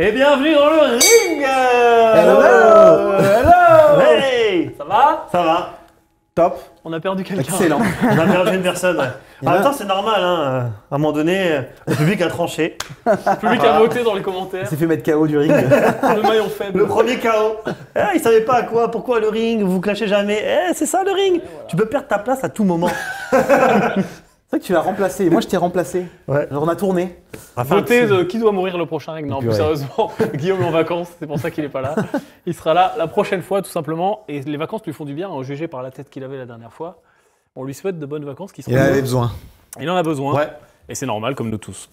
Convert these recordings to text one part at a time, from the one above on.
Et bienvenue dans le ring Hello Hello Hey Ça va Ça va Top On a perdu quelqu'un. Excellent On a perdu une personne. En c'est normal, hein. à un moment donné, le public a tranché. Le public a voté dans les commentaires. C'est fait mettre KO du ring. le maillon faible. Le premier KO. Eh, il savait pas à quoi, pourquoi le ring, vous clashez jamais. Eh, c'est ça le ring Tu peux perdre ta place à tout moment. C'est vrai que tu l'as remplacé. Moi, je t'ai remplacé. on a tourné. Votez de qui doit mourir le prochain règne. Non, plus sérieusement, Guillaume est en vacances, c'est pour ça qu'il n'est pas là. Il sera là la prochaine fois, tout simplement. Et les vacances lui font du bien, en jugé par la tête qu'il avait la dernière fois. On lui souhaite de bonnes vacances qui Il en a besoin. Il en a besoin. Et c'est normal, comme nous tous.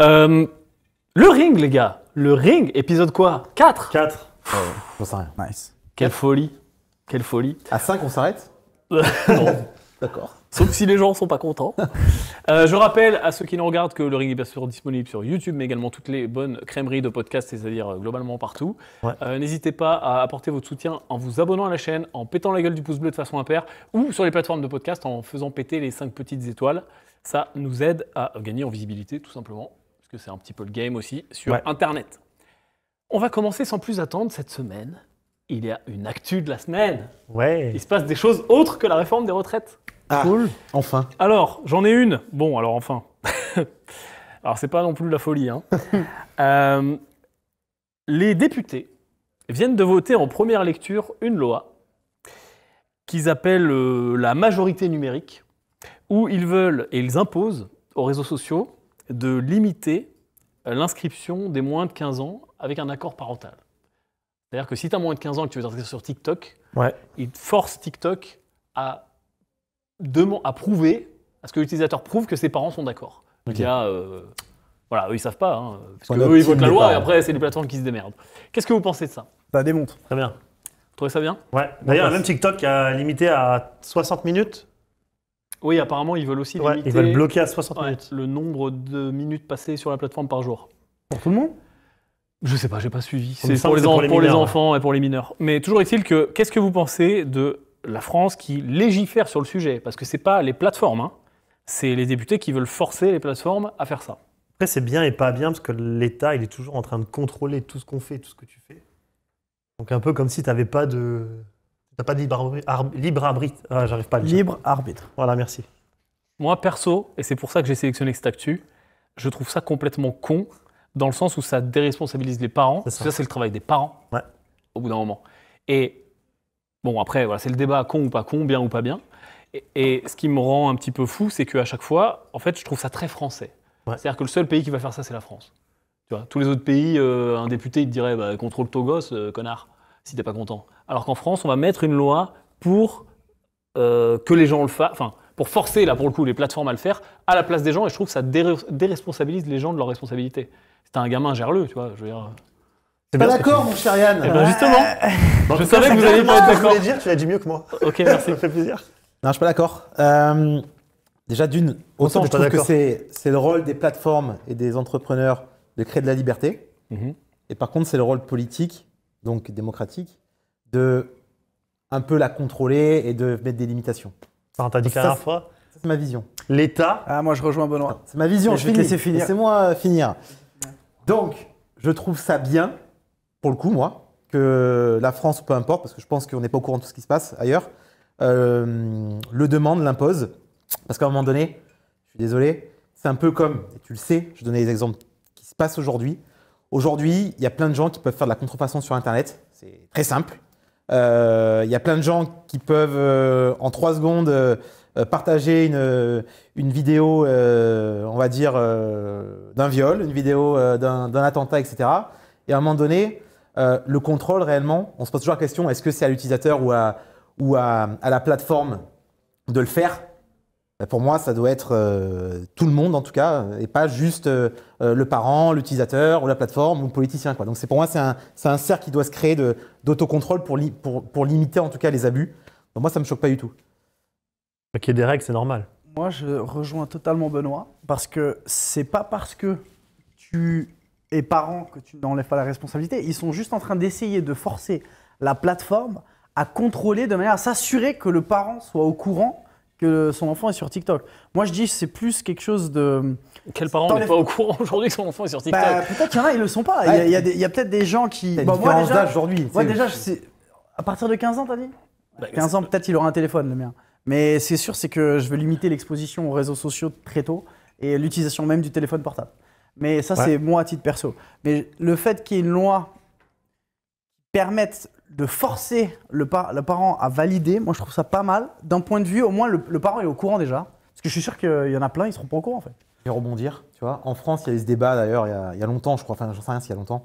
Euh, le ring, les gars. Le ring, épisode quoi 4 4. J'en sais rien. Nice. Quelle folie. Quelle folie. À 5, on s'arrête Non. D'accord. Sauf si les gens sont pas contents. Euh, je rappelle à ceux qui nous regardent que le ring est disponible sur YouTube, mais également toutes les bonnes crèmeries de podcasts, c'est-à-dire euh, globalement partout. Euh, n'hésitez pas à apporter votre soutien en vous abonnant à la chaîne, en pétant la gueule du pouce bleu de façon impair, ou sur les plateformes de podcast en faisant péter les cinq petites étoiles. Ça nous aide à gagner en visibilité, tout simplement, parce que c'est un petit peu le game aussi sur Internet. On va commencer sans plus attendre cette semaine. Il y a une actu de la semaine. Ouais. Il se passe des choses autres que la réforme des retraites. Ah. cool. Enfin. Alors, j'en ai une. Bon, alors enfin. alors, c'est pas non plus la folie. Hein. Euh, les députés viennent de voter en première lecture une loi qu'ils appellent euh, la majorité numérique, où ils veulent et ils imposent aux réseaux sociaux de limiter euh, l'inscription des moins de 15 ans avec un accord parental. C'est-à-dire que si tu as moins de 15 ans et que tu veux t'inscrire sur TikTok, ouais. ils forcent TikTok à à prouver, à ce que l'utilisateur prouve que ses parents sont d'accord. il y a, voilà, eux ils savent pas, hein, parce eux ils votent la loi et après c'est les plateformes qui se démerdent. Qu'est-ce que vous pensez de ça Ça démontre. Très bien. Vous trouvez ça bien Ouais. D'ailleurs, même TikTok a limité à 60 minutes. Oui, apparemment ils veulent aussi limiter. Ils veulent bloquer à 60 minutes. Le nombre de minutes passées sur la plateforme par jour. Pour tout le monde je sais pas, j'ai pas suivi. C'est pour, les, enfants et pour les mineurs. Mais toujours est-il que, qu'est-ce que vous pensez de la France qui légifère sur le sujet, parce que ce n'est pas les plateformes, hein. c'est les députés qui veulent forcer les plateformes à faire ça. Après, c'est bien et pas bien, parce que l'État, il est toujours en train de contrôler tout ce qu'on fait, tout ce que tu fais. Donc un peu comme si tu n'avais pas de... n'as pas de libre arbitre. Libre arbitre. Ah, j'arrive pas à le dire. Libre arbitre. Voilà, merci. Moi, perso, et c'est pour ça que j'ai sélectionné cette actu, je trouve ça complètement con, dans le sens où ça déresponsabilise les parents. Ça, c'est le travail des parents, ouais. au bout d'un moment. Et Bon, après, voilà, c'est le débat con ou pas con, bien ou pas bien. Et, ce qui me rend un petit peu fou, c'est qu'à chaque fois, en fait, je trouve ça très français. C'est-à-dire que le seul pays qui va faire ça, c'est la France. Tu tous les autres pays, euh, un député, il te dirait bah, contrôle ton gosse, euh, connard, si t'es pas content. Alors qu'en France, on va mettre une loi pour euh, que les gens le fassent, enfin, pour forcer, là, pour le coup, les plateformes à le faire, à la place des gens, et je trouve que ça déresponsabilise les gens de leur responsabilité c'est un gamin, gère tu vois. Je veux dire. Pas d'accord, mon cher Yann. Eh ben, justement, euh, je savais que vous alliez pas être d'accord. dire, tu l'as dit mieux que moi. Ok, merci. Ça me fait plaisir. Non, je suis pas d'accord. Euh, déjà, d'une, au sens je que c'est le rôle des plateformes et des entrepreneurs de créer de la liberté. Mhm. Et par contre, c'est le rôle politique, donc démocratique, de un peu la contrôler et de mettre des limitations. Ça, dit la fois C'est ma vision. L'État. Ah, moi, je rejoins Benoît. C'est ma vision. je vais laisser Laissez-moi finir. Donc, je trouve ça bien pour le coup, moi, que la France, peu importe, parce que je pense qu'on n'est pas au courant de tout ce qui se passe ailleurs, euh, le demande, l'impose. Parce qu'à un moment donné, je suis désolé, c'est un peu comme, et tu le sais, je donnais des exemples qui se passent aujourd'hui. Aujourd'hui, il y a plein de gens qui peuvent faire de la contrefaçon sur Internet. C'est très simple. Euh, il y a plein de gens qui peuvent, euh, en trois secondes, partager une vidéo, on va dire, d'un viol, une vidéo d'un attentat, etc. Et à un moment donné, euh, le contrôle, réellement, on se pose toujours la question, est-ce que c'est à l'utilisateur ou, à, ou à, la plateforme de le faire ben, Pour moi, ça doit être euh, tout le monde, en tout cas, et pas juste euh, le parent, l'utilisateur ou la plateforme ou le politicien. Quoi. Donc pour moi, c'est un, cercle qui doit se créer d'autocontrôle pour, pour, pour, limiter, en tout cas, les abus. moi, ça ne me choque pas du tout. Qu'il y ait des règles, c'est normal. Moi, je rejoins totalement Benoît, parce que c'est pas parce que tu et parents que tu n'enlèves pas la responsabilité, ils sont juste en train d'essayer de forcer la plateforme à contrôler de manière à s'assurer que le parent soit au courant que son enfant est sur TikTok. Moi, je dis, c'est plus quelque chose de. Quel parent n'est pas au courant aujourd'hui que son enfant est sur bah, TikTok bah, Peut-être qu'il y en a, ils le sont pas. Il y a, peut-être des gens qui. moi, déjà, aujourd'hui. déjà, à partir de 15 ans, t'as dit 15 bah, ans, peut-être il aura un téléphone, le mien. Mais c'est sûr, c'est que je veux limiter l'exposition aux réseaux sociaux très tôt et l'utilisation même du téléphone portable. Mais ça, c'est moi à titre perso. Mais le fait qu'il y ait une loi qui permette de forcer le, parent à valider, moi je trouve ça pas mal. D'un point de vue, au moins le, parent est au courant déjà. Parce que je suis sûr qu'il y en a plein, ils seront pas au courant en fait. Et rebondir, tu vois. En France, il y a eu ce débat d'ailleurs il, il, y a longtemps, je crois, enfin j'en sais rien il y a longtemps.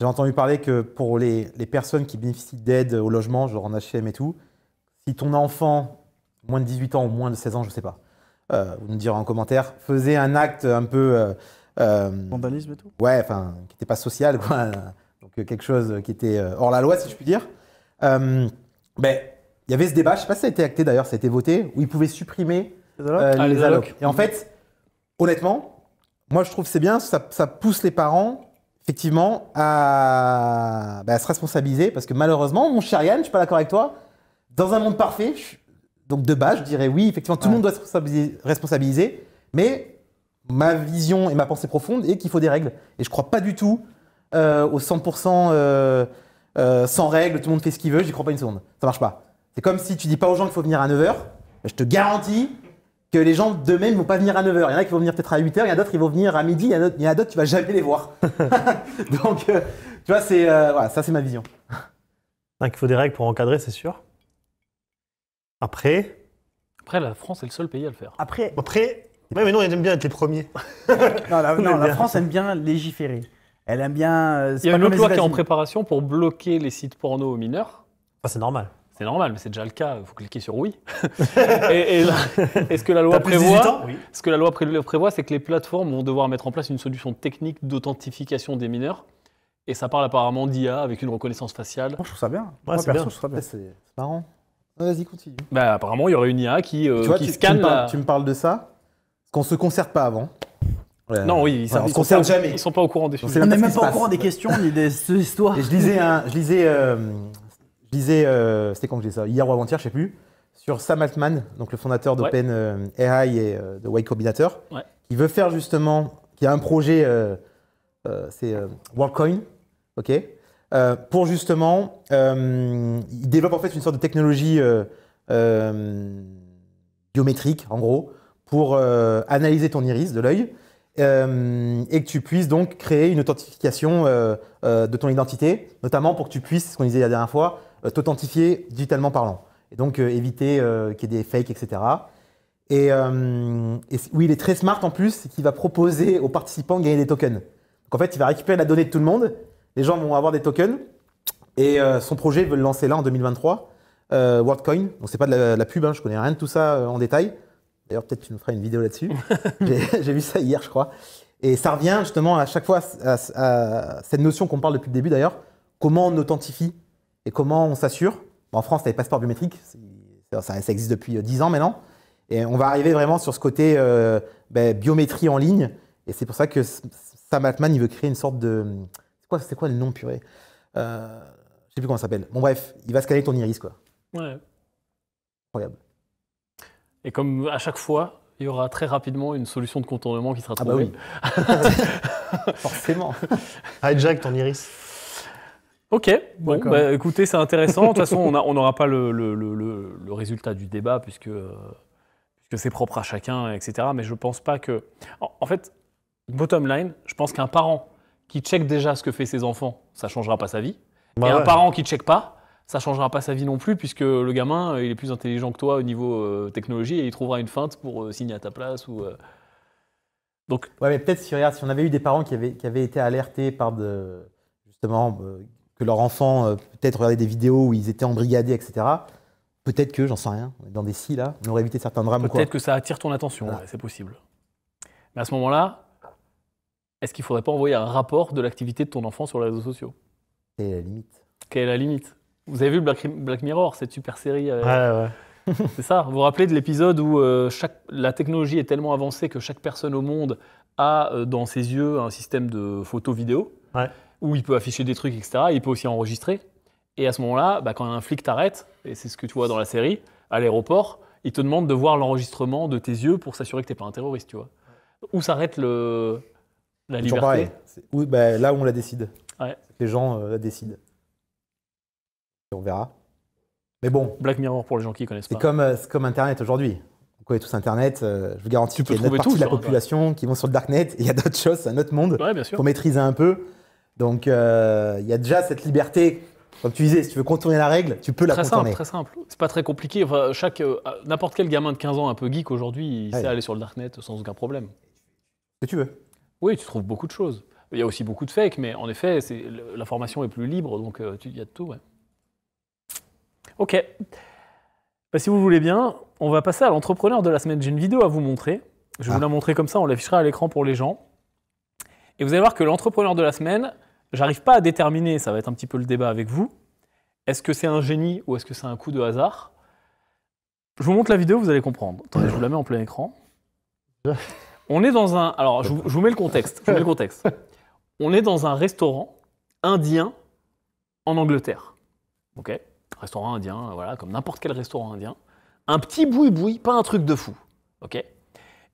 J'ai entendu parler que pour les, les personnes qui bénéficient d'aide au logement, genre en HM et tout, si ton enfant, moins de 18 ans ou moins de 16 ans, je sais pas, euh, vous me direz en commentaire, faisait un acte un peu. Euh, euh, Vandalisme et tout Ouais, enfin, qui n'était pas social, quoi. Donc euh, quelque chose qui était euh, hors la loi, si je puis dire. mais ben, il y avait ce débat, je ne sais pas si ça a été acté d'ailleurs, ça a été voté, où ils pouvaient supprimer les allocs. Ah, et en fait, honnêtement, moi je trouve que c'est bien, ça, ça pousse les parents effectivement ben, à, se responsabiliser parce que malheureusement, mon cher Yann, je suis pas d'accord avec toi. Dans un monde parfait, donc de base, je dirais oui, effectivement, tout le monde doit se responsabiliser, mais ma vision et ma pensée profonde est qu'il faut des règles. Et je ne crois pas du tout euh, au 100% euh, euh, sans règles, tout le monde fait ce qu'il veut, j'y crois pas une seconde. Ça marche pas. C'est comme si tu dis pas aux gens qu'il faut venir à 9h, je te garantis que les gens demain ne vont pas venir à 9h. Il y en a qui vont venir peut-être à 8h, il y en a d'autres qui vont venir à midi, il y en a d'autres tu vas jamais les voir. Donc, tu vois, c'est, voilà, ça c'est ma vision. Donc, il faut des règles pour encadrer, c'est sûr. Après, après, la France est le seul pays à le faire. après oui, mais non, elle aime bien être les premiers. non, la, France aime bien légiférer. Elle aime bien. Euh, il y a une autre loi qui est en préparation pour bloquer les sites porno aux mineurs. c'est normal. C'est normal, mais c'est déjà le cas. Il faut cliquer sur oui. et, est-ce que la loi prévoit Ce que la loi prévoit, c'est que les plateformes vont devoir mettre en place une solution technique d'authentification des mineurs. Et ça parle apparemment d'IA avec une reconnaissance faciale. Moi, je trouve ça bien. Moi, perso, je trouve ça bien. C'est marrant. Vas-y, continue. Bah, apparemment, il y aurait une IA qui, euh, qui scanne tu me parles de ça qu'on se concerte pas avant. Euh, non, oui, ils ne se concerne jamais. Ils ne sont pas au courant des choses. On même pas, au courant des questions ni des histoires. je lisais, je lisais, euh, je lisais, euh, c'était quand j'ai ça Hier ou avant-hier, je sais plus, sur Sam Altman, donc le fondateur d'Open AI et de Y Combinator, qui veut faire justement, qui a un projet, c'est WorldCoin, ok, pour justement, il développe en fait une sorte de technologie biométrique, en gros, pour euh, analyser ton iris de l'œil euh, et que tu puisses donc créer une authentification euh, de ton identité, notamment pour que tu puisses, ce qu'on disait la dernière fois, t'authentifier digitalement parlant. Et donc éviter qu'il y ait des fakes, etc. Et, oui, il est très smart en plus, c'est qu'il va proposer aux participants de gagner des tokens. Donc en fait, il va récupérer la donnée de tout le monde, les gens vont avoir des tokens, et son projet, veut le lancer là en 2023. WorldCoin. Donc c'est pas de la, pub, je hein, je connais rien de tout ça en détail. D'ailleurs, peut-être tu nous feras une vidéo là-dessus. J'ai vu ça hier, je crois. Et ça revient justement à chaque fois à, cette notion qu'on parle depuis le début d'ailleurs, comment on authentifie et comment on s'assure. En France, tu as les passeports biométriques, ça, existe depuis 10 euh, ans maintenant. Et on va arriver vraiment sur ce côté euh, ben, biométrie en ligne. Et c'est pour ça que Sam Altman, il veut créer une sorte de... C'est quoi, le nom purée euh, Je ne sais plus comment ça s'appelle. Bon bref, il va scanner ton iris, quoi. Ouais. Incroyable. Et comme à chaque fois, il y aura très rapidement une solution de contournement qui sera trouvée. Ah bah oui. Forcément. Hijack ton iris. Ok, bon, bah, écoutez, c'est intéressant. De toute façon, on n'aura pas le, résultat du débat puisque, puisque c'est propre à chacun, etc. Mais je pense pas que. En, fait, bottom line, je pense qu'un parent qui check déjà ce que fait ses enfants, ça changera pas sa vie. Bah et un parent qui check pas, ça changera pas sa vie non plus, puisque le gamin, euh, il est plus intelligent que toi au niveau euh, technologie et il trouvera une feinte pour euh, signer à ta place. Ou, Donc... Ouais, mais peut-être si, regarde, si on avait eu des parents qui avaient, qui avaient été alertés par de, justement que leur enfant peut-être regardait des vidéos où ils étaient embrigadés, etc. Peut-être que, j'en sais rien, dans des si là, on aurait évité certains drames. Peut-être que ça attire ton attention, c'est possible. Mais à ce moment-là, est-ce qu'il ne faudrait pas envoyer un rapport de l'activité de ton enfant sur les réseaux sociaux Quelle la limite Quelle est la limite vous avez vu Black, Mirror, cette super série euh, ouais, ouais. C'est ça. Vous vous rappelez de l'épisode où euh, chaque, la technologie est tellement avancée que chaque personne au monde a euh, dans ses yeux un système de photo-vidéo où il peut afficher des trucs, etc. il peut aussi enregistrer. Et à ce moment-là, bah, quand un flic t'arrête, et c'est ce que tu vois dans la série, à l'aéroport, il te demande de voir l'enregistrement de tes yeux pour s'assurer que tu n'es pas un terroriste, tu vois. Où s'arrête le... la liberté bah, Là où on la décide. Les gens la décident on verra. Mais bon. Black Mirror pour les gens qui ne connaissent pas. Euh, c'est comme, comme Internet aujourd'hui. On connaît tous Internet. Euh, je vous garantis qu'il y a une partie de la population qui vont sur le Darknet. il y a d'autres choses, c'est un autre monde. Ouais, bien Pour maîtriser un peu. Donc, euh, il y a déjà cette liberté. Comme tu disais, si tu veux contourner la règle, tu peux la contourner. très simple. C'est pas très compliqué. Enfin, chaque, n'importe quel gamin de 15 ans un peu geek aujourd'hui, il sait aller sur le Darknet sans aucun problème. Ce que tu veux. Oui, tu trouves beaucoup de choses. Il y a aussi beaucoup de fakes, mais en effet, l'information est plus libre, donc il y a de tout. Ouais. Ok. Bah, si vous voulez bien, on va passer à l'entrepreneur de la semaine. J'ai une vidéo à vous montrer. Je vais vous ah. la montrer comme ça, on l'affichera à l'écran pour les gens. Et vous allez voir que l'entrepreneur de la semaine, j'arrive pas à déterminer, ça va être un petit peu le débat avec vous. Est-ce que c'est un génie ou est-ce que c'est un coup de hasard Je vous montre la vidéo, vous allez comprendre. Attendez, je vous la mets en plein écran. On est dans un. Alors, je, vous mets le contexte. Je vous mets le contexte. On est dans un restaurant indien en Angleterre. OK restaurant indien, voilà, comme n'importe quel restaurant indien, un petit boui-boui, pas un truc de fou. Ok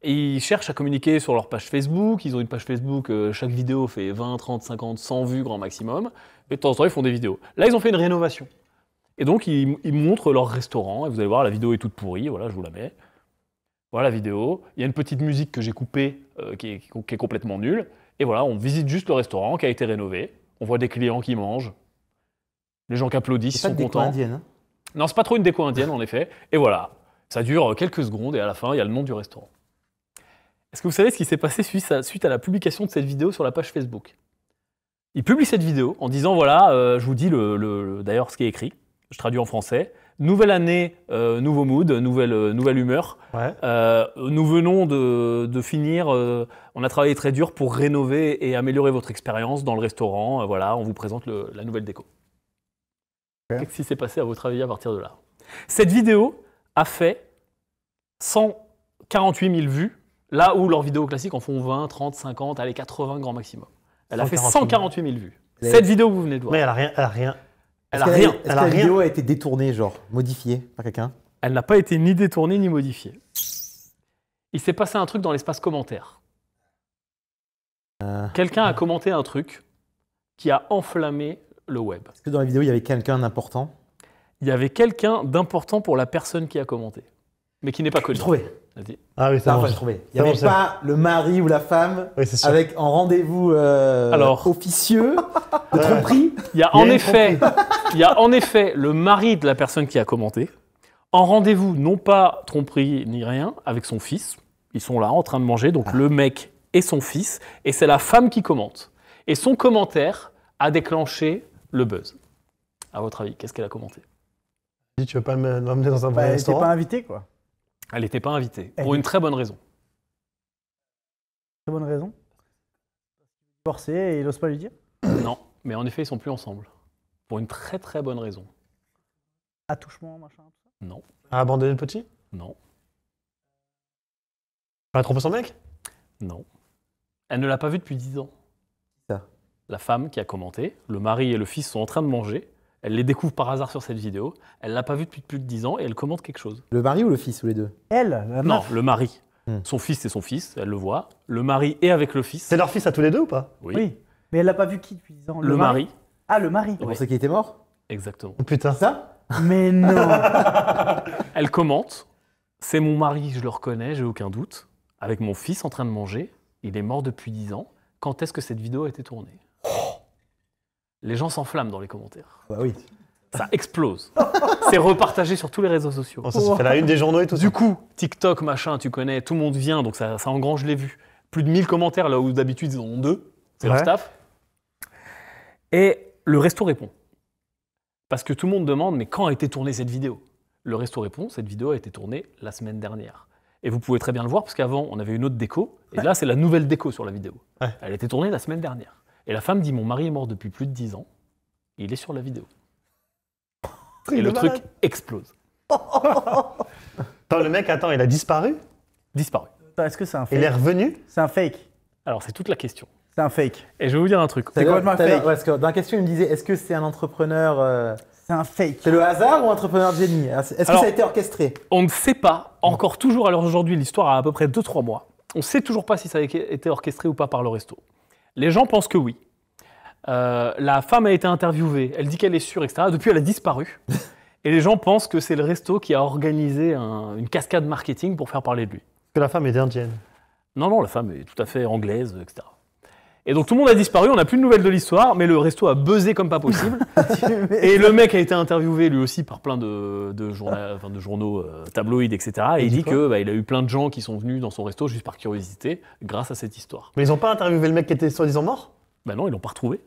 et ils cherchent à communiquer sur leur page Facebook. Ils ont une page Facebook, euh, chaque vidéo fait 20, 30, 50, 100 vues grand maximum. Et de temps en temps, ils font des vidéos. Là, ils ont fait une rénovation. Et donc, ils, montrent leur restaurant. Et vous allez voir, la vidéo est toute pourrie. Voilà, je vous la mets. Voilà la vidéo. Il y a une petite musique que j'ai coupée euh, qui, est, complètement nulle. Et voilà, on visite juste le restaurant qui a été rénové. On voit des clients qui mangent. Les gens qui applaudissent sont contents. indienne. Hein. non, c'est pas trop une déco indienne en effet. Et voilà, ça dure euh, quelques secondes et à la fin, il y a le nom du restaurant. Est-ce que vous savez ce qui s'est passé suite à la publication de cette vidéo sur la page Facebook Il publie cette vidéo en disant voilà, euh, je vous dis le, d'ailleurs ce qui est écrit, je traduis en français. Nouvelle année, euh, nouveau mood, nouvelle, nouvelle humeur. nous venons de, finir, on a travaillé très dur pour rénover et améliorer votre expérience dans le restaurant. voilà, on vous présente la nouvelle déco. Qu'est-ce qui s'est passé à votre avis à partir de là Cette vidéo a fait 148 000 vues, là où leurs vidéos classiques en font 20, 30, 50, allez 80 grand maximum. Elle a fait 148 000 vues. Cette vidéo que vous venez de voir. Mais elle a rien. Elle a rien. Elle a rien. est la vidéo a été détournée, genre modifiée par quelqu'un Elle n'a pas été ni détournée ni modifiée. Il s'est passé un truc dans l'espace commentaire. Euh. Quelqu'un a commenté un truc qui a enflammé le web. est que dans la vidéo, il y avait quelqu'un d'important Il y avait quelqu'un d'important pour la personne qui a commenté, mais qui n'est pas connu. Trouvé. Ah oui, ça Trouvé. Il n'y avait pas le mari ou la femme avec en rendez-vous euh, Alors, officieux, tromperie. Il y a, en effet, il y a en effet le mari de la personne qui a commenté en rendez-vous, non pas tromperie ni rien, avec son fils. Ils sont là en train de manger, donc ah. le mec et son fils, et c'est la femme qui commente. Et son commentaire a déclenché le buzz. À votre avis, qu'est-ce qu'elle a commenté dit tu veux pas l'emmener dans un bon bah, restaurant. Elle n'était pas invitée, quoi. Elle n'était pas invitée, pour une très bonne raison. Très bonne raison Forcé et il n'ose pas lui dire Non, mais en effet, ils sont plus ensemble. Pour une très très bonne raison. Attouchement, machin, tout ça Non. A abandonné le petit Non. Elle a trompé son mec Non. Elle ne l'a pas vu depuis 10 ans la femme qui a commenté, le mari et le fils sont en train de manger, elle les découvre par hasard sur cette vidéo, elle l'a pas vue depuis plus de 10 ans et elle commente quelque chose. Le mari ou le fils ou les deux Elle, Non, le mari. Hmm. Son fils et son fils, elle le voit. Le mari est avec le fils. C'est leur fils à tous les deux ou pas Oui. Oui. Mais elle l'a pas vu qui depuis 10 ans Le, mari. Ah, le mari. Vous pensait qu'il était mort Exactement. Oh, putain. Ça Mais non. Elle commente C'est mon mari, je le reconnais, j'ai aucun doute. Avec mon fils en train de manger, il est mort depuis 10 ans. Quand est-ce que cette vidéo a été tournée les gens s'enflamment dans les commentaires. Bah oui. Ça explose. c'est repartagé sur tous les réseaux sociaux. Oh, la une des journaux et tout. Du coup, TikTok, machin, tu connais, tout le monde vient, donc ça, ça engrange les vues. Plus de 1000 commentaires là où d'habitude ils en ont deux, c'est le staff. Et le resto répond. Parce que tout le monde demande, mais quand a été tournée cette vidéo Le resto répond, cette vidéo a été tournée la semaine dernière. Et vous pouvez très bien le voir, parce qu'avant, on avait une autre déco, et là, c'est la nouvelle déco sur la vidéo. Elle a été tournée la semaine dernière. Et la femme dit Mon mari est mort depuis plus de 10 ans, il est sur la vidéo. et le truc explose. Attends, le mec, attends, il a disparu Disparu. Est-ce que c'est un fake Il est revenu C'est un fake. Alors, c'est toute la question. C'est un fake. Et je vais vous dire un truc. C'est complètement fake. dans la question, il me disait est-ce que c'est un entrepreneur. Euh, c'est un fake. C'est le hasard ou entrepreneur génie Est-ce que ça a été orchestré On ne sait pas, encore toujours à l'heure d'aujourd'hui, l'histoire a à peu près 2-3 mois. On ne sait toujours pas si ça a été orchestré ou pas par le resto. Les gens pensent que oui. Euh, la femme a été interviewée, elle dit qu'elle est sûre, etc. Depuis, elle a disparu. Et les gens pensent que c'est le resto qui a organisé une cascade marketing pour faire parler de lui. Que la femme est indienne. Non, non, la femme est tout à fait anglaise, etc. Et donc tout le monde a disparu, on n'a plus de nouvelles de l'histoire, mais le resto a buzzé comme pas possible. et le mec a été interviewé lui aussi par plein de, de, enfin, de journaux euh, tabloïds, etc. Et il, dit que bah, il a eu plein de gens qui sont venus dans son resto juste par curiosité, grâce à cette histoire. Mais ils n'ont pas interviewé le mec qui était soi-disant mort Ben non, ils l'ont pas retrouvé.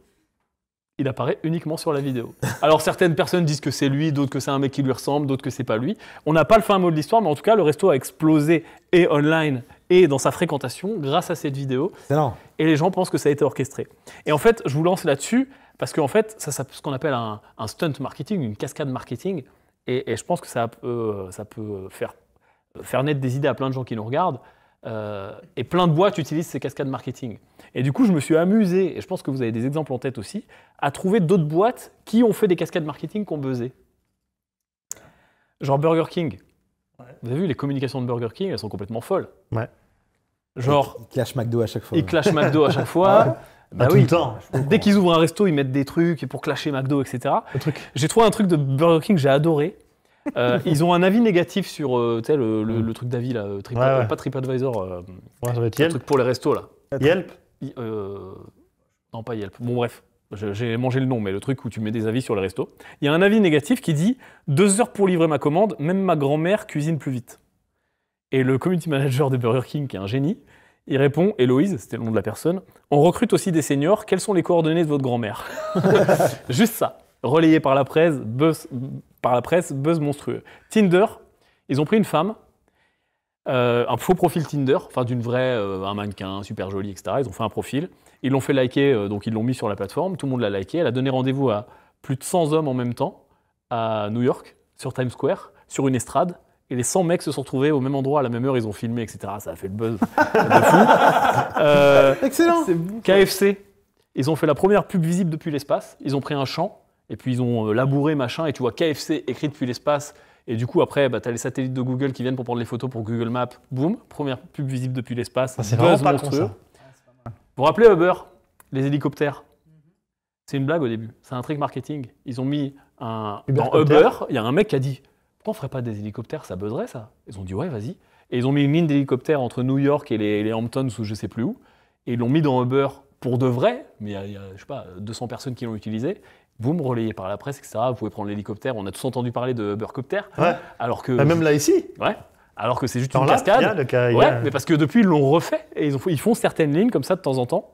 Il apparaît uniquement sur la vidéo. Alors certaines personnes disent que c'est lui, d'autres que c'est un mec qui lui ressemble, d'autres que c'est pas lui. On n'a pas le fin mot de l'histoire, mais en tout cas le resto a explosé et online et dans sa fréquentation grâce à cette vidéo. Et les gens pensent que ça a été orchestré. Et en fait, je vous lance là-dessus parce qu'en fait, ça, ça ce qu'on appelle un, stunt marketing, une cascade marketing. Et, je pense que ça peut, ça peut faire, faire naître des idées à plein de gens qui nous regardent. Euh, et plein de boîtes utilisent ces cascades marketing. Et du coup, je me suis amusé, et je pense que vous avez des exemples en tête aussi, à trouver d'autres boîtes qui ont fait des cascades marketing qui ont buzzé. Genre Burger King. Vous avez vu, les communications de Burger King, elles sont complètement folles. Ouais. Genre. Ils clashent McDo à chaque fois. Ils clashent McDo à chaque fois. Ah bah ah, oui. Tout le temps. Dès qu'ils ouvrent un resto, ils mettent des trucs pour clasher McDo, etc. J'ai trouvé un truc de Burger King que j'ai adoré. Euh, ils ont un avis négatif sur euh, le, le, truc d'avis, là, euh, trip, pas TripAdvisor, euh, le truc pour les restos. là. Yelp Euh… Non, pas Yelp. Bon, bref j'ai mangé le nom, mais le truc où tu mets des avis sur les restos. Il y a un avis négatif qui dit deux heures pour livrer ma commande, même ma grand-mère cuisine plus vite. Et le community manager de Burger King, qui est un génie, il répond, Héloïse, c'était le nom de la personne, on recrute aussi des seniors, quelles sont les coordonnées de votre grand-mère Juste ça, relayé par la presse, buzz, par la presse, buzz monstrueux. Tinder, ils ont pris une femme, euh, un faux profil Tinder, enfin d'une vraie, euh, un mannequin, super joli, etc. Ils ont fait un profil. Ils l'ont fait liker, euh, donc ils l'ont mis sur la plateforme, tout le monde l'a liké. Elle a donné rendez-vous à plus de 100 hommes en même temps à New York, sur Times Square, sur une estrade. Et les 100 mecs se sont retrouvés au même endroit, à la même heure, ils ont filmé, etc. Ça a fait le buzz euh, Excellent KFC, ils ont fait la première pub visible depuis l'espace. Ils ont pris un champ, et puis ils ont euh, labouré, machin, et tu vois KFC écrit depuis l'espace. Et du coup, après, bah, tu as les satellites de Google qui viennent pour prendre les photos pour Google Maps. Boum, première pub visible depuis l'espace. C'est vraiment pas Con, ça. Vous rappelez Uber Les hélicoptères C'est une blague au début. C'est un trick marketing. Ils ont mis un. Uber dans Uber, il y a un mec qui a dit Pourquoi on ferait pas des hélicoptères Ça buzzerait ça. Ils ont dit Ouais, vas-y. Et ils ont mis une ligne d'hélicoptères entre New York et les, Hamptons ou je sais plus où. Et ils l'ont mis dans Uber pour de vrai, mais il y a, je sais pas, 200 personnes qui l'ont utilisé. Vous me relayez par la presse, etc. Vous pouvez prendre l'hélicoptère. On a tous entendu parler de Ubercopter. Alors que. Bah, même là, ici Ouais alors que c'est juste une cascade. mais parce que depuis, ils l'ont refait et ils, font certaines lignes comme ça de temps en temps.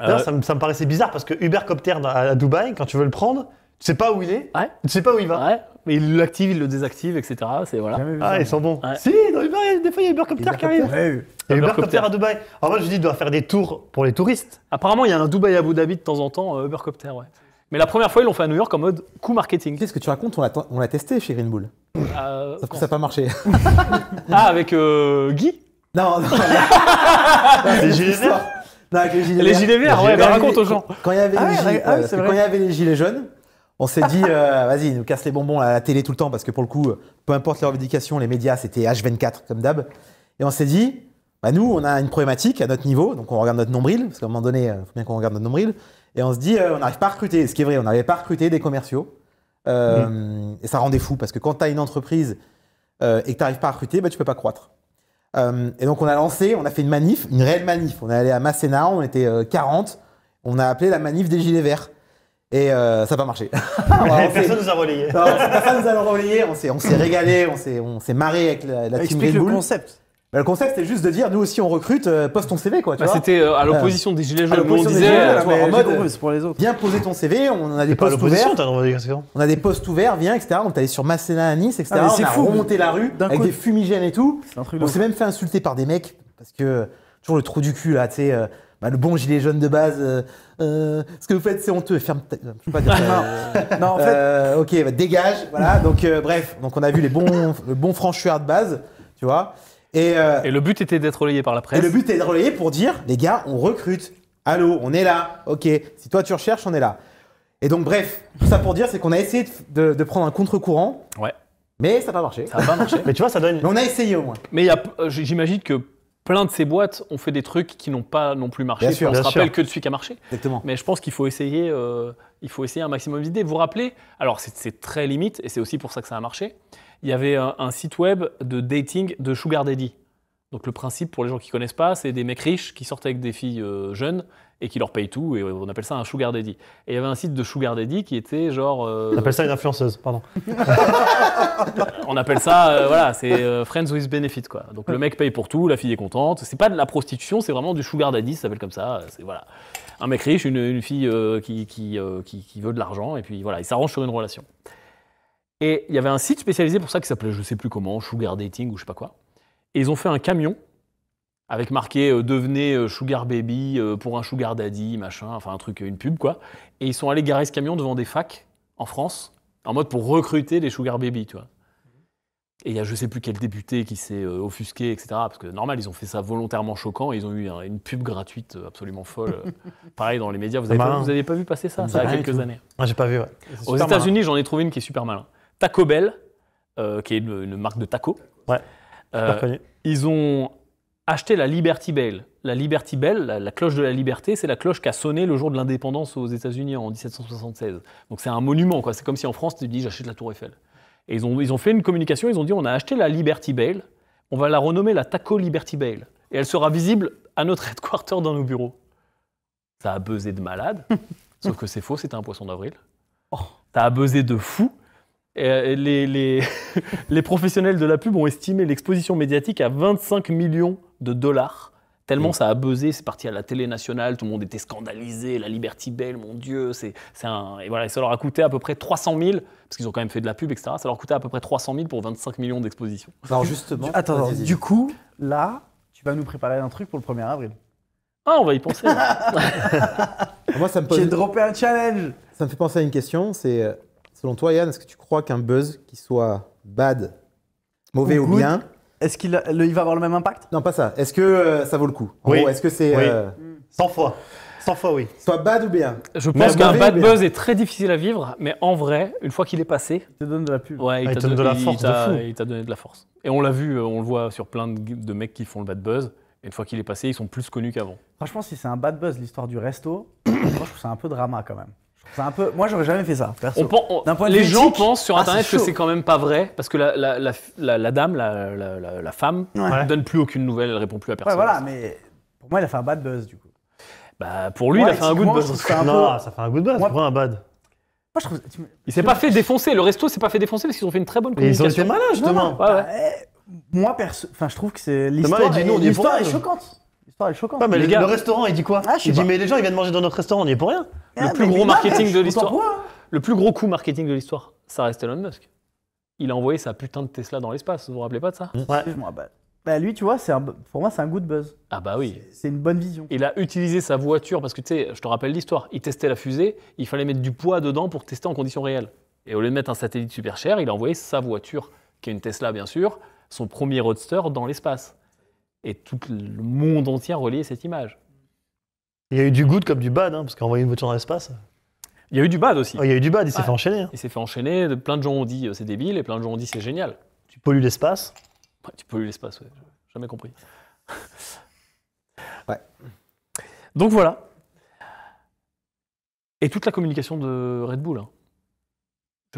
Euh, ça, me, paraissait bizarre parce que Ubercopter à Dubaï, quand tu veux le prendre, tu sais pas où il est, ouais. tu sais pas où il va. Ouais. Mais il l'active, il le désactivent, etc. C'est voilà. Ah, ils sont bons. Si, des fois il y a Ubercopter qui arrive. Ubercopter à Dubaï. En moi je dis, il doit faire des tours pour les touristes. Apparemment, il y a un Dubaï à Abu Dhabi de temps en temps, euh, Ubercopter, ouais. Mais la première fois, ils l'ont fait à New York en mode coup marketing. Qu'est-ce que tu racontes on l'a, testé chez Green Bull. Euh, Sauf que ça n'a pas marché. ah, avec euh, Guy Non, non. les gilets verts Les gilets bah, verts, ouais, raconte aux gens. Quand il y avait, les, gilets, jaunes, on s'est dit, euh, vas-y, ils nous cassent les bonbons à la télé tout le temps, parce que pour le coup, peu importe les revendications, les médias, c'était H24 comme d'hab. Et on s'est dit, bah, nous, on a une problématique à notre niveau, donc on regarde notre nombril, parce qu'à un moment donné, il faut bien qu'on regarde notre nombril. Et on se dit, euh, on n'arrive pas à recruter. Ce qui est vrai, on n'arrivait pas à recruter des commerciaux. Euh, mm. Et ça rendait fou parce que quand tu as une entreprise euh, et que tu n'arrives pas à recruter, bah, tu ne peux pas croître. et donc, on a lancé, on a fait une manif, une réelle manif. On est allé à Masséna, on était 40. On a appelé la manif des Gilets Verts. Et ça n'a pas marché. personne nous a relayé. personne nous a relayé. On s'est régalé, on s'est marré avec la, la Explique le concept. Bah, le concept, c'était juste de dire, nous aussi, on recrute, euh, poste ton CV, quoi. Bah, c'était euh, à l'opposition des Gilets jaunes. on disait, euh, en mode, pour les autres. viens poser ton CV, on a des postes ouverts. On a des postes ouverts, viens, etc. On t'allait sur Masséna à Nice, etc. Ah, on a fou, remonté la rue avec des fumigènes et tout. On s'est même fait insulter par des mecs, parce que, toujours le trou du cul, là, tu sais. Bah, le bon gilet jaune de base, ce que vous faites, c'est honteux. Ferme ta... Je peux pas dire non, en fait. ok, bah, dégage. Voilà. Donc, bref. Donc, on a vu les bons, le bon de base, tu vois. Euh, et, le but était d'être relayé par la presse. Et le but était de relayé pour dire, les gars, on recrute. Allô, on est là. Ok, si toi tu recherches, on est là. Et donc, bref, tout ça pour dire, c'est qu'on a essayé de, prendre un contre-courant. Ouais. Mais ça n'a pas marché. Ça n'a pas marché. mais tu vois, ça donne. Mais on a essayé au moins. Mais euh, j'imagine que plein de ces boîtes ont fait des trucs qui n'ont pas non plus marché. Bien sûr, on ne se rappelle que de celui qui a marché. Exactement. Mais je pense qu'il faut essayer, euh, il faut essayer un maximum d'idées. Vous rappelez Alors c'est très limite et c'est aussi pour ça que ça a marché il y avait un, site web de dating de Sugar Daddy. Donc le principe, pour les gens qui connaissent pas, c'est des mecs riches qui sortent avec des filles euh, jeunes et qui leur payent tout, et on appelle ça un Sugar Daddy. Et il y avait un site de Sugar Daddy qui était genre... Euh, on appelle ça une influenceuse, pardon. on appelle ça, euh, voilà, c'est Friends with Benefit, quoi. Donc le mec paye pour tout, la fille est contente. C'est pas de la prostitution, c'est vraiment du Sugar Daddy, ça s'appelle comme ça. C'est voilà, un mec riche, une, fille qui, veut de l'argent, et puis voilà, il s'arrange sur une relation. Et il y avait un site spécialisé pour ça qui s'appelait, je sais plus comment, Sugar Dating ou je sais pas quoi. Et ils ont fait un camion avec marqué euh, Devenez euh, Sugar Baby euh, pour un Sugar Daddy, machin, enfin un truc, une pub quoi. Et ils sont allés garer ce camion devant des facs en France, en mode pour recruter les Sugar Baby, tu vois. Et il y a je sais plus quel député qui s'est offusqué, etc. Parce que normal, ils ont fait ça volontairement choquant et ils ont eu une pub gratuite absolument folle. pareil dans les médias, vous n'avez pas, pas, vu passer ça, ça a quelques années. Moi, ah, j'ai pas vu, ouais. Aux États-Unis, j'en ai trouvé une qui est super malin. Taco Bell, euh, qui est une, marque de tacos, Ouais. Euh, ils ont acheté la Liberty Bell. La Liberty Bell, la, cloche de la liberté, c'est la cloche qui a sonné le jour de l'indépendance aux États-Unis en 1776. Donc c'est un monument, quoi. C'est comme si en France, tu dis j'achète la Tour Eiffel. Et ils ont, ils ont fait une communication, ils ont dit on a acheté la Liberty Bell, on va la renommer la Taco Liberty Bell. Et elle sera visible à notre headquarter dans nos bureaux. Ça a buzzé de malade, sauf que c'est faux, c'était un poisson d'avril. Oh, ça a buzzé de fou, euh, les, les, professionnels de la pub ont estimé l'exposition médiatique à 25 millions de dollars. Tellement ça a buzzé, c'est parti à la télé nationale, tout le monde était scandalisé, la Liberty Bell, mon Dieu, c'est un... Et voilà, ça leur a coûté à peu près 300 000, parce qu'ils ont quand même fait de la pub, etc. Ça leur a coûté à peu près 300 000 pour 25 millions d'expositions. Alors justement, attends, du coup, là, tu vas nous préparer un truc pour le 1er avril. Ah, on va y penser. Moi, ça me J'ai dropé un challenge. Ça me fait penser à une question, c'est euh, Selon toi, Yann, est-ce que tu crois qu'un buzz qui soit bad, mauvais ou, bien, est-ce qu'il va avoir le même impact Non, pas ça. Est-ce que euh, ça vaut le coup Oui. Est-ce que c'est 100 fois. 100 fois, oui. soit bad ou bien Je pense qu'un bad buzz est très difficile à vivre, mais en vrai, une fois qu'il est passé, te donne de la pub. ouais, il, ah, te donne de la force il t'a donné de la force. Et on l'a vu, euh, on le voit sur plein de, de mecs qui font le bad buzz. Et une fois qu'il est passé, ils sont plus connus qu'avant. Franchement, si c'est un bad buzz, l'histoire du resto, je trouve c'est un peu drama quand même. C'est un peu. Moi, j'aurais jamais fait ça. Perso. les gens pensent sur ah, Internet que c'est quand même pas vrai parce que la, dame, la, femme, ne donne plus aucune nouvelle, elle répond plus à personne. voilà, mais pour moi, il a fait un bad buzz du coup. Bah, pour lui, il a fait un good buzz. non, ça fait un good buzz. Pourquoi un bad. Moi, je Il s'est pas fait défoncer. Le resto s'est pas fait défoncer parce qu'ils ont fait une très bonne communication. Mais ils ont été malins justement. Bah, eh, moi, perso, enfin, je trouve que c'est l'histoire. est choquante. L'histoire est choquante. le restaurant, il dit quoi ah, Il dit mais les gens, ils viennent manger dans notre restaurant, on y est pour rien. Le ah, plus gros marketing de l'histoire. Hein. Le plus gros coup marketing de l'histoire, ça reste Elon Musk. Il a envoyé sa putain de Tesla dans l'espace, vous vous rappelez pas de ça moi bah, bah lui, tu vois, c'est pour moi, c'est un good buzz. Ah bah oui. C'est une bonne vision. Il a utilisé sa voiture parce que tu sais, je te rappelle l'histoire. Il testait la fusée, il fallait mettre du poids dedans pour tester en conditions réelles. Et au lieu de mettre un satellite super cher, il a envoyé sa voiture, qui est une Tesla bien sûr, son premier roadster dans l'espace. Et tout le monde entier a cette image. Il y a eu du good comme du bad, hein, parce qu'envoyer une voiture dans l'espace. Euh. Il y a eu du bad aussi. il y a eu du bad, il s'est fait enchaîner. Hein. Il s'est fait enchaîner, plein de gens ont dit euh, c'est débile et plein de gens ont dit c'est génial. Tu pollues l'espace Tu pollues l'espace, ouais. jamais compris. ouais. Donc voilà. Et toute la communication de Red Bull. Hein.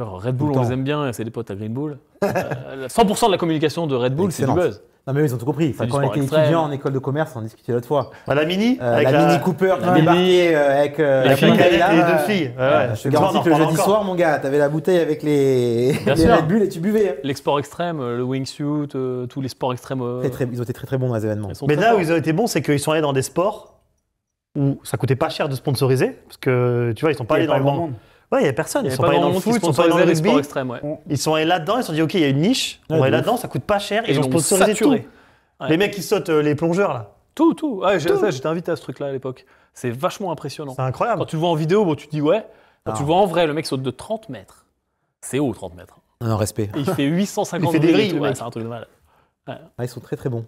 Red Bull, on les aime bien, c'est des potes à Green Bull. 100% euh, de la communication de Red Bull, c'est du buzz. Non mais eux, ils ont tout compris. quand on était étudiant en école de commerce, on discutait l'autre fois. la mini euh, avec la, mini Cooper qui débarquait euh, avec les deux filles. Je te garantis que le jeudi soir, mon gars, t'avais la bouteille avec les, Red Bull et tu buvais. Hein. L'export extrême, le wingsuit, tous les sports extrêmes. ils ont été très très bons dans les événements. Mais là où ils ont été bons, c'est qu'ils sont allés dans des sports où ça coûtait pas cher de sponsoriser, parce que tu vois, ils sont pas allés dans le monde. Ouais, il n'y a personne. Ils sont pas allés dans le foot, ils sont pas allés dans le rugby. Ils sont allés là-dedans, ils se sont dit, OK, il y a une niche, on va aller là-dedans, ça coûte pas cher, et ils ont sponsorisé tout. Les mecs qui sautent, euh, les plongeurs, là. Tout, tout. J'étais invité à ce truc-là à l'époque. C'est vachement impressionnant. C'est incroyable. Quand tu le vois en vidéo, tu te dis ouais. Quand tu le vois en vrai, le mec saute de 30 mètres. C'est haut, 30 mètres. Non, respect. il fait 850 il fait des c'est un truc de mal. Ah, ils sont très très bons.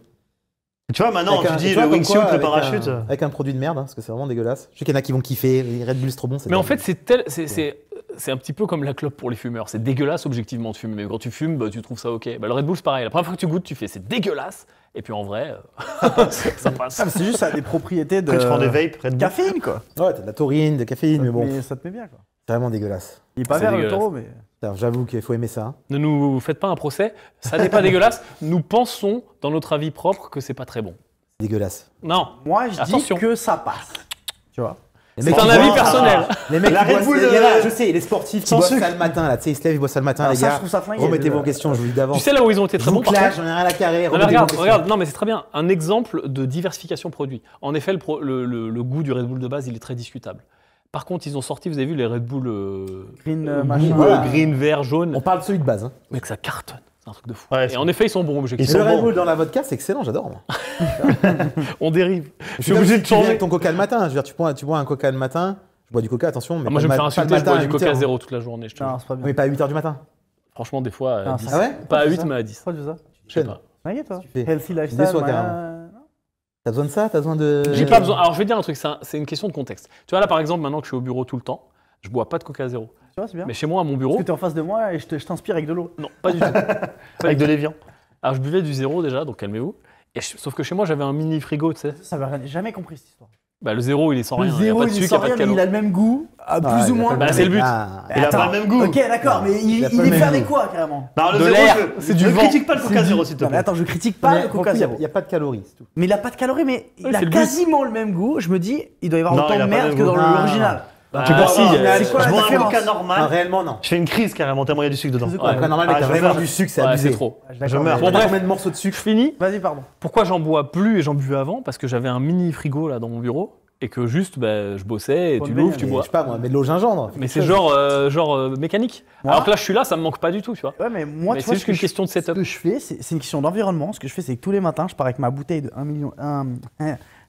Tu vois, maintenant, tu dis le wingsuit, le parachute. avec un produit de merde, hein, parce que c'est vraiment dégueulasse. Je sais qu'il y en a qui vont kiffer, Red Bull, c'est trop bon. Mais en fait, c'est euh, C'est, un petit peu comme la clope pour les fumeurs. C'est dégueulasse objectivement de fumer, mais quand tu fumes, bah, tu trouves ça ok. Bah, le Red Bull, c'est pareil. La première fois que tu goûtes, tu fais c'est dégueulasse. Et puis en vrai, ça euh, passe. c'est juste ça a des propriétés de. Quand tu prends des vapes, Red Bull. Caféine, quoi. Ouais, t'as de la taurine, de la caféine, mais bon. ça te met bien, quoi. C'est vraiment dégueulasse. Il est pas vert le taureau, mais. J'avoue qu'il faut aimer ça. Ne nous faites pas un procès, ça n'est pas dégueulasse. Nous pensons, dans notre avis propre, que c'est pas très bon. Dégueulasse. Non. Moi, je dis que ça passe. Tu vois c'est un avis personnel. Ah, ah. Les mecs, la Red Bull, euh, je sais, les sportifs ils boivent ça le matin, là, tu sais, ils se lèvent, ils boivent ça le matin, ah, les gars. Remettez-vous en question, je vous dis d'avance. Tu sais là où ils ont été très bons par là, j'en ai rien à carrer. regarde, regarde, non, mais c'est très bien. Un exemple de diversification produit. En effet, le, goût du Red Bull de base, il est très discutable. Par contre, ils ont sorti, vous avez vu, les Red Bull euh, green, euh, euh, green, vert, jaune. On parle de celui de base. Hein. Mec, ça cartonne. C'est un truc de fou. et en effet, ils sont bons, objectifs. le Red Bull dans la vodka, c'est excellent, j'adore. On dérive. Je suis obligé de changer. ton coca le matin. Je veux dire, tu bois, un coca le matin. Je bois du coca, attention. Mais ah, moi, je vais me faire insulter, je bois du coca zéro toute la journée. non, c'est pas bien. Mais pas à 8h du matin. Franchement, des fois, ah, Pas à 8, mais à 10. crois tu fais ça Je sais pas. Maillé, toi. Healthy lifestyle. Déçois, T'as besoin de ça T'as besoin de. J'ai pas besoin. Alors, je vais dire un truc, c'est une question de contexte. Tu vois, là, par exemple, maintenant que je suis au bureau tout le temps, je bois pas de coca zéro. Tu vois, c'est bien. Mais chez moi, à mon bureau. tu que en face de moi et je t'inspire avec de l'eau. Non, pas du tout. avec de l'évian. Alors, je buvais du zéro déjà, donc calmez-vous. Sauf que chez moi, j'avais un mini frigo, tu sais. Ça m'a jamais compris cette histoire. Bah, le zéro, il est sans rien, le rien. Zéro, il, est sans rien, mais il a le même goût, ah, ah, plus ou moins. Bah, c'est le but. Ah, il a pas le même goût. Ok, d'accord, mais il, est fait est quoi, carrément Bah le zéro, c'est du vent. critique pas le Coca Zéro, s'il te plaît. attends, je critique pas le Coca Zéro. Il n'y a pas de calories, c'est tout. Mais il a pas de calories, mais il a quasiment le même goût. Je me dis, il doit y avoir autant de merde que dans l'original. Bah, tu si, c'est quoi la différence normal ah, Réellement, non. Je fais une crise carrément, tellement il y a du sucre dedans. Un cas normal, mais t'as vraiment ah, du sucre, c'est abusé. trop. Je meurs. Bon, bref, combien de morceaux de sucre Je finis. Vas-y, pardon. Pourquoi j'en bois plus et j'en buvais avant Parce que j'avais un mini frigo là dans mon bureau et que juste bah, je bossais et tu l'ouvres, tu bois. Je sais pas moi, mais de l'eau gingembre. Mais c'est genre, euh, genre euh, mécanique. Alors que là je suis là, ça me manque pas du tout, tu vois. Ouais, mais moi, mais c'est juste une question de setup. Ce que je fais, c'est une question d'environnement. Ce que je fais, c'est que tous les matins, je pars avec ma bouteille de 1 million,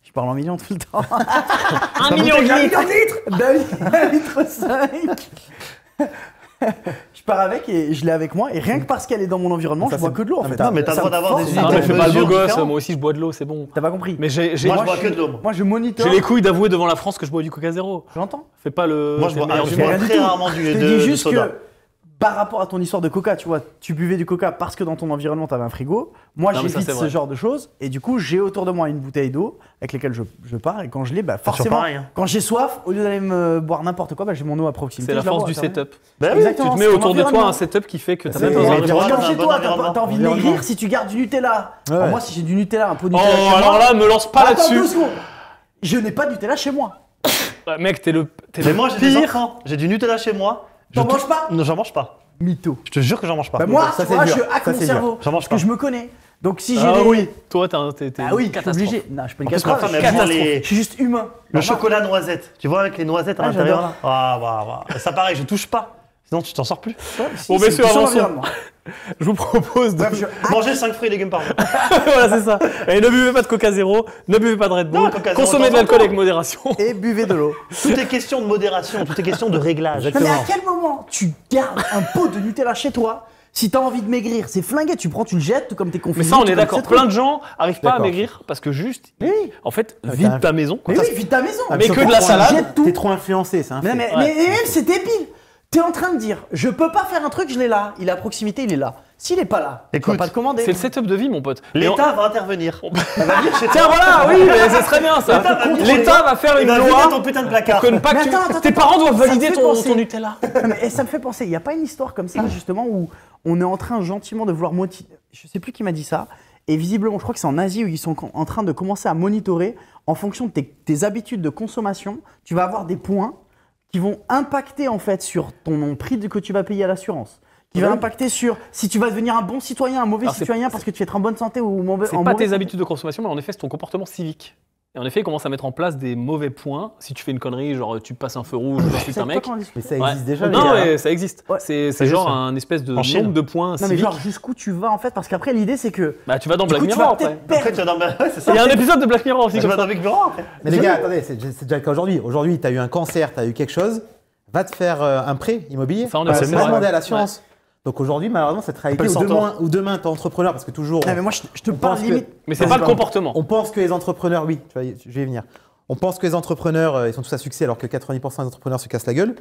je parle en millions tout le temps. un million de litres 2 litres 5 je pars avec et je l'ai avec moi et rien que parce qu'elle est dans mon environnement, je bois que de l'eau. En fait. Non, mais t'as le droit d'avoir des idées Non, mais fais pas le beau gosse, moi aussi je bois de l'eau, c'est bon. T'as pas compris Mais j'ai, moi, je bois que de l'eau. Moi je monitor. J'ai les couilles d'avouer devant la France que je bois du Coca Zéro. J'entends. Fais pas le. Moi je bois, très rarement du, je dis juste soda. Que par rapport à ton histoire de coca, tu vois, tu buvais du coca parce que dans ton environnement, tu avais un frigo. Moi, j'évite ce genre de choses. Et du coup, j'ai autour de moi une bouteille d'eau avec laquelle je, je pars. Et quand je l'ai, bah, bah forcément, quand j'ai soif, au lieu d'aller me boire n'importe quoi, bah, j'ai mon eau à proximité. C'est la force du setup. Bah tu te mets autour de toi un setup qui fait que t'as même chez toi, t'as envie de maigrir si tu gardes du Nutella. moi, si j'ai du Nutella, un peu de Nutella oh, alors là, me lance pas bah, là-dessus. Je n'ai pas de Nutella chez moi. Mec, t'es le. pire. J'ai du Nutella chez moi. T'en mange manges pas Non, j'en mange pas. Mytho. Je te jure que j'en mange pas. Bah moi, ça, je hack mon cerveau. J'en mange pas. Parce que je me connais. Donc si ah j'ai ah des... oui, toi t'es ah oui, t'es obligé. Non, je suis pas une je, suis juste humain. Le chocolat noisette, tu vois avec les noisettes à ah, l'intérieur. Ah, bah, bah. Ça pareil, je touche pas. Sinon, tu t'en sors plus. Bon bon, messieurs, Je vous propose de manger 5 fruits et légumes par jour. voilà, c'est ça. Et ne buvez pas de Coca Zéro, ne buvez pas de Red Bull, consommez de l'alcool avec modération. Et buvez de l'eau. Tout est question de modération, tout est question de réglage. mais à quel moment tu gardes un pot de Nutella chez toi si t'as envie de maigrir, c'est flingué, tu prends, tu le jettes, comme t'es confiné. Mais ça, on est d'accord. Plein de gens arrivent pas à maigrir parce que juste, en fait, ah, vide ta maison. Mais oui, vide ta maison. Ah, mais, que de la salade. T'es trop influencé, ça. Mais, mais, même, c'est débile. T'es en train de dire, je peux pas faire un truc, je l'ai là. Il est à proximité, il est là. S'il est pas là, Écoute, tu vas pas te commander. C'est le setup de vie, mon pote. L'État va intervenir. va dire, Tiens, voilà, oui, mais ça serait bien ça. L'État va faire une loi. ton putain de placard. Que tes parents doivent valider ton, Nutella. et ça me fait penser, il n'y a pas une histoire comme ça, justement, où on est en train gentiment de vouloir. Je sais plus qui m'a dit ça. Et visiblement, je crois que c'est en Asie où ils sont en train de commencer à monitorer en fonction de tes habitudes de consommation. Tu vas avoir des points qui vont impacter en fait sur ton prix que tu vas payer à l'assurance qui va impacter sur si tu vas devenir un bon citoyen, un mauvais citoyen parce que tu vas être en bonne santé ou mauvais. C'est pas tes habitudes de consommation, mais en effet, c'est ton comportement civique. Et en effet, ils commencent à mettre en place des mauvais points. Si tu fais une connerie, genre tu passes un feu rouge, tu suis un mec. Mais ça existe déjà. Non, mais hein. ça existe. C'est genre un espèce de nombre de points. Non, mais genre jusqu'où tu vas en fait Parce qu'après, l'idée c'est que. Bah, tu vas dans Black Mirror après. après tu vas dans... Il y a un épisode de Black Mirror aussi. tu vas dans Black Mirror Mais les gars, attendez, c'est déjà le cas aujourd'hui. Aujourd'hui, t'as eu un cancer, t'as eu quelque chose. Va te faire euh, un prêt immobilier. Ça, on demander à l'assurance. Donc aujourd'hui, malheureusement, cette réalité, ou demain, ou demain, t'es entrepreneur, parce que toujours. Non, mais moi, je, te parle limite. mais c'est pas le comportement. On pense que les entrepreneurs, oui, je vais y venir. On pense que les entrepreneurs, euh, ils sont tous à succès, alors que 90 des entrepreneurs se cassent la gueule.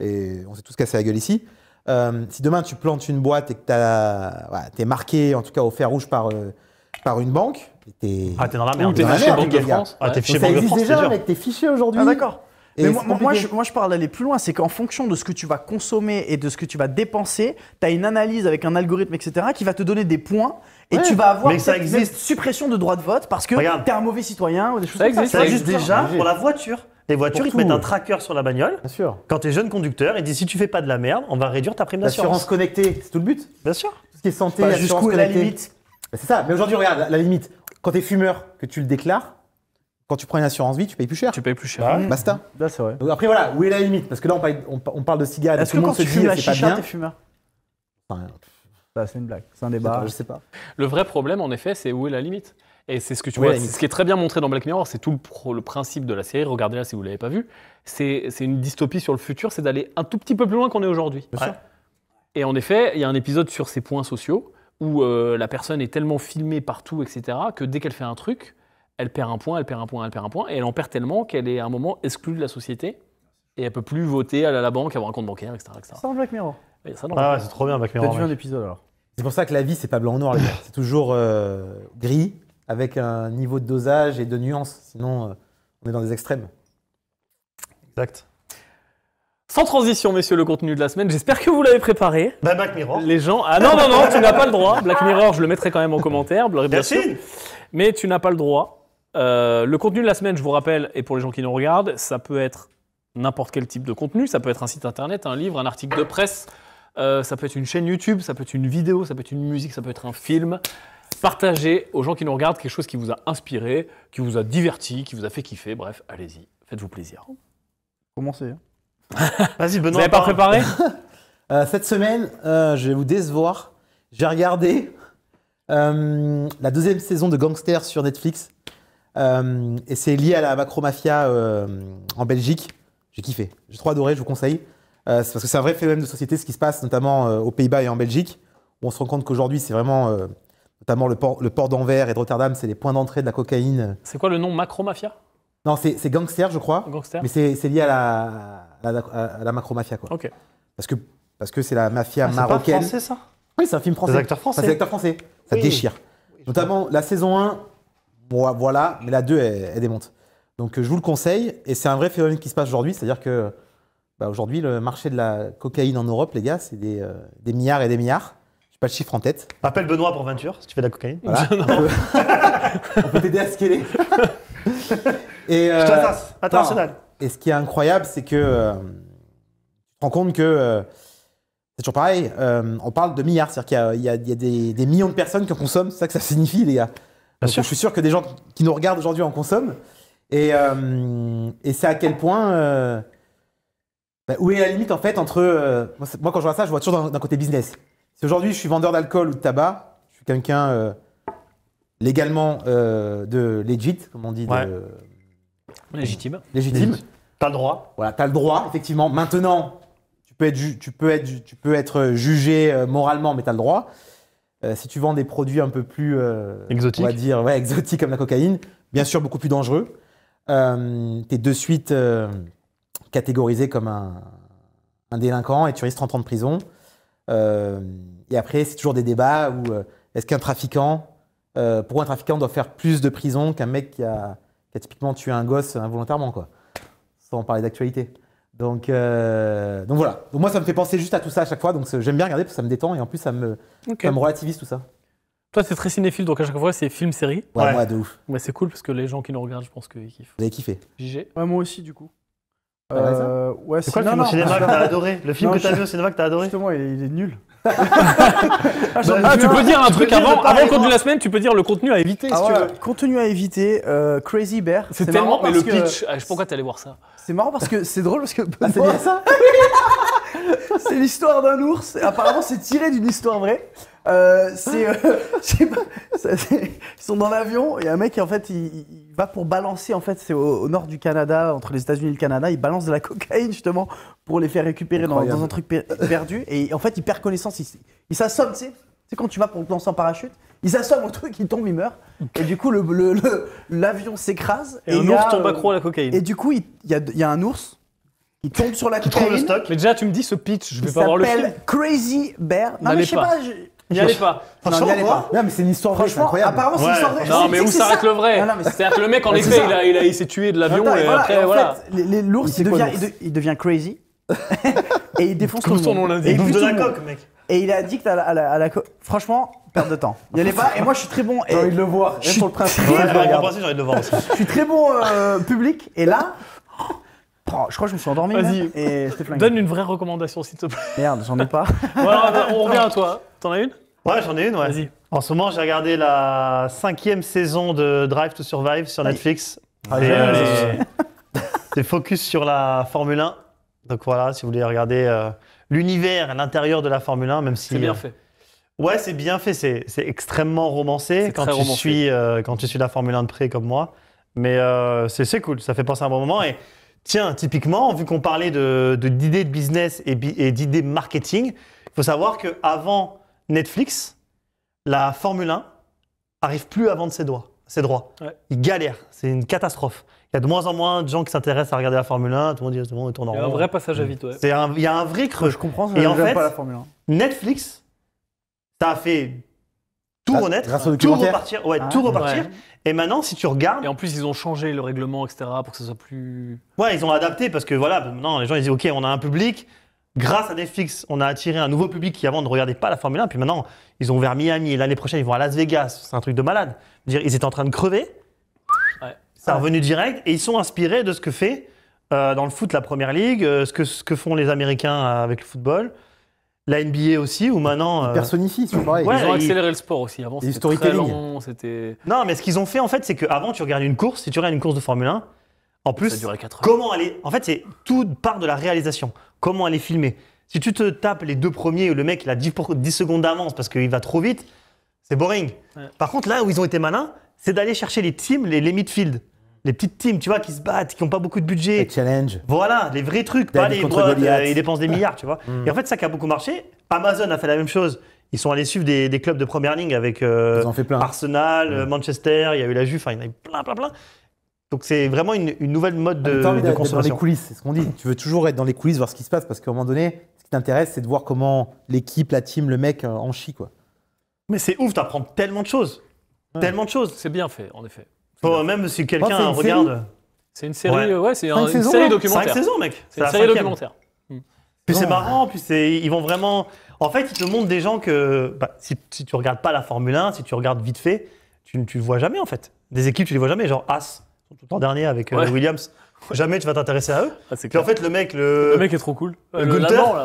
Et on s'est tous cassés la gueule ici. Euh, si demain, tu plantes une boîte et que tu voilà, t'es marqué, en tout cas, au fer rouge par, euh, par une banque, t'es. Ah, t'es dans la merde. T'es fiché Banque de France. Ah, t'es fiché Banque de France. Ça existe déjà, mec, t'es fiché aujourd'hui. Ah, d'accord mais moi, moi, je, parle d'aller plus loin, c'est qu'en fonction de ce que tu vas consommer et de ce que tu vas dépenser, tu as une analyse avec un algorithme, etc., qui va te donner des points et tu vas avoir ça des suppressions de droit de vote parce que tu es un mauvais citoyen ou des choses ça comme existe, ça. Ça existe déjà pour la voiture. Les voitures, ils mettent un tracker sur la bagnole. Bien sûr. Quand tu es jeune conducteur, ils disent si tu fais pas de la merde, on va réduire ta prime d'assurance. L'assurance connectée, c'est tout le but Bien sûr. Tout ce qui est santé, jusqu'où la limite. c'est ça, mais aujourd'hui, regarde, la limite. Quand tu es fumeur, que tu le déclares, quand tu prends une assurance vie, tu payes plus cher. Tu payes plus cher. Bah Basta. Là, c'est vrai. Donc après, voilà, où est la limite Parce que là, on parle, de cigares. Est-ce que quand tu fumes eh, la chicha, t'es fumeur enfin, euh, C'est une blague. C'est un débat. Je sais pas. Le vrai problème, en effet, c'est où est la limite et c'est ce que tu vois, ce qui est très bien montré dans Black Mirror, c'est tout le, le, principe de la série, regardez-la si vous ne l'avez pas vu, c'est une dystopie sur le futur, c'est d'aller un tout petit peu plus loin qu'on est aujourd'hui. Et en effet, il y a un épisode sur ces points sociaux où euh, la personne est tellement filmée partout, etc., que dès qu'elle fait un truc, elle perd un point, elle perd un point, elle perd un point, et elle en perd tellement qu'elle est à un moment exclue de la société et elle peut plus voter, aller à la banque, avoir un compte bancaire, etc. etc. Ça Black Mirror. ah c'est trop bien Black Mirror. T'as un épisode alors C'est pour ça que la vie, c'est pas blanc ou noir, c'est toujours euh, gris avec un niveau de dosage et de nuance. Sinon, euh, on est dans des extrêmes. Exact. Sans transition, messieurs, le contenu de la semaine. J'espère que vous l'avez préparé. Ben Black Mirror. Les gens. Ah non, non, non, tu n'as pas le droit. Black Mirror, je le mettrai quand même en commentaire. Bien sûr. Mais tu n'as pas le droit. Euh, le contenu de la semaine, je vous rappelle, et pour les gens qui nous regardent, ça peut être n'importe quel type de contenu. Ça peut être un site internet, un livre, un article de presse, euh, ça peut être une chaîne YouTube, ça peut être une vidéo, ça peut être une musique, ça peut être un film. Partagez aux gens qui nous regardent quelque chose qui vous a inspiré, qui vous a diverti, qui vous a fait kiffer. Bref, allez-y, faites-vous plaisir. Commencez. Hein. Vas-y, Benoît. Vous n'avez pas préparé euh, Cette semaine, je vais vous décevoir. J'ai regardé la deuxième saison de Gangster sur Netflix. Euh, et c'est lié à la macro-mafia euh, en Belgique. J'ai kiffé. J'ai trop adoré, je vous conseille. Euh, parce que c'est un vrai phénomène de société ce qui se passe, notamment aux Pays-Bas et en Belgique. Où on se rend compte qu'aujourd'hui, c'est vraiment, notamment le port, le port d'Anvers et de Rotterdam, c'est les points d'entrée de la cocaïne. C'est quoi le nom macro-mafia Non, c'est gangster, je crois. Gangster. Mais c'est lié à la, à la, macro-mafia. Ok. Parce que parce que c'est la mafia ah, marocaine. C'est français, ça Oui, c'est un film français. Des acteurs français. C'est un acteurs français. Ça déchire. Notamment la saison 1, voilà, mais la 2, elle, démonte. Donc euh, je vous le conseille, et c'est un vrai phénomène qui se passe aujourd'hui, c'est-à-dire que bah, aujourd'hui, le marché de la cocaïne en Europe, les gars, c'est des, euh, des milliards et des milliards pas le chiffre en tête. Appelle Benoît pour Venture si tu fais de la cocaïne. Voilà. on peut t'aider à scaler. et euh, international. Et ce qui est incroyable, c'est que je euh, tu te rends compte que c'est toujours pareil. on parle de milliards, c'est-à-dire qu'il y a, y a, des, des, millions de personnes qui en consomment. C'est ça que ça signifie, les gars je suis sûr que des gens qui nous regardent aujourd'hui en consomment. Et, euh, et c'est à quel point. Euh, bah, où est la limite en fait entre. Euh, moi, quand je vois ça, je vois toujours d'un côté business. Si aujourd'hui je suis vendeur d'alcool ou de tabac, je suis quelqu'un légalement de legit, comme on dit. De, légitime. Légitime. T'as le droit. Voilà, t'as le droit, effectivement. Maintenant, tu peux être, tu peux être, tu peux être jugé moralement, mais tu as le droit. Euh, si tu vends des produits un peu plus euh, exotiques, on va dire exotiques comme la cocaïne, bien sûr beaucoup plus dangereux. Euh, tu es de suite catégorisé comme un, délinquant et tu risques 30 ans de prison. et après, c'est toujours des débats où est-ce qu'un trafiquant, pourquoi un trafiquant doit faire plus de prison qu'un mec qui a, typiquement tué un gosse involontairement, quoi, sans parler d'actualité. Donc, euh, donc voilà. moi, ça me fait penser juste à tout ça à chaque fois. Donc j'aime bien regarder parce que ça me détend et en plus, ça me, relativise tout ça. Toi, c'est très cinéphile, donc à chaque fois, c'est film-série. Ouais, moi, de ouf. c'est cool parce que les gens qui nous regardent, je pense qu'ils kiffent. Vous avez kiffé J'ai. Ouais, moi aussi, du coup. Euh, ouais, c'est quoi le film cinéma que t'as adoré Le film que t'as vu au cinéma que t'as adoré Justement, il est nul. Ah, ah, tu peux dire un truc avant, avant le contenu de la semaine, tu peux dire le contenu à éviter si ah Contenu à éviter, euh, Crazy Bear. C'est tellement marrant mais le pitch, pourquoi t'es allé voir ça. C'est marrant parce que c'est drôle parce que. c'est bien ça c'est l'histoire d'un ours. Apparemment, c'est tiré d'une histoire vraie. Euh, euh, c'est, ils sont dans l'avion et un mec, en fait, il, va pour balancer, en fait, c'est au, nord du Canada, entre les États-Unis et le Canada, il balance de la cocaïne justement pour les faire récupérer dans, un truc perdu. Et en fait, il perd connaissance, il, il s'assomme, tu sais. C'est quand tu vas pour te lancer en parachute, ils s'assomme au truc, qui tombe, il meurt. Et du coup, l'avion le, s'écrase. Et, l'ours un ours tombe accro euh, à la cocaïne. Et du coup, il y a un ours il tombe sur la qui Mais déjà, tu me dis ce pitch, je vais pas voir le film. s'appelle Crazy Bear. Non, mais je sais pas. pas. N'y allez pas. Non, pas. Non, mais c'est une histoire incroyable. apparemment, c'est une histoire vraie. Non, mais où s'arrête le vrai c'est- à dire que le mec, en effet, il, a, s'est tué de l'avion et, après, voilà. les- l'ours, il, devient, crazy. et il défonce tout le nom son Et il Il bouffe de la coque, mec. Et il est addict à la, à Franchement, perte de temps. N'y allez pas. Et moi, je suis très bon. Et J'ai le voit, Je suis- le principe. j'ai de le je suis très bon euh, public. Et là, Oh, je crois que je me suis endormi. Vas-y. Donne une vraie recommandation, s'il te plaît. Merde, j'en ai pas. on revient à toi. T'en as une Ouais, j'en ai une, ouais. Vas-y. En ce moment, j'ai regardé la cinquième saison de Drive to Survive sur Netflix. Ah, euh, c'est focus sur la Formule 1. Donc voilà, si vous voulez regarder euh, l'univers à l'intérieur de la Formule 1, même si. C'est bien euh, fait. Ouais, c'est bien fait. C'est extrêmement romancé quand tu, Suis, quand tu suis la Formule 1 de près comme moi. Mais c'est cool. Ça fait penser à un bon moment. Et Tiens, typiquement, vu qu'on parlait d'idées de, de, business et, et d'idées marketing, il faut savoir qu'avant Netflix, la Formule 1 arrive plus à vendre ses, doigts, ses droits. Il galère, c'est une catastrophe. Il y a de moins en moins de gens qui s'intéressent à regarder la Formule 1, tout le monde dit, tourne en rond. Il y a un vrai passage à vide, ouais. Il y a un vrai creux. Je comprends, ça et en fait, pas la Formule 1. Netflix, ça a fait tout renaître, ah. tout repartir, ouais, tout Et maintenant, si tu regardes, et en plus ils ont changé le règlement, etc., pour que ça soit plus. Ouais, ils ont adapté parce que voilà, maintenant les gens ils disent ok, on a un public. Grâce à Netflix, on a attiré un nouveau public qui avant ne regardait pas la Formule 1. Puis maintenant, ils ont ouvert Miami. L'année prochaine, ils vont à Las Vegas. C'est un truc de malade. Dire, ils étaient en train de crever. Ça a revenu direct et ils sont inspirés de ce que fait euh, dans le foot la première ligue, euh, ce, que, ce que font les Américains euh, avec le football. La NBA aussi, ou maintenant. Ils euh, personnifient, c'est pareil. ils ont accéléré le sport aussi. Avant, c'était très long, c'était. Non, mais ce qu'ils ont fait, en fait, c'est qu'avant, tu regardes une course, si tu regardes une course de Formule 1, en plus, comment aller. En fait, c'est tout part de la réalisation. Comment aller filmer. Si tu te tapes les deux premiers, où le mec, il a 10, secondes d'avance parce qu'il va trop vite, c'est boring. Par contre, là où ils ont été malins, c'est d'aller chercher les teams, les, les les petites teams, tu vois, qui se battent, qui n'ont pas beaucoup de budget. Les challenges. Voilà, les vrais trucs, pas les brodes, euh, ils dépensent des milliards, tu vois. Mm. Et en fait, ça qui a beaucoup marché, Amazon a fait la même chose. Ils sont allés suivre des, clubs de première ligne avec euh, Arsenal, mm. Manchester, il y a eu la Juve, enfin, il y en a eu plein, plein, plein. Donc c'est vraiment une, nouvelle mode ah, de, de consommation. Dans les coulisses, c'est ce qu'on dit. Mm. tu veux toujours être dans les coulisses, voir ce qui se passe, parce qu'à un moment donné, ce qui t'intéresse, c'est de voir comment l'équipe, la team, le mec euh, en chie, quoi. Mais c'est ouf, t'apprends tellement de choses. Tellement de choses. C'est bien fait, en effet même si quelqu'un regarde. C'est une série, ouais, c'est une série documentaire. C'est une série documentaire. Puis c'est marrant, puis ils vont vraiment. En fait, ils te montrent des gens que bah, si, tu regardes pas la Formule 1, si tu regardes vite fait, tu ne vois jamais en fait. Des équipes, tu les vois jamais. Genre As, tout le temps dernier avec euh, Williams. Jamais tu vas t'intéresser à eux. Ah, puis en fait, le mec, le. mec est trop cool. Euh,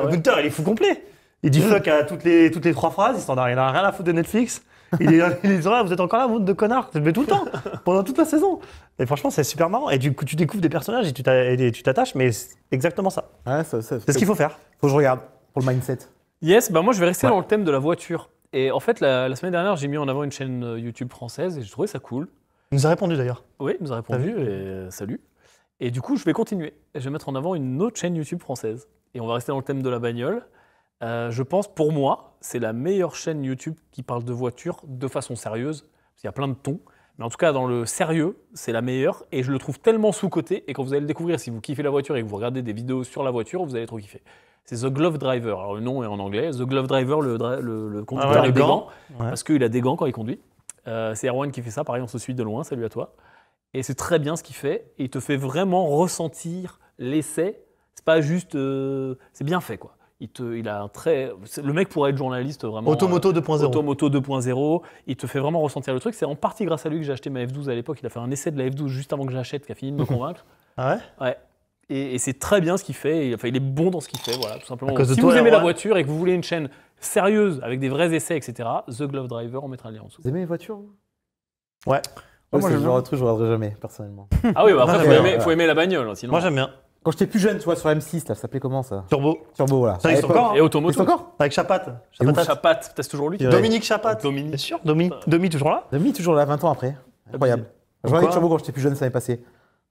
Gunther, il est fou complet. Il dit mm. fuck à toutes les, toutes les trois phrases, il s'en a rien à foutre de Netflix. Il, est, vous êtes encore là, vous de connards, mais tout le temps, pendant toute la saison. Et franchement, c'est super marrant. Et du coup, tu découvres des personnages et tu t'attaches, mais c'est exactement ça. c'est ce qu'il faut faire. Faut que je regarde pour le mindset. Yes, bah moi je vais rester dans le thème de la voiture. Et en fait, la, semaine dernière, j'ai mis en avant une chaîne euh, YouTube française et j'ai trouvé ça cool. Il nous a répondu d'ailleurs. Oui, il nous a répondu et euh, salut. Et du coup, je vais continuer. Je vais mettre en avant une autre chaîne YouTube française. Et on va rester dans le thème de la bagnole. Euh, je pense, pour moi, c'est la meilleure chaîne YouTube qui parle de voiture de façon sérieuse. Parce Il y a plein de tons. Mais en tout cas, dans le sérieux, c'est la meilleure. Et je le trouve tellement sous-côté. Et quand vous allez le découvrir, si vous kiffez la voiture et que vous regardez des vidéos sur la voiture, vous allez trop kiffer. C'est The Glove Driver. Alors le nom est en anglais. The Glove Driver, le, le, conducteur ah des gants. Parce qu'il a des gants quand il conduit. Euh, c'est Erwan qui fait ça. Pareil, on se suit de loin. Salut à toi. Et c'est très bien ce qu'il fait. Et il te fait vraiment ressentir l'essai. C'est pas juste. Euh, c'est bien fait, quoi. Il, te, il a un très. Le mec pourrait être journaliste vraiment. Automoto 2.0. Euh, Automoto 2.0. Il te fait vraiment ressentir le truc. C'est en partie grâce à lui que j'ai acheté ma F12 à l'époque. Il a fait un essai de la F12 juste avant que j'achète, qui a fini de me convaincre. ah ouais Ouais. Et, c'est très bien ce qu'il fait. enfin, il est bon dans ce qu'il fait, voilà, tout simplement. si toi, vous aimez la voiture et que vous voulez une chaîne sérieuse avec des vrais essais, etc., The Glove Driver, on mettra le lien en dessous. Vous aimez les voitures Ouais. moi, c'est le genre truc je jamais, personnellement. Ah oui, bah, après, faut, faut aimer la bagnole, hein, sinon. Moi, j'aime bien. Quand j'étais plus jeune, tu vois, sur M6, ça s'appelait comment ça Turbo. Turbo, voilà. Ça existe encore. Hein. Et Automoto. Existe encore Avec Chapat. Chapatte, Chapatte, Chapat, c'est toujours lui. Dominique Chapat. Dominique. sûr. Domi, Domi toujours là Dominique toujours là, 20 ans après. Incroyable. Je vois Turbo quand j'étais plus jeune, ça m'est passé.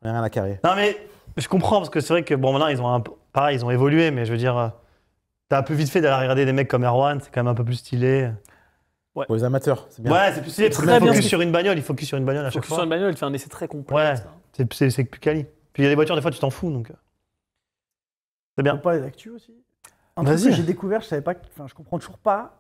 Rien à carrer. Non mais je comprends parce que c'est vrai que bon maintenant ils ont un pareil ils ont évolué mais je veux dire euh, T'as un peu vite fait d'aller regarder des mecs comme Erwan c'est quand même un peu plus stylé. Ouais. Pour les amateurs, c'est bien. Ouais c'est plus stylé très focus sur une bagnole il focus sur une bagnole à chaque Focus sur une bagnole, il fait un essai très complet. Ouais. Hein. C'est- plus quali. Puis il y a des voitures des fois tu t'en fous donc. Euh. C'est bien. pas les actus aussi. vas-y que j'ai découvert, je savais pas, enfin, je comprends toujours pas.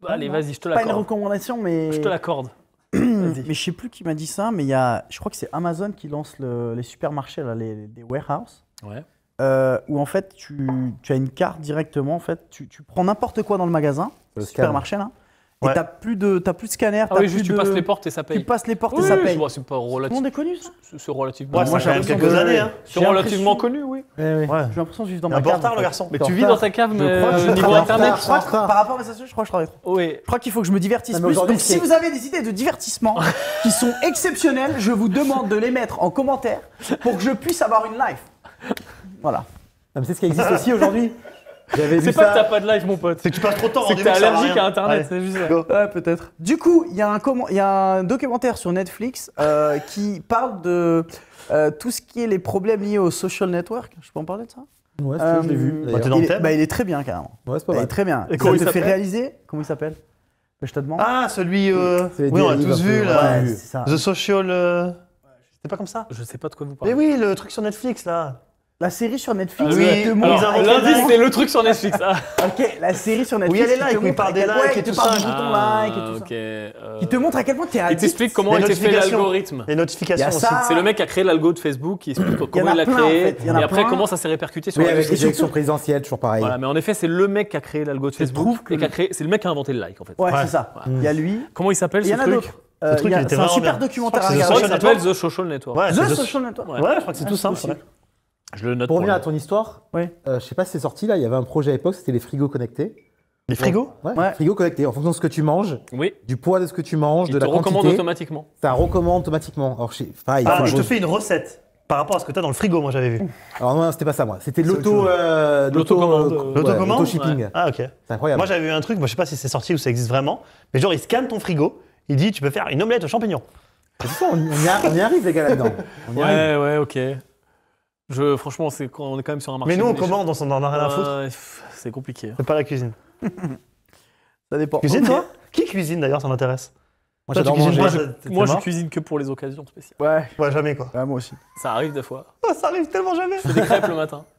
Bah, allez, vas-y, je te l'accorde. Pas une recommandation, mais. Je te l'accorde. mais je sais plus qui m'a dit ça, mais il y a, je crois que c'est Amazon qui lance les supermarchés, là, les, warehouses. Ouais. Euh, où en fait, tu, tu, as une carte directement, en fait, tu, tu prends n'importe quoi dans le magasin, le supermarché, là, et t'as plus de, t'as plus de scanner. Ah oui, plus juste de... tu passes les portes et ça paye. Tu passes les portes et ça paye. C'est pas relatif. Tout le monde est connu, C'est relativement. Ouais, moi j'ai quelques années. Hein. C'est relativement connu, oui. Ouais, J'ai l'impression de vivre dans ma cave. retard, le garçon. Mais tu vis dans ta cave, mais euh, niveau internet. Par rapport à ça, je crois que je travaille trop. Oui. Je crois qu'il faut que je me divertisse plus. Donc si vous avez des idées de divertissement qui sont exceptionnelles, je vous demande de les mettre en commentaire pour que je puisse avoir une life. Voilà. Mais C'est ce qui existe aussi aujourd'hui. C'est pas ça. que t'as pas de live, mon pote. C'est que tu passes trop de temps. C'est que t'es allergique à, Internet, c'est juste ça. Ouais, peut-être. Du coup, il y, a un documentaire sur Netflix euh, qui parle de euh, tout ce qui est les problèmes liés au social network. Je peux en parler de ça Ouais, c'est je l'ai vu. Euh, bah, dans il, thème. Est, bah, il est très bien, carrément. Ouais, c'est pas mal. Il est très bien. Et ça te fait réaliser Comment il s'appelle bah, Je te demande. Ah, celui. Oui, on l'a tous vu, là. The Social. C'était pas comme ça Je sais pas de quoi vous parlez. Mais oui, le truc sur Netflix, là. La série sur Netflix. Ah l'indice, c'est le truc sur Netflix. Ah. ok, la série sur Netflix. Oui, elle est là, on parle des likes et tout ça. Ah, like et tout ça. Euh. Il te montre à quel point tu es addict. Il t'explique comment était fait l'algorithme. Les notifications aussi. C'est le mec qui a créé l'algo de Facebook, qui explique comment il l'a créé. et après, comment ça s'est répercuté sur avec les élections présidentielles, toujours pareil. Voilà, mais en effet, c'est le mec qui a créé l'algo de Facebook. C'est le mec qui a inventé le like, en fait. Ouais, c'est ça. Mmh. Il y a lui. Comment il s'appelle euh, ce truc c'est un super documentaire Ça s'appelle The Social Network. The Social Network. Ouais, je crois que c'est tout simple. Je le note. Pour revenir à ton histoire, ouais. euh, je sais pas si c'est sorti là, il y avait un projet à l'époque, c'était les frigos connectés. Les frigos ouais, frigos connectés, en fonction de ce que tu manges, oui. du poids de ce que tu manges, de la quantité. te recommande automatiquement. Ça recommande automatiquement. Alors, je, ah, je te fais une recette par rapport à ce que tu as dans le frigo, moi j'avais vu. Alors non, c'était pas ça moi, c'était l'auto euh, lauto commande euh, l'auto shipping. Ah OK. C'est incroyable. Moi j'avais vu un truc, moi je sais pas si c'est sorti ou ça existe vraiment, mais genre il scanne ton frigo, il dit tu peux faire une omelette aux champignons. Bah, c'est ça, on, y, arrive les gars là-dedans. Ouais, ouais, OK franchement, c'est, on est quand même sur un marché. Mais nous, on commande, on s'en a rien à foutre. c'est compliqué. Hein. C'est pas la cuisine. ça dépend. Cuisine, toi Qui cuisine d'ailleurs Ça m'intéresse. Moi, j'adore manger. Moi, je, cuisine que pour les occasions spéciales. Ouais. Ouais, jamais quoi. moi aussi. Ça arrive des fois. Oh, ça arrive tellement jamais. Je des crêpes le matin.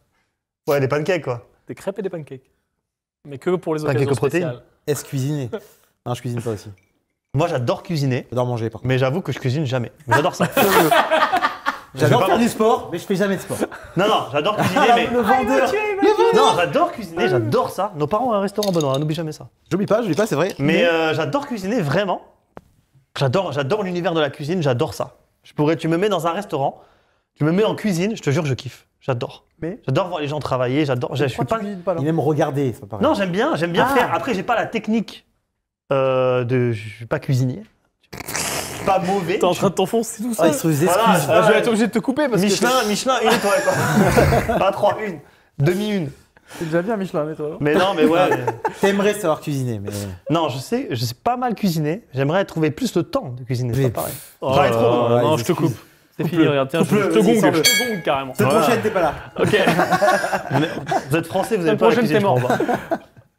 Ouais, des pancakes quoi. Des crêpes et des pancakes. Mais que pour les occasions spéciales. Est-ce cuisiner Non, je cuisine pas aussi. Moi, j'adore cuisiner. J'adore manger, par contre. Mais j'avoue que je cuisine jamais. J'adore ça. J'adore faire du sport, mais je fais jamais de sport. Non, non, j'adore ah, cuisiner, mais. Ah, le vendeur ah, Non, j'adore cuisiner, j'adore ça. Nos parents ont un restaurant bon, n'oublie jamais ça. J'oublie pas, je j'oublie pas, c'est vrai. Mais euh, j'adore cuisiner vraiment. J'adore, j'adore l'univers de la cuisine, j'adore ça. Je pourrais, tu me mets dans un restaurant, tu me mets en cuisine, je te jure, je kiffe. J'adore. Mais j'adore voir les gens travailler, j'adore. Je suis pas... pas Il aime regarder, ça paraît. Non, j'aime bien, j'aime bien faire. Après, j'ai pas la technique euh, de. Je suis pas cuisinier pas mauvais. T'es en train de t'enfoncer tout ça. Ah, excuses. Voilà, euh, je vais être obligé de te couper parce que. Michelin, Michelin, une étoile pas trois, une. Demi-une. C'est déjà bien Michelin, mais toi. Mais non, mais ouais. Ah, t'aimerais savoir cuisiner, mais. Non, je sais, je sais pas mal cuisiner. J'aimerais trouver plus de temps de cuisiner, oh c'est pareil. non, je te coupe. C'est fini, regarde, tiens, je, te gongue, je te carrément. Cette prochaine, t'es pas là. Ok. vous êtes français, vous êtes pas prochaine, t'es mort.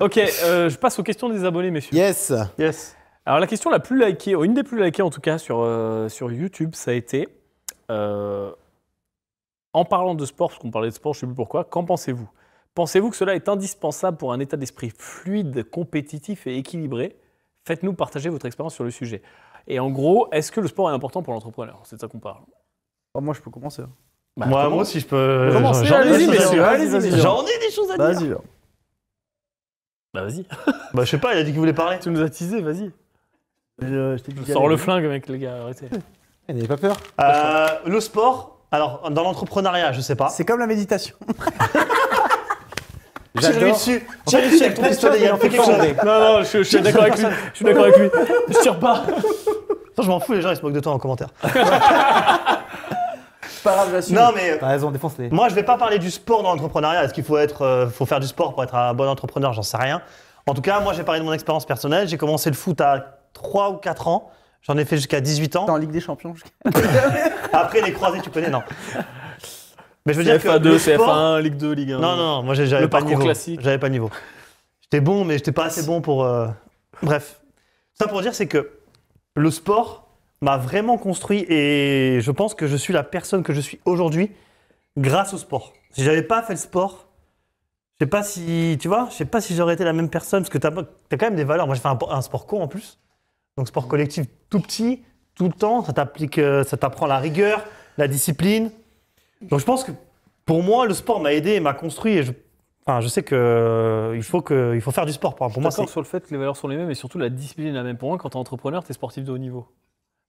Ok, euh, je passe aux questions des abonnés, messieurs. Yes. Yes. Alors la question la plus likée, ou une des plus likées en tout cas sur, euh, sur YouTube, ça a été, euh, en parlant de sport, parce qu'on parlait de sport, je ne sais plus pourquoi, qu'en pensez-vous Pensez-vous que cela est indispensable pour un état d'esprit fluide, compétitif et équilibré Faites-nous partager votre expérience sur le sujet. Et en gros, est-ce que le sport est important pour l'entrepreneur C'est de ça qu'on parle. Oh, moi, je peux commencer. Hein. Bah, moi, moi, si je peux. Allez-y, J'en ai des choses à dire. Vas-y. Bah, vas-y. bah, je sais pas, il a dit qu'il voulait parler. Tu nous as teasé, vas-y. Je, Sors le flingue, mec, les gars, arrêtez. Elle eh, pas peur. Euh, le sport, alors dans l'entrepreneuriat, je sais pas. C'est comme la méditation. Tire-lui J'adore. dessus, avec ton quelque chose. Non, non, je, suis d'accord avec lui. Je suis d'accord avec lui. Je tire pas. Attends, je m'en fous, les gens ils se moquent de toi en commentaire. Pas grave, j'assume. Non mais T'as raison, défonce-les. moi je vais pas parler du sport dans l'entrepreneuriat. Est-ce qu'il faut être, euh, faut faire du sport pour être un bon entrepreneur J'en sais rien. En tout cas, moi j'ai parlé de mon expérience personnelle. J'ai commencé le foot à 3 ou 4 ans. J'en ai fait jusqu'à 18 ans. En Ligue des Champions. Après, les croisés, tu connais, non. Mais je veux dire que. CFA2, CFA1, Ligue 2, Ligue 1. Non, non, moi, j'avais pas, niveau. J'avais pas niveau. J'étais bon, mais j'étais pas assez bon pour. Euh, bref. Ça pour dire, c'est que le sport m'a vraiment construit et je pense que je suis la personne que je suis aujourd'hui grâce au sport. Si j'avais pas fait le sport, je sais pas si, tu vois, je sais pas si j'aurais été la même personne parce que tu as, as, quand même des valeurs. Moi, j'ai fait un, sport court en plus. Donc sport collectif tout petit, tout le temps, ça t'applique, euh, ça t'apprend la rigueur, la discipline. Donc je pense que pour moi, le sport m'a aidé et m'a construit. Et je, enfin, je sais que euh, il faut que il faut faire du sport. Pour, pour moi, sur le fait que les valeurs sont les mêmes et surtout la discipline est la même. Pour moi, quand tu es entrepreneur, tu es sportif de haut niveau.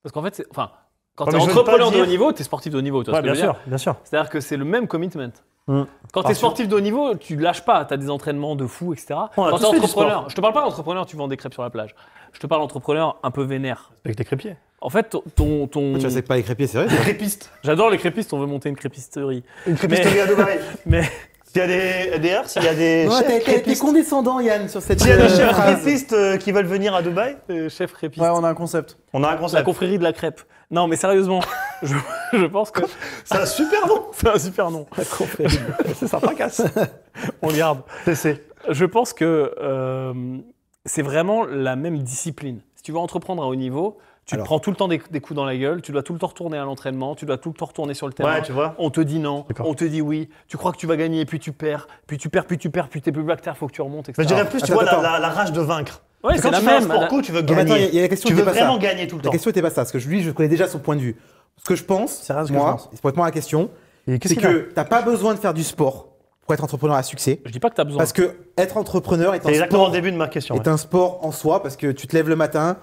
Parce qu'en fait, enfin, quand tu es entrepreneur de haut niveau, tu es sportif de haut niveau. Tu bien sûr, bien sûr. C'est-à-dire que c'est le même commitment. Mm. Quand tu es sportif de haut niveau, tu lâches pas, tu as des entraînements de fou, etc. Quand tu entrepreneur, je te parle pas d'entrepreneur, tu vends des crêpes sur la plage. Je te parle d'entrepreneur un peu vénère. Avec des crêpiers. En fait, ton. ton... Tu sais pas les crêpiers, c'est vrai Les crépistes. J'adore les crépistes, on veut monter une crêpisterie. Une crêpisterie à Dubaï. mais. S'il y a des. D'ailleurs, s'il y a des. Ouais, t'es condescendant, Yann, sur cette. S'il y a des euh, chefs crépistes euh, qui veulent venir à Dubaï. Euh, chef crépiste. Ouais, on a un concept. On a un concept. La confrérie de la crêpe. Non, mais sérieusement, je, pense que. C'est un super nom C'est un super nom. c'est sympa, casse. On le garde. Je pense que euh, c'est vraiment la même discipline. Si tu veux entreprendre à haut niveau, tu prends tout le temps des, coups dans la gueule, tu dois tout le temps retourner à l'entraînement, tu dois tout le temps retourner sur le terrain. tu vois. On te dit non, on te dit oui, tu crois que tu vas gagner, puis tu perds, puis tu perds, puis tu perds, puis tu es plus black terre, faut que tu remontes, etc. Mais je dirais plus, tu vois, la rage de vaincre. Ouais, c'est la tu même. Pour un tu veux gagner. il y a la question tu veux vraiment gagner tout le temps. La question n'était pas ça, parce que je, lui, je connais déjà son point de vue. Ce que je pense, c'est ce moi, c'est la question, c'est que tu que pas besoin de faire du sport pour être entrepreneur à succès. Je dis pas que tu as besoin. Parce que être entrepreneur est, un exactement sport. début de ma question. Est un sport en soi, parce que tu te lèves le matin,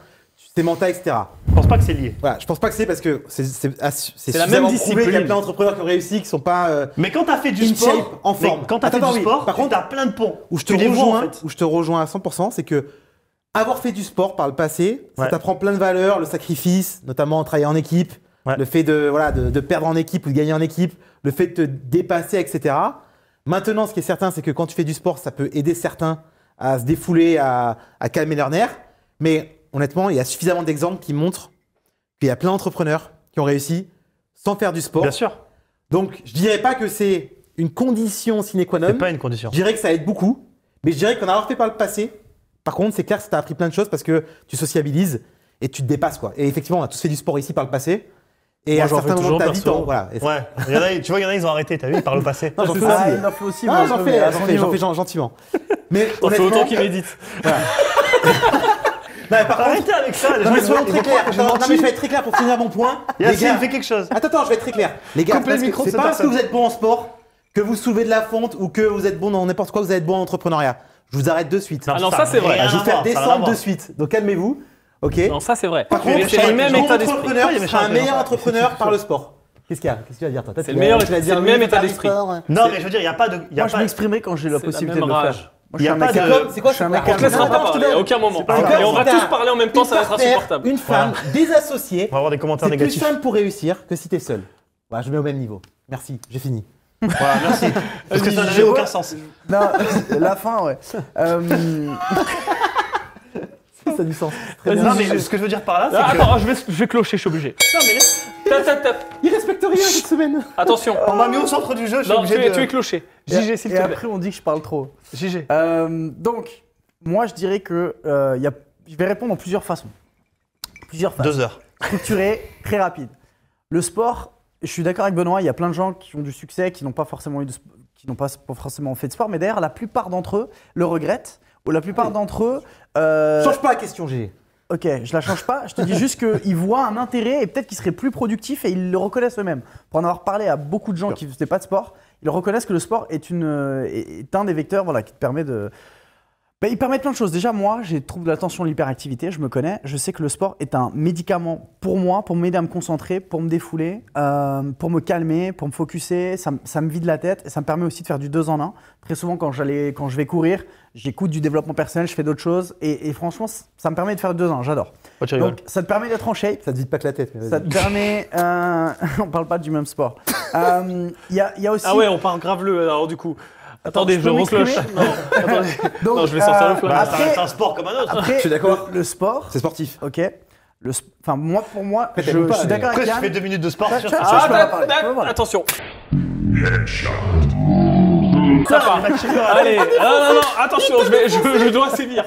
c'est mental, etc. Je pense pas que c'est lié. Voilà, je pense pas que c'est parce que c'est ah, la même discipline. Il y a plein d'entrepreneurs qui ont réussi, qui sont pas. Euh, mais quand as fait du sport, en forme. quand as fait du sport, par contre, as plein de ponts. Où je te rejoins, où je te rejoins à 100%, c'est que avoir fait du sport par le passé, ça t'apprend plein de valeurs, le sacrifice, notamment en travaillant en équipe, le fait de, de, perdre en équipe ou de gagner en équipe, le fait de te dépasser, etc. Maintenant, ce qui est certain, c'est que quand tu fais du sport, ça peut aider certains à se défouler, à, calmer leurs nerfs. Mais honnêtement, il y a suffisamment d'exemples qui montrent qu'il y a plein d'entrepreneurs qui ont réussi sans faire du sport. Bien sûr. Donc, je dirais pas que c'est une condition sine qua non. n'est pas une condition. Je dirais que ça aide beaucoup, mais je dirais qu'en avoir fait par le passé, par contre, c'est clair que ça t'a appris plein de choses parce que tu sociabilises et tu te dépasses, quoi. Et effectivement, on a tous fait du sport ici par le passé. Et moi, à certains moments de ta vie, voilà. Ouais. tu vois, il y en a, ils ont arrêté, t'as vu, par le passé. Non, j'en fais ah, aussi. Ah, j'en fais, j'en fais, gentiment. Mais on fait autant qu'ils méditent. Voilà. par contre, avec ça, les non, mais soyons très clairs. Non, mais je vais être très clair pour finir mon point. les gars, fait quelque chose. Attends, attends, je vais être très clair. Les gars, c'est pas parce que vous êtes bon en sport, que vous soulevez de la fonte ou que vous êtes bon dans n'importe quoi, vous êtes bon en entrepreneuriat je vous arrête de suite. Non, ah non, ça, c'est vrai. Je vous faire descendre de suite. Donc calmez-vous. Ok. Non, ça c'est vrai. Par contre, c'est le même état d'esprit. un meilleur entrepreneur par le sport. Qu'est-ce qu'il y a Qu'est-ce que tu vas dire toi C'est le meilleur. Tu vais dire le même état d'esprit. Non, mais je veux dire, il n'y a pas de. Moi, je m'exprimer quand j'ai la possibilité de le faire. Il y a pas de. C'est quoi On ne laissera pas à aucun moment. Et on va tous parler en même temps, ça va être Une femme désassociée. On va avoir des commentaires négatifs. C'est plus simple pour réussir que si es seul. Bah je mets au même niveau. Merci. J'ai fini. Voilà, merci. Parce que ça n'avait aucun sens. Non, la fin, ouais. Euh, ça a du sens. Non, mais ce que je veux dire par là, c'est ah, que. attends, je vais, clocher, je suis obligé. Non, mais ta Tap, tap, Il respecte rien cette semaine. Attention. On m'a mis au centre du jeu, je suis Non, tu obligé de... tu es cloché. JG, s'il te Et après, on dit que je parle trop. JG. Euh, donc, moi, je dirais que euh, y a- je vais répondre en plusieurs façons. Plusieurs façons. Deux heures. Structuré, très rapide. Le sport, je suis d'accord avec Benoît, il y a plein de gens qui ont du succès, qui n'ont pas forcément eu qui n'ont pas forcément fait de sport, mais d'ailleurs, la plupart d'entre eux le regrettent, ou la plupart d'entre eux... Euh, change pas la question, G. Ok, je la change pas, je te dis juste qu'ils voient un intérêt et peut-être qu'ils seraient plus productifs et ils le reconnaissent eux-mêmes. Pour en avoir parlé à beaucoup de gens qui ne faisaient pas de sport, ils reconnaissent que le sport est, une, euh, est un des vecteurs voilà, qui te permet de, ben, Ils permettent plein de choses. Déjà, moi, j'ai trouble de l'attention, l'hyperactivité, je me connais. Je sais que le sport est un médicament pour moi, pour m'aider à me concentrer, pour me défouler, euh, pour me calmer, pour me focuser. Ça, ça, me vide la tête et ça me permet aussi de faire du deux en un. Très souvent, quand, quand je vais courir, j'écoute du développement personnel, je fais d'autres choses. Et, franchement, ça me permet de faire deux un j'adore. Oh, Donc, ça te permet d'être en shape. Ça te vide pas que la tête. ça te permet. Euh, on parle pas du même sport. Euh, il y a aussi. Ah ouais, on parle grave le alors du coup. Attendez, je, je recloche. Non. je vais sortir le cloche. Euh, c'est un sport comme un autre. Après, je suis d'accord. Le, sport. C'est sportif. Ok. Le, enfin, moi, pour moi, je, suis d'accord avec Yann. Après, je fais deux minutes de sport. Attention. sur... ça, ah, Attention. Ça va, Allez, non, non, non, attention, je, je, dois sévir.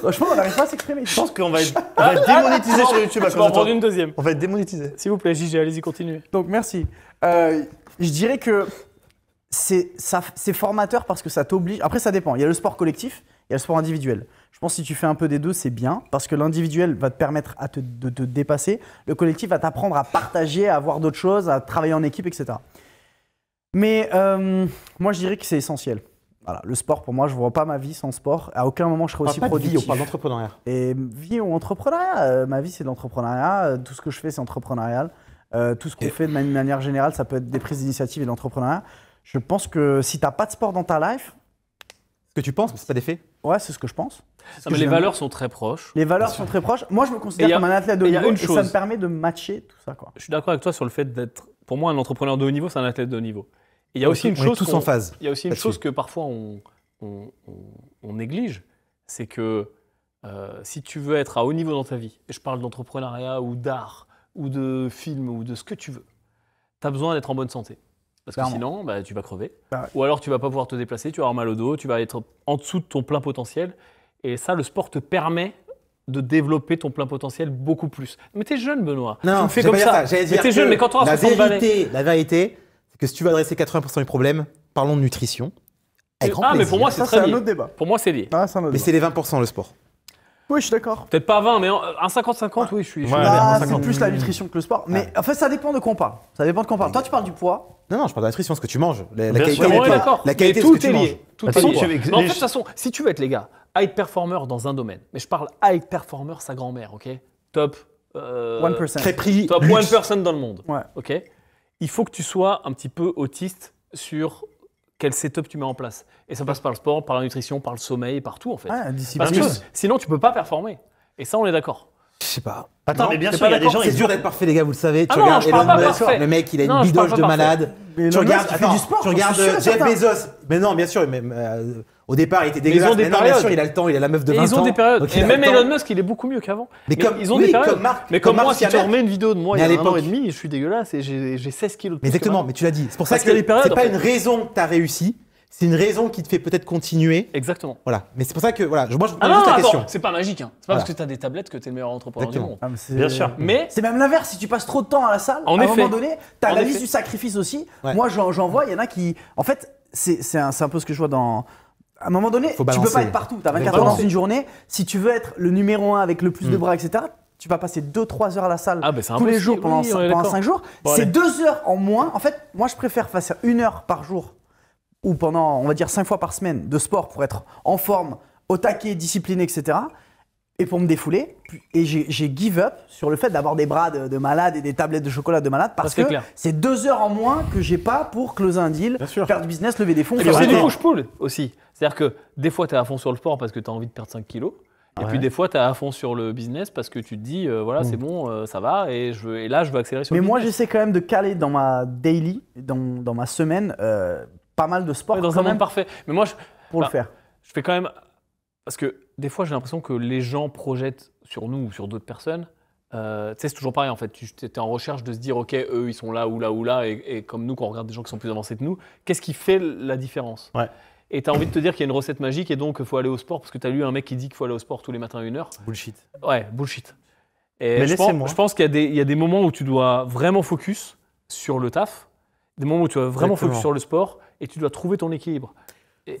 Franchement, on n'arrive pas à s'exprimer. Je pense qu'on va être, on ah, ah, démonétisé ah, sur YouTube à cause de une deuxième. On va être démonétisé. S'il vous plaît, JG, allez-y, continuez. Donc, merci. Euh, je dirais que c'est formateur parce que ça t'oblige. Après, ça dépend. Il y a le sport collectif, il y a le sport individuel. Je pense que si tu fais un peu des deux, c'est bien parce que l'individuel va te permettre à de te dépasser. Le collectif va t'apprendre à partager, à voir d'autres choses, à travailler en équipe, etc. Mais euh, moi, je dirais que c'est essentiel. Voilà, le sport, pour moi, je ne vois pas ma vie sans sport. À aucun moment, je serai aussi pas productif. vie, on parle d'entrepreneuriat. Et vie ou entrepreneuriat euh, Ma vie, c'est de l'entrepreneuriat. Euh, tout ce que je fais, c'est entrepreneurial. tout ce qu'on fait de manière générale, ça peut être des prises d'initiative et de l'entrepreneuriat. Je pense que si tu n'as pas de sport dans ta life, ce que tu penses, mais c'est pas des faits. Ouais, c'est ce que je pense. mais les valeurs sont très proches. Les valeurs sont très proches. Moi, je me considère comme un athlète de haut niveau et ça me permet de matcher tout ça. Quoi. Je suis d'accord avec toi sur le fait d'être. Pour moi, un entrepreneur de haut niveau, c'est un athlète de haut niveau. Et il y a aussi une chose. Tous en phase. Il y a aussi une chose que parfois on, néglige, c'est que euh, si tu veux être à haut niveau dans ta vie, et je parle d'entrepreneuriat ou d'art ou de film ou de ce que tu veux, tu as besoin d'être en bonne santé. Parce que sinon, bah, tu vas crever. Bah Ou alors, tu vas pas pouvoir te déplacer, tu vas avoir mal au dos, tu vas être en dessous de ton plein potentiel. Et ça, le sport te permet de développer ton plein potentiel beaucoup plus. Mais t'es jeune, Benoît. Non, fais comme ça. ça. Mais t'es jeune, mais quand la, vérité, la vérité, c'est que si tu vas adresser 80% des problèmes, parlons de nutrition. grand ah, mais pour moi, c'est Un autre débat. Pour moi, c'est lié. Ah, mais c'est les 20% le sport. Oui, je suis d'accord. Peut-être pas 20, mais euh, un 50-50, oui, je suis. Bah, c'est plus la nutrition que le sport. Mais en fait, ça dépend de quoi on parle. Ça dépend de parle. Toi, tu parles du poids. Non, non, je parle de la nutrition, ce que tu manges. La, qualité, sûr, la qualité de ce que tu manges. est lié. en fait, de toute façon, si tu veux être, les gars, high performer dans un domaine, mais je parle high performer, sa grand-mère, ok Top. euh, 1%. Crêperie, Top 1% dans le monde. Ouais. Ok Il faut que tu sois un petit peu autiste sur quel setup tu mets en place. Et ça passe par le sport, par la nutrition, par le sommeil, par tout en fait. Ah, Parce que sinon, tu peux pas performer. Et ça, on est d'accord. Je sais pas. il C'est dur d'être parfait, les gars, vous le savez. tu ah regardes Elon Musk, le mec, il a une non, bidoche de malade. tu regardes, fais du sport, tu regardes Jeff Bezos. Mais non, bien sûr, mais. Euh, au départ, il était dégueulasse. Mais, mais bien sûr, il a le temps, il a la meuf de 20 ans. Ils ont des périodes. et même Elon Musk, il est beaucoup mieux qu'avant. Mais comme, ils ont des périodes. Marc, mais comme, moi, si tu remets une vidéo de moi il y a un an et demi, je suis dégueulasse et j'ai 16 kilos de plus exactement, mais tu l'as dit. C'est pour ça que, ce c'est pas une raison que tu as réussi. C'est une raison qui te fait peut-être continuer. Exactement. Voilà. Mais c'est pour ça que voilà, moi je vous ah pose juste la question. C'est pas magique, hein. C'est pas parce que tu as des tablettes que tu es le meilleur entrepreneur du monde. Ah, bien sûr. Mais c'est même l'inverse. Si tu passes trop de temps à la salle, à un moment donné, tu as la liste du sacrifice aussi. Moi, j'en vois. Il y en a qui, en fait, c'est un peu ce que je vois dans à un moment donné, tu ne peux pas être partout. Tu as 24 heures dans une journée. Si tu veux être le numéro 1 avec le plus de hmm. bras, etc., tu vas passer 2-3 heures à la salle ah, bah, tous les jours pendant, cinq 5, jours. c'est 2 heures en moins. En fait, moi, je préfère faire une heure par jour ou pendant, on va dire, 5 fois par semaine de sport pour être en forme, au taquet, discipliné, etc. Et pour me défouler, et j'ai give up sur le fait d'avoir des bras de, malades et des tablettes de chocolat de malade parce que c'est deux heures en moins que j'ai pas pour closer un deal, faire du business, lever des fonds. Et c'est du aussi. C'est-à-dire que des fois, tu es à fond sur le sport parce que tu as envie de perdre 5 kilos. Et puis des fois, tu as à fond sur le business parce que tu te dis, euh, voilà, c'est mm. bon, euh, ça va, et, je et là, je veux accélérer sur le Mais moi, j'essaie quand même de caler dans ma daily, dans, ma semaine, euh, pas mal de sport. et dans un monde parfait. Mais moi, je, pour le bah, faire. Je fais quand même. Parce que des fois, j'ai l'impression que les gens projettent sur nous ou sur d'autres personnes, euh, c'est toujours pareil en fait. Tu étais en recherche de se dire, ok, eux ils sont là ou là ou là, et, comme nous, quand on regarde des gens qui sont plus avancés que nous, qu'est-ce qui fait la différence ouais. Et tu as envie de te dire qu'il y a une recette magique et donc il faut aller au sport parce que tu as lu un mec qui dit qu'il faut aller au sport tous les matins à une heure. Bullshit. Ouais, bullshit. Et Mais je, pense, je pense qu'il y, a des moments où tu dois vraiment focus sur le taf, des moments où tu dois vraiment focus sur le sport et tu dois trouver ton équilibre.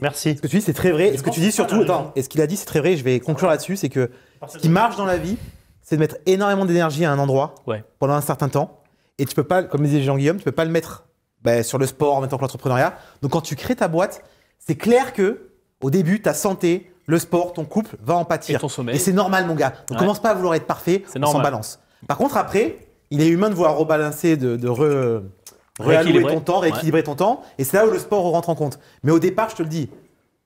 Merci. Ce que tu dis, c'est très vrai. Et ce que tu dis surtout, et ce qu'il a dit, c'est très vrai. Je vais conclure là-dessus, c'est que ce qui marche dans la vie, c'est de mettre énormément d'énergie à un endroit pendant un certain temps. Et tu peux pas, comme disait Jean-Guillaume, tu peux pas le mettre bah, sur le sport en même temps que l'entrepreneuriat. Donc quand tu crées ta boîte, c'est clair que au début, ta santé, le sport, ton couple va en pâtir. Et ton Et c'est normal, mon gars. On commence pas à vouloir être parfait, on s'en balance. Par contre, après, il est humain de vouloir rebalancer, de re Rééquilibrer ton temps, rééquilibrer ton temps. Et c'est là où le sport rentre en compte. Mais au départ, je te le dis,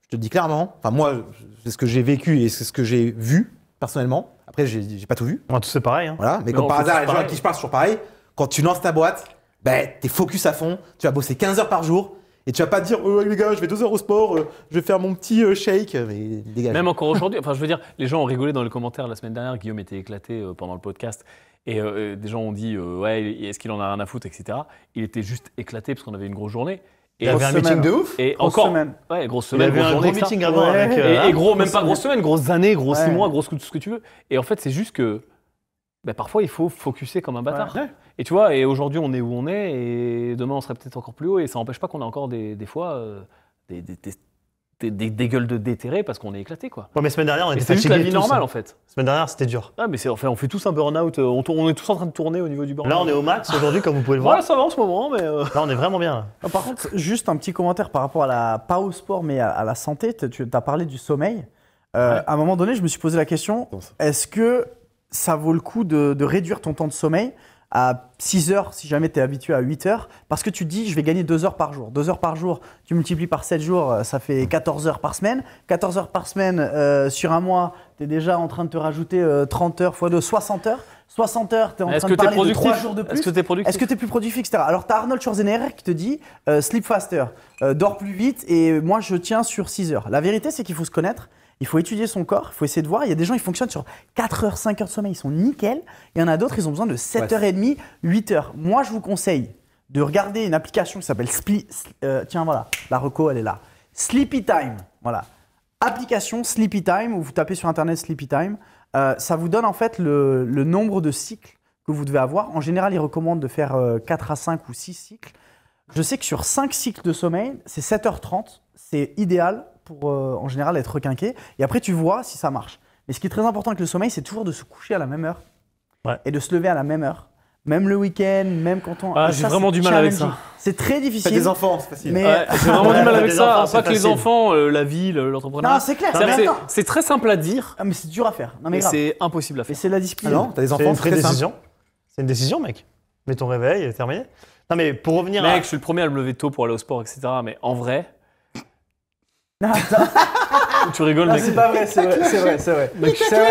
je te le dis clairement, enfin moi, c'est ce que j'ai vécu et c'est ce que j'ai vu personnellement. Après, j'ai pas tout vu. Ouais, tout c'est pareil. Hein. Voilà. Mais, comme par hasard, les gens à qui je parle, toujours pareil. Quand tu lances ta boîte, ben, tu es focus à fond, tu vas bosser 15 heures par jour, et tu vas pas dire, oh, les gars, je vais deux heures au sport, euh, je vais faire mon petit euh, shake. Mais dégage. Même encore aujourd'hui, enfin, je veux dire, les gens ont rigolé dans les commentaires la semaine dernière. Guillaume était éclaté pendant le podcast. Et des gens ont dit, ouais, est-ce qu'il en a rien à foutre, etc. Il était juste éclaté parce qu'on avait une grosse journée. Et il avait un meeting de ouf. Et grosse encore. Semaine. Ouais, grosse semaine. Il y un gros meeting Avec, et, gros, même pas grosse semaine, grosse année, gros six mois, gros tout ce que tu veux. Et en fait, c'est juste que bah, parfois, il faut focuser comme un bâtard. Et tu vois, et aujourd'hui, on est où on est, et demain, on serait peut-être encore plus haut, et ça n'empêche pas qu'on a encore des, fois euh, des, gueules de déterré parce qu'on est éclaté, quoi. Ouais, mais semaine dernière, on était fatigué. C'est la vie normale, hein. en fait. Semaine dernière, c'était dur. Ah, mais c'est, enfin, on fait tous un burn-out, euh, on, est tous en train de tourner au niveau du burn-out. Là, on est au max aujourd'hui, comme vous pouvez le voir. Ouais, ça va en ce moment, mais. Euh. Là, on est vraiment bien. Ah, par contre, juste un petit commentaire par rapport à la. pas au sport, mais à, la santé. Tu as parlé du sommeil. À un moment donné, je me suis posé la question est-ce que ça vaut le coup de réduire ton temps de sommeil à 6 heures si jamais tu es habitué à 8 heures parce que tu te dis je vais gagner 2 heures par jour. 2 heures par jour, tu multiplies par 7 jours, euh, ça fait 14 heures par semaine. 14 heures par semaine euh, sur un mois, tu es déjà en train de te rajouter 30 euh, heures fois de 60 heures. 60 heures, tu es en train de parler de 3 jours de plus. Est-ce que tu es productif est plus productif, etc. Alors, tu as Arnold Schwarzenegger qui te dit sleep faster, dors plus vite et moi je tiens sur 6 heures. La vérité, c'est qu'il faut se connaître. Il faut étudier son corps, il faut essayer de voir. Il y a des gens, qui fonctionnent sur 4 heures, 5 heures de sommeil, ils sont nickels. Il y en a d'autres, ils ont besoin de 7h30, 8 heures. Moi, je vous conseille de regarder une application qui s'appelle Sleepy. Euh, tiens, voilà, la reco, elle est là. Sleepy Time. Voilà. Application Sleepy Time, où vous tapez sur Internet Sleepy Time. Euh, ça vous donne en fait le, nombre de cycles que vous devez avoir. En général, ils recommandent de faire 4 euh, à 5 ou 6 cycles. Je sais que sur 5 cycles de sommeil, c'est 7h30. C'est idéal pour euh, en général être requinqué. Et après, tu vois si ça marche. Mais ce qui est très important avec le sommeil, c'est toujours de se coucher à la même heure et de se lever à la même heure. Même le week-end, même quand on. Ah, ah j'ai vraiment du mal avec ça. C'est très difficile. les des enfants, c'est facile. j'ai vraiment du mal avec ça. pas que les enfants, euh, la vie, euh, l'entrepreneuriat. Non, c'est clair. C'est très simple à dire. Ah, mais c'est dur à faire. mais c'est impossible à faire. Et c'est la discipline. Ah non, t'as des enfants, c'est une décision. C'est une décision, mec. Mets ton réveil, terminé. Non, mais pour revenir Mec, je suis le premier à me lever tôt pour aller au sport, etc. Mais en vrai, tu rigoles, mec. C'est pas vrai, c'est vrai, c'est vrai, c'est vrai.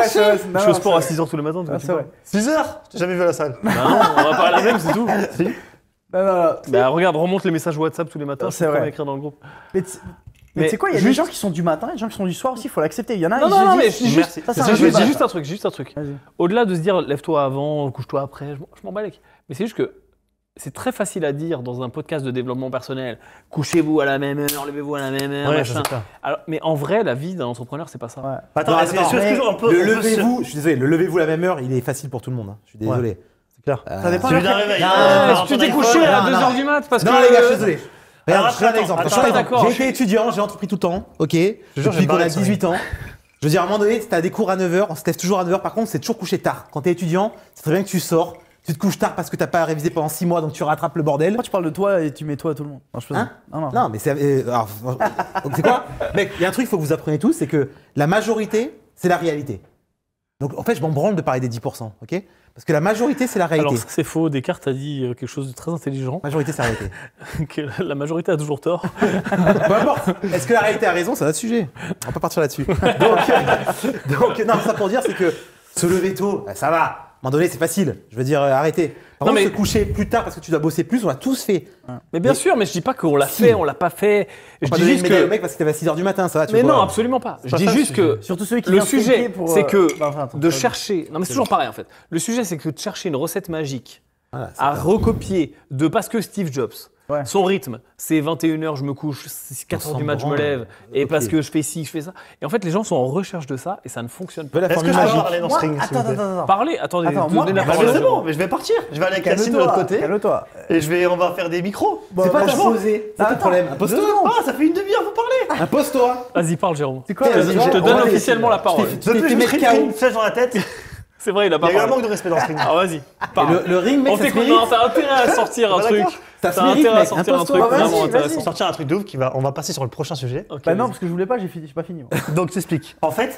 C'est vrai, Je suis au sport à 6h tous les matins. C'est vrai. 6h J'ai jamais vu la salle. Bah non, on va pas à la même, c'est tout. Si. Non, non, non. Bah, regarde, remonte les messages WhatsApp tous les matins. C'est vrai. écrire dans le groupe. Mais tu sais quoi, il y a des gens qui sont du matin et des gens qui sont du soir aussi, il faut l'accepter. Il y en a Non, non, non, mais je dis juste, un truc, juste un truc. Au-delà de se dire lève-toi avant, couche-toi après, je m'en bats les Mais c'est juste que c'est très facile à dire dans un podcast de développement personnel. Couchez-vous à la même heure, levez-vous à la même heure. machin. mais en vrai, la vie d'un entrepreneur, c'est pas ça. le levez-vous, je suis levez-vous à la même heure, il est facile pour tout le monde. Hein. Je suis désolé. C'est clair. Euh, ah, tu, t'es couché à 2h du mat non, les gars, je suis désolé. Ah, Regarde, je un exemple. J'ai été étudiant, j'ai entrepris tout le temps, ok Depuis qu'on a 18 ans. Je veux dire, à un moment donné, tu as des cours à 9h, on se teste toujours à 9h, par contre, c'est toujours couché tard. Quand es étudiant, c'est très bien que tu sors, tu te couches tard parce que t'as pas révisé pendant 6 mois, donc tu rattrapes le bordel. Moi, tu parles de toi et tu mets toi à tout le monde non, je hein non, non. non, mais c'est. Euh, c'est quoi Mec, il y a un truc qu'il faut que vous appreniez tous, c'est que la majorité, c'est la réalité. Donc en fait, je m'en branle de parler des 10%, ok Parce que la majorité, c'est la réalité. Alors c'est faux, Descartes a dit euh, quelque chose de très intelligent. Majorité, c'est la réalité. que la majorité a toujours tort. Peu importe. Est-ce que la réalité a raison C'est un sujet. On peut partir là-dessus. donc, donc, non, ça pour dire, c'est que se lever tôt, ça va un moment donné, c'est facile. Je veux dire, euh, arrêtez. Par contre, se coucher plus tard parce que tu dois bosser plus, on l'a tous fait. Mais bien sûr, mais je dis pas qu'on l'a fait, on l'a pas fait. je dis juste que. mec parce que tu 6 du matin, ça va, Mais non, absolument pas. Je dis juste que. Surtout celui qui Le sujet, c'est que euh, bah, de chercher. Non, mais c'est toujours pareil en fait. Le sujet, c'est que de chercher une recette magique à recopier de parce que Steve Jobs, son rythme, c'est 21h, je me couche, 4h du match, je me lève, et parce que je fais ci, je fais ça. Et en fait, les gens sont en recherche de ça, et ça ne fonctionne pas. Est-ce que je peux parler dans ce ring Attends, attends, attends. Parlez, attendez, attends, moi, la ah, parole. C'est bon, mais je vais partir. Je vais aller à Cassine de l'autre côté. Calme-toi. Et je vais, on va faire des micros. c'est pas ta posé. C'est ah, pas problème. Impose-toi. Ah, ça fait une demi-heure, vous parlez. Impose-toi. Vas-y, parle, Jérôme. C'est quoi Je te donne officiellement la parole. Tu te une flèche dans la tête. C'est vrai, il a pas Il de respect dans ce ring. Ah, vas-y. Le ring, mec, On t'écoute, intérêt à sortir un truc. T'as Sortir un truc ah, Sortir un truc de ouf qui va. On va passer sur le prochain sujet. Bah non, parce que je voulais pas, j'ai fini, pas fini. Donc t'expliques. En fait,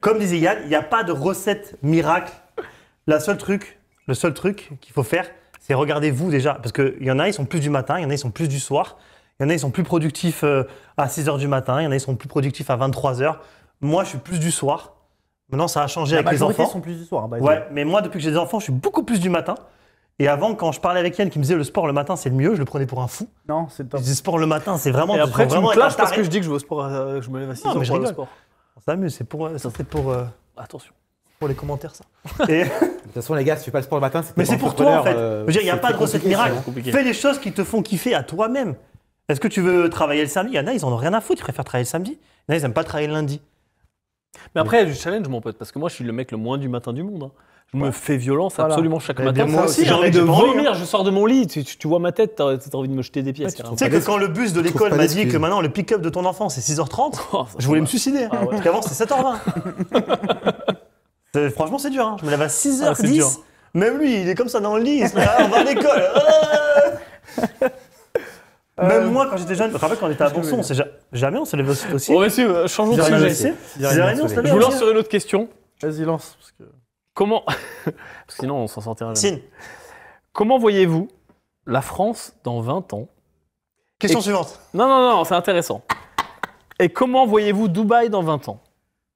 comme disait Yann, il n'y a pas de recette miracle. La seule truc, le seul truc qu'il faut faire, c'est regarder vous déjà, parce qu'il y en a, ils sont plus du matin, il y en a, ils sont plus du soir, il y en a, ils sont plus productifs euh, à 6 h du matin, il y en a, ils sont plus productifs à 23 h Moi, je suis plus du soir. Maintenant, ça a changé avec les enfants. sont plus du soir. Hein, ouais, mais moi, depuis que j'ai des enfants, je suis beaucoup plus du matin. Et avant, quand je parlais avec Yann qui me disait le sport le matin, c'est le mieux, je le prenais pour un fou. Non, c'est top. Je disais sport le matin, c'est vraiment. Et après, tu me clashes parce que je dis que je veux au sport, euh, je me lève à 6 non, mais je pour le sport. Ça s'amuse, c'est pour, euh, ça c'est pour. Euh, Attention. Pour les commentaires, ça. de toute façon, les gars, si tu fais pas le sport le matin, c'est. Mais c'est pour toi, en fait. je veux dire, il n'y a pas de recette miracle. Fais des choses qui te font kiffer à toi-même. Est-ce que tu veux travailler le samedi Il y en a, ils n'en ont rien à foutre, ils préfèrent travailler le samedi. Il y en a, ils n'aiment pas travailler le lundi. Mais après, il y a du challenge, mon pote, parce que moi, je suis le mec le moins du matin du monde. Hein je me fais violence absolument chaque matin. Moi aussi, j'ai hein. envie de vomir, je sors de mon lit, tu, vois ma tête, t'as as envie de me jeter des pièces. tu sais que quand le bus de l'école m'a dit que maintenant le pick-up de ton enfant c'est 6h30, je voulais me suicider. Ah parce qu'avant c'est 7h20. franchement c'est dur, hein. je me lève à 6h10. Ah, même lui, il est comme ça dans le lit, il on va à l'école. Euh, même euh, moi, quand j'étais jeune, je me rappelle quand on était à Bonson, on jamais on s'est levé aussi. Bon, si, euh, changeons de sujet. Je vous lance sur une autre question. Vas-y, lance. Comment. Sinon, on s'en sortira jamais. Comment voyez-vous la France dans 20 ans Question suivante. Non, non, non, c'est intéressant. Et comment voyez-vous Dubaï dans 20 ans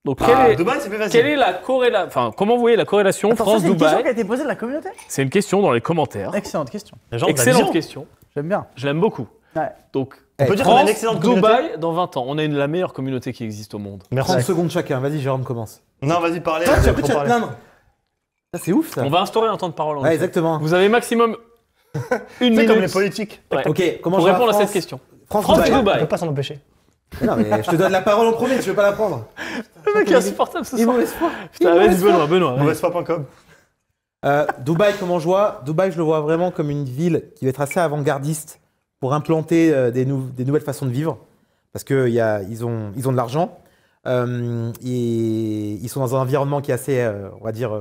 donc, quelle, bah, est, Dubaï, c'est quelle est la corrélation Enfin, comment vous voyez la corrélation France-Dubaï C'est une question qui a été posée de la communauté C'est une question dans les commentaires. Excellente question. Excellente question. J'aime bien. Je l'aime beaucoup. Ouais. Donc, on peut dire qu'on a une excellente Dubaï dans 20 ans. On a une, la meilleure communauté qui existe au monde. Merci. 30 secondes chacun. Vas-y, Jérôme, commence. Non, vas-y, parlez. non. C'est ouf ça. On va instaurer un temps de parole. En Ouais, exactement. Vous avez maximum une minute comme les politiques. Ok, comment pour je répondre à cette question. France, France Dubaï. On peut pas s'en empêcher. Non, mais je te donne la parole en premier, tu veux pas la prendre. Le mec est insupportable ce Ils soir. m'ont Benoît, Benoît. Euh, Dubaï, comment je vois Dubaï, je le vois vraiment comme une ville qui va être assez avant-gardiste pour implanter euh, des, nouvelles façons de vivre. Parce qu'ils ont, ils ont de l'argent. Euh, et ils sont dans un environnement qui est assez, on va dire,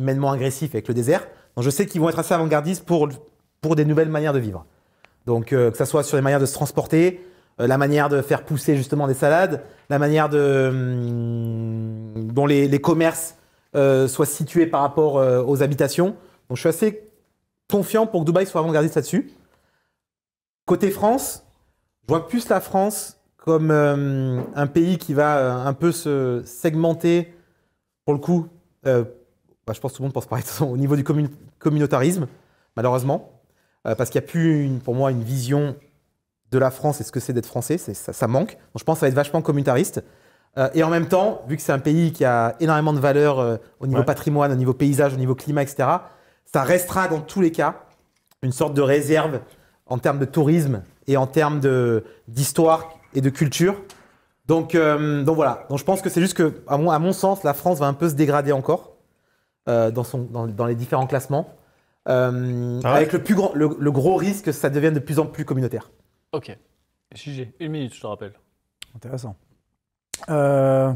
humainement agressif avec le désert. Donc je sais qu'ils vont être assez avant-gardistes pour, pour des nouvelles manières de vivre. Donc euh, que ce soit sur les manières de se transporter, euh, la manière de faire pousser justement des salades, la manière de hum, dont les, les commerces euh, soient situés par rapport aux habitations. Donc je suis assez confiant pour que Dubaï soit avant-gardiste là-dessus. Côté France, je vois plus la France comme un pays qui va un peu se segmenter pour le coup bah, je pense que tout le monde pense pareil, au niveau du communautarisme, malheureusement, euh, parce qu'il n'y a plus, pour moi, une vision de la France et ce que c'est d'être français, ça, manque. Donc je pense que ça va être vachement communautariste. Euh, et en même temps, vu que c'est un pays qui a énormément de valeurs euh, au niveau patrimoine, au niveau paysage, au niveau climat, etc., ça restera dans tous les cas une sorte de réserve en termes de tourisme et en termes d'histoire et de culture. Donc, voilà, donc je pense que c'est juste que, à mon sens, la France va un peu se dégrader encore. Euh, dans, les différents classements, euh, ah avec le, plus grand, le, gros risque que ça devienne de plus en plus communautaire. Ok. Sujet, une minute, je te rappelle. Intéressant. Euh,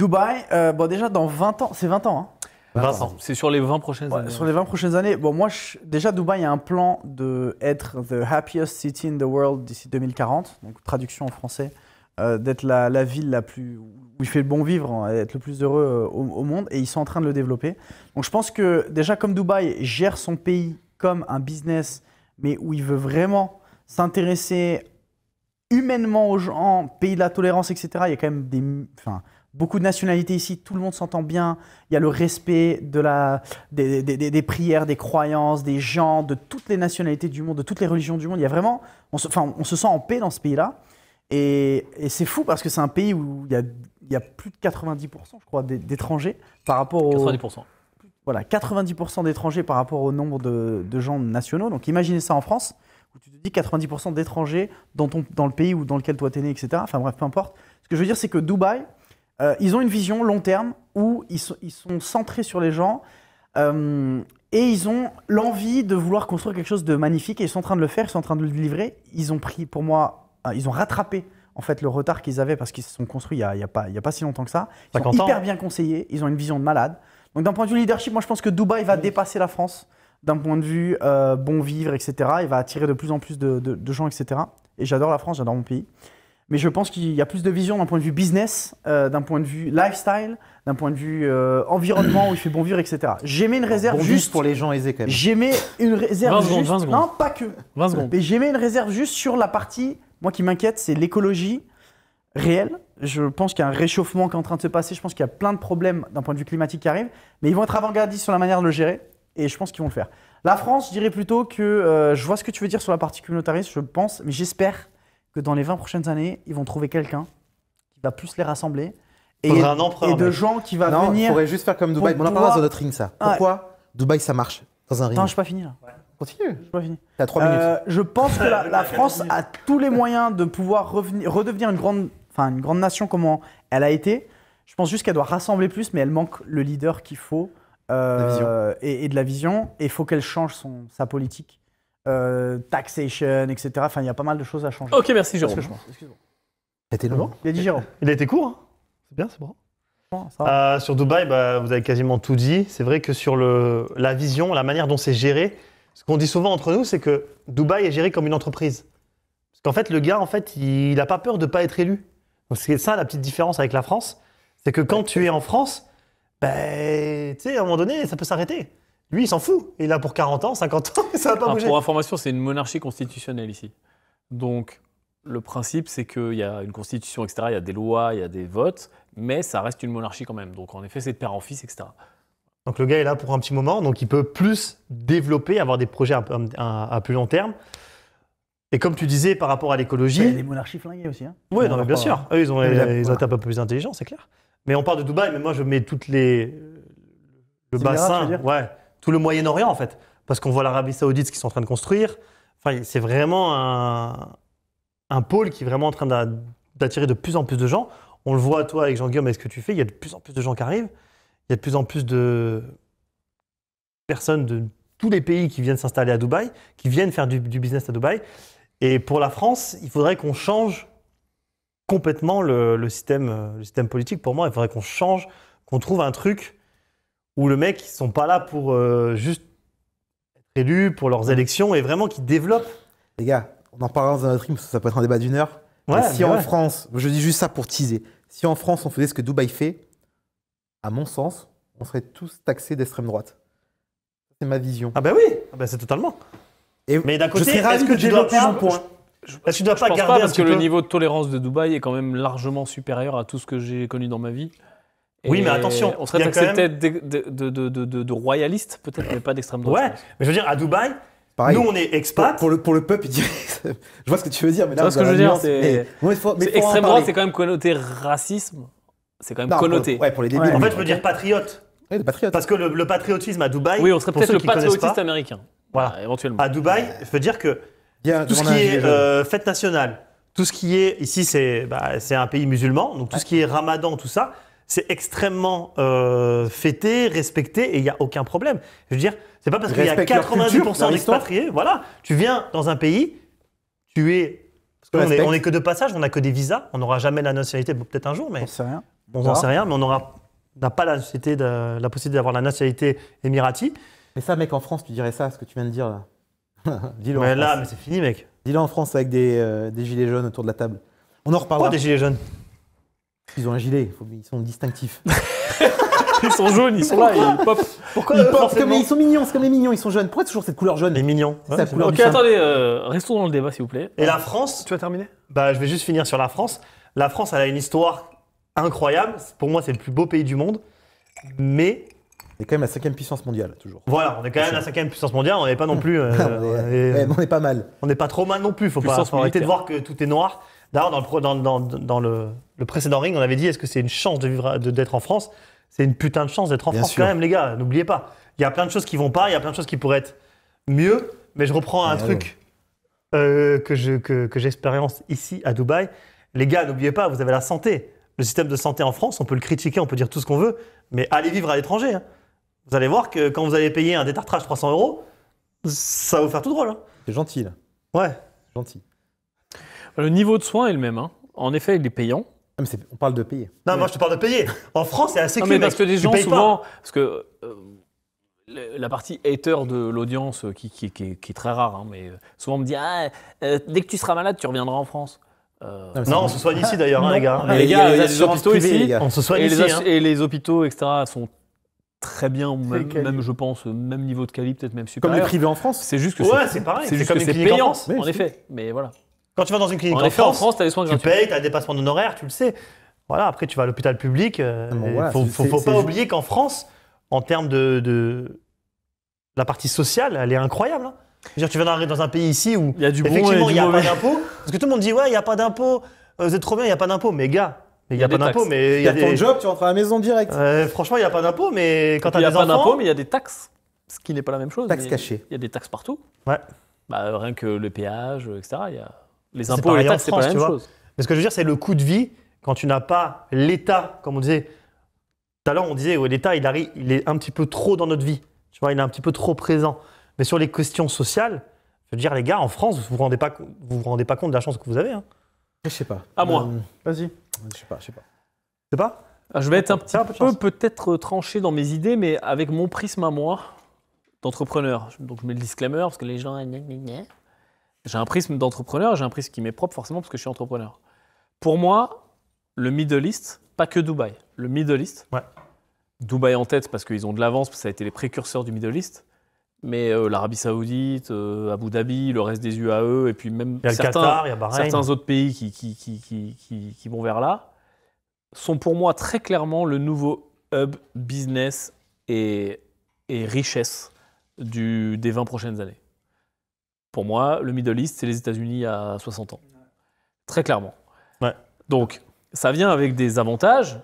Dubaï, bon déjà dans 20 ans, c'est 20 ans. Hein 20 ans, c'est sur les 20 prochaines années. Sur les 20 prochaines années, bon moi, déjà Dubaï a un plan de être the happiest city in the world d'ici 2040, donc traduction en français, euh, d'être la, ville la plus où il fait le bon vivre, hein, être le plus heureux euh, au, monde, et ils sont en train de le développer. Donc je pense que déjà comme Dubaï gère son pays comme un business, mais où il veut vraiment s'intéresser humainement aux gens, pays de la tolérance, etc. Il y a quand même beaucoup de nationalités ici, tout le monde s'entend bien, il y a le respect de des, prières, des croyances, des gens, de toutes les nationalités du monde, de toutes les religions du monde. Il y a vraiment, on se sent en paix dans ce pays-là. Et, c'est fou parce que c'est un pays où il y a, plus de 90%, je crois, d'étrangers par rapport aux. 90%. Voilà, 90% d'étrangers par rapport au nombre de, gens nationaux. Donc imaginez ça en France, où tu te dis 90% d'étrangers dans, ton, dans le pays ou dans lequel toi t'es né, etc. Enfin bref, peu importe. Ce que je veux dire, c'est que Dubaï, euh, ils ont une vision long terme où ils sont, ils sont centrés sur les gens euh, et ils ont l'envie de vouloir construire quelque chose de magnifique et ils sont en train de le faire, ils sont en train de le livrer. Ils ont pris, pour moi, ah, ils ont rattrapé en fait le retard qu'ils avaient parce qu'ils se sont construits il n'y a, pas, il a pas si longtemps que ça. Ils sont hyper bien conseillés, ils ont une vision de malade. Donc d'un point de vue leadership, moi je pense que Dubaï va dépasser la France d'un point de vue euh, bon vivre, etc. Il va attirer de plus en plus de, gens, etc. Et j'adore la France, j'adore mon pays. Mais je pense qu'il y a plus de vision d'un point de vue business, euh, d'un point de vue lifestyle, d'un point de vue euh, environnement où il fait bon vivre, etc. J'aimais une réserve juste pour les gens aisés quand même. J'aimais une réserve juste. Non, pas que. 20 secondes. Mais j'aimais une réserve juste sur la partie moi qui m'inquiète, c'est l'écologie réelle. Je pense qu'il y a un réchauffement qui est en train de se passer. Je pense qu'il y a plein de problèmes d'un point de vue climatique qui arrivent. Mais ils vont être avant-gardistes sur la manière de le gérer. Et je pense qu'ils vont le faire. La France, je dirais plutôt que euh, je vois ce que tu veux dire sur la partie communautariste, je pense, mais j'espère que dans les 20 prochaines années, ils vont trouver quelqu'un qui va plus les rassembler. Et, un empereur, et de gens qui va non, On pourrait juste faire comme Dubaï. On en pas dans notre ring, ça. Pourquoi Dubaï, ça marche dans un ring Attends, je suis pas fini là. Continue. Je euh, minutes. je pense que la, France a tous les moyens de pouvoir revenir, redevenir une grande, enfin une grande nation comme elle a été. Je pense juste qu'elle doit rassembler plus, mais elle manque le leader qu'il faut euh, et, de la vision. Et il faut qu'elle change son, sa politique, euh, taxation, etc. Enfin, il y a pas mal de choses à changer. Ok, merci Jérôme. C'était long. Il a dit Jérôme. Il a été court. Hein. c'est bien, c'est bon. sur Dubaï, bah, vous avez quasiment tout dit. C'est vrai que sur le, la vision, la manière dont c'est géré, ce qu'on dit souvent entre nous, c'est que Dubaï est géré comme une entreprise. Parce qu'en fait, le gars, en fait, il n'a pas peur de ne pas être élu. c'est ça la petite différence avec la France. C'est que quand tu es en France, ben, tu sais, à un moment donné, ça peut s'arrêter. Lui, il s'en fout. Il est là pour 40 ans, 50 ans, ça va pas ah, bouger. Pour information, c'est une monarchie constitutionnelle ici. Donc, le principe, c'est qu'il y a une constitution, etc., il y a des lois, il y a des votes, mais ça reste une monarchie quand même. Donc, en effet, c'est de père en fils, etc. Donc le gars est là pour un petit moment, donc il peut plus développer, avoir des projets à, plus long terme. Et comme tu disais par rapport à l'écologie. Il y a des monarchies flinguées aussi. Hein. oui, bien sûr. ils ont, été un peu plus intelligents, c'est clair. Mais on parle de Dubaï, mais moi, je mets toutes les. Le bassin. Tout le Moyen-Orient, en fait. Parce qu'on voit l'Arabie Saoudite, ce qu'ils sont en train de construire. Enfin, c'est vraiment un, un pôle qui est vraiment en train d'attirer de plus en plus de gens. On le voit, toi, avec Jean-Guillaume, avec ce que tu fais, il y a de plus en plus de gens qui arrivent. Il y a de plus en plus de personnes de tous les pays qui viennent s'installer à Dubaï, qui viennent faire du, business à Dubaï. Et pour la France, il faudrait qu'on change complètement le, système, système politique. Pour moi, il faudrait qu'on change, qu'on trouve un truc où le mec, ils sont pas là pour euh, juste être élus pour leurs élections et vraiment qu'ils développent. Les gars, on en parlera dans un autre stream, ça peut être un débat d'une heure. si en France, je dis juste ça pour teaser, si en France on faisait ce que Dubaï fait, à mon sens, on serait tous taxés d'extrême droite. C'est ma vision. Ah ben bah oui, ah bah c'est totalement. Et Mais d'un côté, est-ce que tu dois pas, point. Je, je, dois pas garder pas parce que le niveau de tolérance de Dubaï est quand même largement supérieur à tout ce que j'ai connu dans ma vie. oui, mais attention, on serait taxé peut-être de, royalistes, peut-être, mais pas d'extrême droite. Ouais, mais je veux dire, à Dubaï, Nous, on est expats. Pour, le, pour le peuple, je vois ce que tu veux dire, mais là, ce que je extrême droite, c'est quand même connoté racisme. C'est quand même connoté. ouais, pour les En fait, je veux dire patriote. patriotes. Parce que le, patriotisme à Dubaï, Oui, on serait peut-être le patriotisme américain. Voilà. éventuellement. à Dubaï, je veux dire que tout ce qui est euh, euh, fête nationale, tout ce qui est ici, c'est bah, c'est un pays musulman, donc tout ce qui est Ramadan, tout ça, c'est extrêmement euh, fêté, respecté, et il n'y a aucun problème. Je veux dire, c'est pas parce qu'il y a 90% d'expatriés, voilà, tu viens dans un pays, tu es on est, que de passage, on n'a que des visas, on n'aura jamais la nationalité, peut-être un jour, mais on n'en sait rien, mais on n'a pas la, possibilité d'avoir la nationalité émiratie. Mais ça, mec, en France, tu dirais ça, ce que tu viens de dire là. Dis-le mais là, mais c'est fini, mec. Dis-le en France avec euh, des, gilets jaunes autour de la table. On en reparlera. Pourquoi des gilets jaunes Ils ont un gilet, ils sont distinctifs. ils sont jaunes, ils sont là, ils pop. Pourquoi ils Ils sont mignons, c'est comme les mignons, ils sont jeunes. Pourquoi toujours cette couleur jaune Les mignons. ok, attendez, euh, restons dans le débat s'il vous plaît. Et la France Tu as terminé Bah, je vais juste finir sur la France. La France, elle a une histoire incroyable. Pour moi, c'est le plus beau pays du monde. Mais. On est quand même la cinquième puissance mondiale, toujours. Voilà, on est quand même la cinquième puissance mondiale. On n'est pas non plus. Euh, ah, eh, on, est, pas mal. On n'est pas trop mal non plus. Faut pas faut arrêter de voir que tout est noir. D'ailleurs, dans, le, dans, le, précédent ring, on avait dit est-ce que c'est une chance de vivre, d'être en France C'est une putain de chance d'être en France quand même, les gars. N'oubliez pas. Il y a plein de choses qui vont pas. Il y a plein de choses qui pourraient être mieux. Mais je reprends un ah, truc euh, que, je, que j'expérience ici à Dubaï. Les gars, n'oubliez pas, vous avez la santé. Le système de santé en France, on peut le critiquer, on peut dire tout ce qu'on veut, mais allez vivre à l'étranger. Hein. Vous allez voir que quand vous allez payer un détartrage 300 euros, ça va vous faire tout drôle. Hein. C'est gentil, Ouais. Gentil. Le niveau de soins est le même. Hein. En effet, il est payant. Ah, on parle de payer. Non, moi je te parle de payer. En France, c'est assez non, mais parce que les gens, souvent, parce que euh, la partie hater de l'audience, euh, qui, est très rare, mais euh, souvent on me dit ah, dès que tu seras malade, tu reviendras en France. Euh, non, on se soigne ici d'ailleurs, hein, les gars. les gars, il y a hôpitaux ici. On se soigne et ici. Hein. Et les hôpitaux, etc., sont très bien, même, je pense, même niveau de qualité, peut-être même supérieur. Comme les privés en France. C'est juste que ouais, c'est pareil. C'est comme que c'est payant, en, effet. Mais voilà. Quand tu vas dans une clinique en, France, tu as les soins tu gratuits. payes, tu as des dépassements d'honoraires, tu le sais. Voilà, après tu vas à l'hôpital public. Euh, il ne faut, pas oublier qu'en France, en termes de, la partie sociale, elle est incroyable. Hein. Je dire, tu viens d'arriver dans un pays ici où il y a du bon effectivement il n'y a pas d'impôts. Parce que tout le monde dit ouais, il n'y a pas d'impôts, vous êtes trop bien, il n'y a pas d'impôts ». Mais gars, il n'y a, pas d'impôts. mais il y a, des... ton job, tu rentres à la maison direct. franchement, il n'y a pas d'impôts, mais quand tu as des enfants. Il n'y a pas d'impôts, mais il y a des taxes. Ce qui n'est pas la même chose. Taxes cachées. Il y a des taxes partout. Ouais. rien que le péage, etc. Les impôts et les taxes, c'est pas la même chose. Mais ce que je veux dire, c'est le coût de vie quand tu n'as pas l'État, comme on disait. Tout à l'heure, on disait, l'État, il, arrive, il est un petit peu trop dans notre vie. Tu vois, il est un petit peu trop présent. Mais sur les questions sociales, je veux dire, les gars, en France, vous vous rendez pas, vous vous rendez pas compte de la chance que vous avez. Hein. Je sais pas. À moi. Euh, vas-y. Je sais pas, je sais pas. Je sais pas ah, Je vais être un petit peu, peut-être tranché dans mes idées, mais avec mon prisme à moi d'entrepreneur. Donc je mets le disclaimer parce que les gens. J'ai un prisme d'entrepreneur, j'ai un prisme qui m'est propre forcément parce que je suis entrepreneur. Pour moi, le Middle East, pas que Dubaï, le Middle East. Dubaï en tête parce qu'ils ont de l'avance, parce que ça a été les précurseurs du Middle East mais euh, l'Arabie Saoudite, euh, Abu Dhabi, le reste des UAE, et puis même certains, Qatar, certains, autres pays qui qui, qui, qui, vont vers là, sont pour moi très clairement le nouveau hub business et, et richesse du, des 20 prochaines années. Pour moi, le Middle East, c'est les États-Unis à 60 ans. Très clairement. Ouais. Donc, ça vient avec des avantages.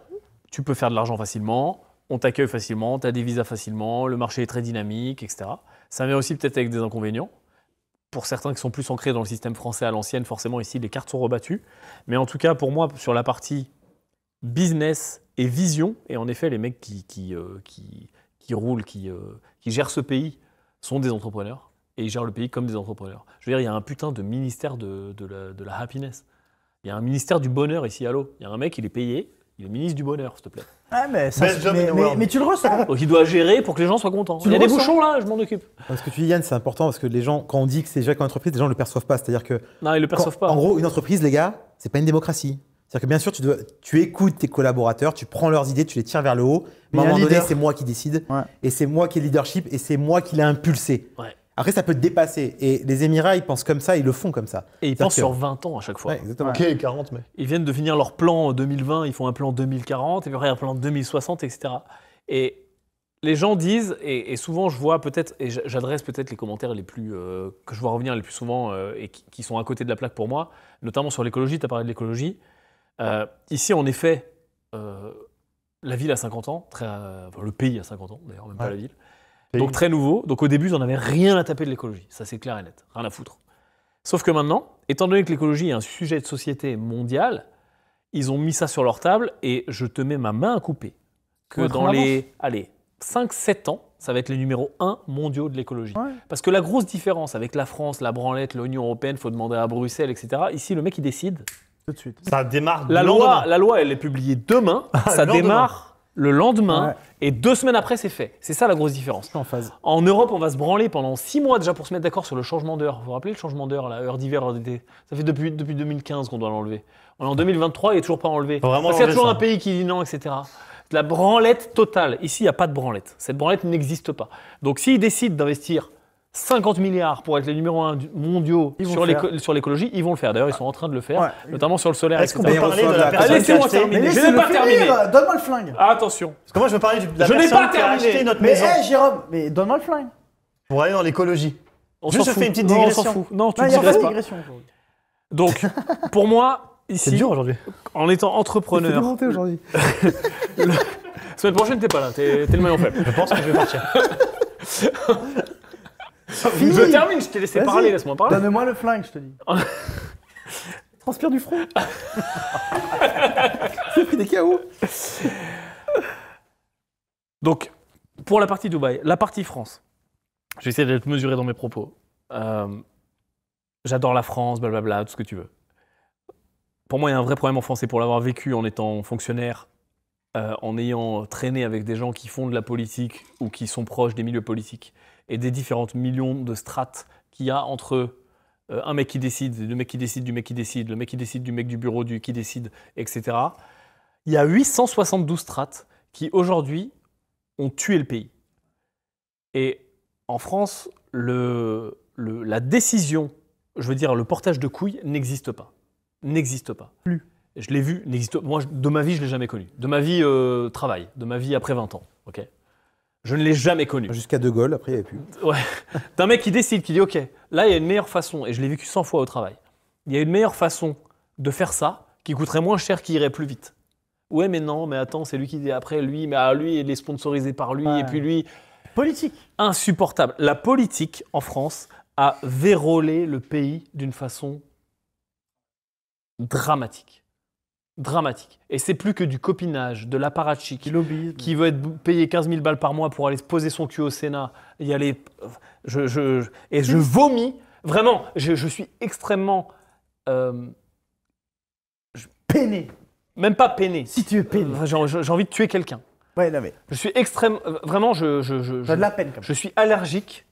Tu peux faire de l'argent facilement, on t'accueille facilement, tu as des visas facilement, le marché est très dynamique, etc. Ça vient aussi peut-être avec des inconvénients. Pour certains qui sont plus ancrés dans le système français à l'ancienne, forcément ici, les cartes sont rebattues. Mais en tout cas, pour moi, sur la partie business et vision, et en effet, les mecs qui, qui, euh, qui, qui roulent, qui, euh, qui gèrent ce pays, sont des entrepreneurs et ils gèrent le pays comme des entrepreneurs. Je veux dire, il y a un putain de ministère de, de, la, de la, happiness. Il y a un ministère du bonheur ici, à l'eau. Il y a un mec, il est payé il est ministre du bonheur, s'il te plaît. Ah, mais, tu le ressens. Ah, donc il doit gérer pour que les gens soient contents. Tu il y a des bouchons là, je m'en occupe. Parce que tu dis, Yann, c'est important parce que les gens, quand on dit que c'est déjà comme entreprise, les gens ne le perçoivent pas. C'est-à-dire que. Non, ils le perçoivent pas. En gros, une entreprise, les gars, c'est pas une démocratie. C'est-à-dire que bien sûr, tu, écoutes tes collaborateurs, tu prends leurs idées, tu les tires vers le haut. Mais à un moment donné, c'est moi qui décide. Et c'est moi qui ai le leadership et c'est moi qui l'ai impulsé. Après, ça peut te dépasser. Et les Émirats, ils pensent comme ça, ils le font comme ça. Et ils pensent sur 20 ans à chaque fois. Ouais, exactement. Ok, 40, mais. Ils viennent de finir leur plan 2020, ils font un plan 2040, et puis après un plan 2060, etc. Et les gens disent, et, souvent je vois peut-être, et j'adresse peut-être les commentaires les plus, euh, que je vois revenir les plus souvent euh, et qui, sont à côté de la plaque pour moi, notamment sur l'écologie, tu as parlé de l'écologie. Euh, ici, en effet, la ville a 50 ans, très, le pays a 50 ans, d'ailleurs, même pas la ville. Donc très nouveau. Donc au début, ils n'en avaient rien à taper de l'écologie. Ça, c'est clair et net. Rien à foutre. Sauf que maintenant, étant donné que l'écologie est un sujet de société mondiale ils ont mis ça sur leur table et je te mets ma main à couper que dans les allez, 5-7 ans, ça va être les numéros 1 mondiaux de l'écologie. Parce que la grosse différence avec la France, la branlette, l'Union européenne, faut demander à Bruxelles, etc. Ici, le mec, il décide. Tout de suite. Ça démarre la loi, La loi, elle est publiée demain. ça démarre le lendemain. Et deux semaines après, c'est fait. C'est ça la grosse différence. En, Europe, on va se branler pendant six mois déjà pour se mettre d'accord sur le changement d'heure. Vous vous rappelez le changement d'heure, la heure d'hiver, heure d'été Ça fait depuis, depuis 2015 qu'on doit l'enlever. On est en 2023, il n'est toujours pas enlevé. Il y a toujours un pays qui dit non, etc. la branlette totale. Ici, il n'y a pas de branlette. Cette branlette n'existe pas. Donc s'ils décident d'investir 50 milliards pour être les numéros 1 mondiaux sur l'écologie, ils vont le faire. D'ailleurs, ils ah. sont en train de le faire, notamment sur le solaire. Est-ce qu'on peut parler de la, a personne Laissez-moi terminer. je n'ai pas terminé. Donne-moi le flingue. Ah, attention. Parce que moi, je veux parler de la je personne pas qui a acheté notre mais maison. Mais Jérôme, mais donne-moi le flingue. Pour aller dans l'écologie. Juste, je fais une petite digression. Non, on s'en fout. Non, tu ne digresses pas. Donc, pour moi, ici... C'est dur aujourd'hui. En étant entrepreneur... C'est aujourd'hui. Semaine prochaine, t'es pas là. T'es le maillon faible. Je pense que je vais partir. Je termine, je t'ai laissé parler, laisse-moi parler. Donne-moi le flingue, je te dis. Transpire du front. J'ai pris des KO. Donc, pour la partie Dubaï, la partie France, j'essaie d'être mesuré dans mes propos. Euh, j'adore la France, blablabla, tout ce que tu veux. Pour moi, il y a un vrai problème en France pour l'avoir vécu en étant fonctionnaire, euh, en ayant traîné avec des gens qui font de la politique ou qui sont proches des milieux politiques, et des différentes millions de strates qu'il y a entre euh, un mec qui décide, le mec qui décide, du mec qui décide, le mec qui décide, du mec du bureau, du qui décide, etc. Il y a 872 strates qui aujourd'hui ont tué le pays. Et en France, le, la décision, je veux dire le portage de couilles, n'existe pas. N'existe pas. Plus. Je l'ai vu, n'existe Moi, de ma vie, je ne l'ai jamais connu. De ma vie, euh, travail. De ma vie, après 20 ans. ok je ne l'ai jamais connu. Jusqu'à De Gaulle, après il n'y avait plus. Ouais. D'un mec qui décide, qui dit Ok, là il y a une meilleure façon, et je l'ai vécu 100 fois au travail, il y a une meilleure façon de faire ça qui coûterait moins cher, qui irait plus vite. Ouais, mais non, mais attends, c'est lui qui dit après lui, mais à lui, il est sponsorisé par lui, et puis lui. Politique. Insupportable. La politique en France a vérolé le pays d'une façon dramatique dramatique. Et c'est plus que du copinage, de l'apparatchik, qui veut être payé 15 000 balles par mois pour aller se poser son cul au Sénat, y aller. Je, et je vomis. Vraiment, je, suis extrêmement euh, peiné. Même pas peiné. Si tu es peiné. J'ai envie de tuer quelqu'un. Ouais, non Je suis extrême. Euh, vraiment, je. je, de la peine Je suis allergique.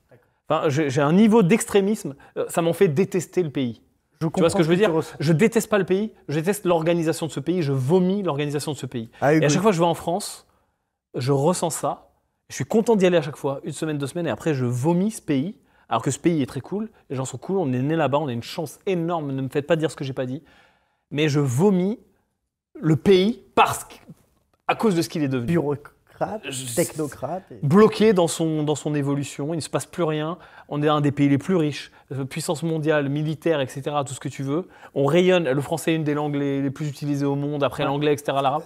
Enfin, J'ai un niveau d'extrémisme. Euh, ça m'en fait détester le pays tu vois ce que je veux dire Je déteste pas le pays, je déteste l'organisation de ce pays, je vomis l'organisation de ce pays. Ah, et à chaque fois que je vais en France, je ressens ça. Je suis content d'y aller à chaque fois, une semaine, deux semaines, et après je vomis ce pays. Alors que ce pays est très cool, les gens sont cool, on est né là-bas, on a une chance énorme. Ne me faites pas dire ce que j'ai pas dit, mais je vomis le pays parce à cause de ce qu'il est devenu technocrate. Bloqué dans son, dans son évolution, il ne se passe plus rien. On est un des pays les plus riches, euh, puissance mondiale, militaire, etc., tout ce que tu veux. On rayonne, le français est une des langues les, plus utilisées au monde, après l'anglais, etc., l'arabe.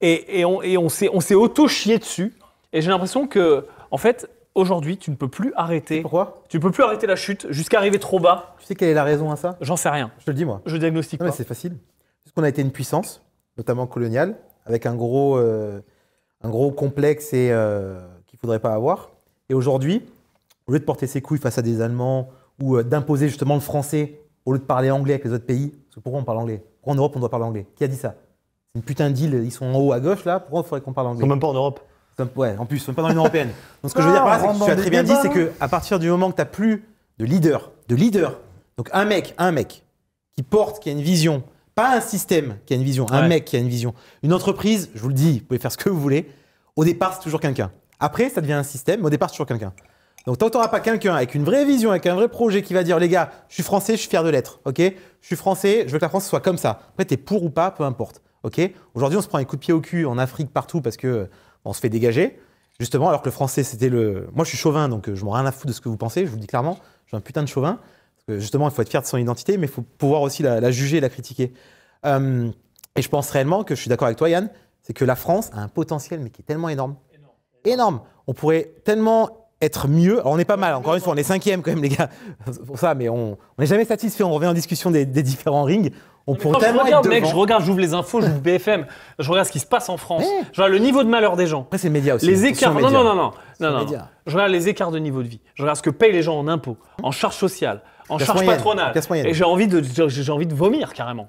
Et, et, on, et on s'est auto-chié dessus. Et j'ai l'impression que, en fait, aujourd'hui, tu ne peux plus arrêter. Pourquoi Tu ne peux plus arrêter la chute jusqu'à arriver trop bas. Tu sais quelle est la raison à ça J'en sais rien. Je te le dis, moi. Je diagnostique non, C'est facile. Parce qu'on a été une puissance, notamment coloniale, avec un gros. Euh, un gros complexe euh, qu'il ne faudrait pas avoir. Et aujourd'hui, au lieu de porter ses couilles face à des Allemands ou euh, d'imposer justement le français au lieu de parler anglais avec les autres pays, parce que pourquoi on parle anglais Pourquoi en Europe on doit parler anglais Qui a dit ça C'est une putain de ils sont en haut à gauche là, pourquoi il faudrait qu'on parle anglais Ils sont même pas en Europe. Ouais, en plus, ils sont pas dans l'Union Européenne. Donc ce que je veux dire par c'est que tu as ah, très bien dit, c'est qu'à partir du moment que tu n'as plus de leader, de leader, donc un mec, un mec, qui porte, qui a une vision, pas un système qui a une vision, un mec qui a une vision. Une entreprise, je vous le dis, vous pouvez faire ce que vous voulez. Au départ, c'est toujours quelqu'un. Après, ça devient un système, mais au départ, c'est toujours quelqu'un. Donc, tant que tu pas quelqu'un avec une vraie vision, avec un vrai projet qui va dire, les gars, je suis français, je suis fier de l'être, ok Je suis français, je veux que la France soit comme ça. Après, tu es pour ou pas, peu importe, ok Aujourd'hui, on se prend un coup de pied au cul en Afrique, partout, parce que euh, on se fait dégager. Justement, alors que le français, c'était le. Moi, je suis chauvin, donc euh, je m'en rien à foutre de ce que vous pensez, je vous le dis clairement. Je suis un putain de chauvin justement, il faut être fier de son identité, mais il faut pouvoir aussi la, juger et la critiquer. Euh, et je pense réellement que je suis d'accord avec toi, Yann, c'est que la France a un potentiel, mais qui est tellement énorme. Énorme. On pourrait tellement être mieux. Alors, on est pas mal, encore une fois, on est cinquième quand même, les gars. pour ça, mais on n'est jamais satisfait. On revient en discussion des, différents rings. On pourrait tellement je regarde, mec, je regarde, j'ouvre les infos, j'ouvre BFM, je regarde ce qui se passe en France. Je regarde le niveau de malheur des gens. Après, c'est les médias aussi. Les hein. écarts. Non, non, non, non. non, non. Je regarde les écarts de niveau de vie. Je regarde ce que payent les gens en impôts, en charges sociales, en charge patronale. Et j'ai envie, de, j'ai envie de vomir carrément.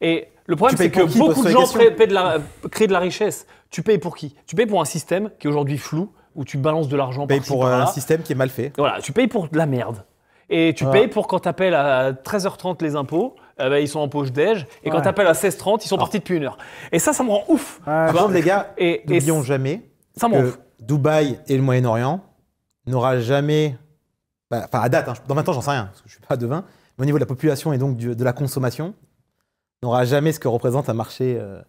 Et le problème, c'est que beaucoup de gens de la, créent de la richesse. Tu payes pour qui Tu payes pour un système qui est aujourd'hui flou, où tu balances de l'argent par Tu payes pour un système qui est mal fait. Voilà, tu payes pour de la merde. Et tu payes pour quand t'appelles à 13h30 les impôts, eh ben, ils sont en poche déj. Et quand quand t'appelles à 16h30, ils sont partis depuis une heure. Et ça, ça me rend ouf. par contre, les gars, n'oublions jamais ça que Dubaï et le Moyen-Orient n'aura jamais bah, enfin à date, hein, dans 20 ans j'en sais rien, parce que je suis pas devin, mais au niveau de la population et donc de la consommation, n'aura jamais ce que représente un marché euh,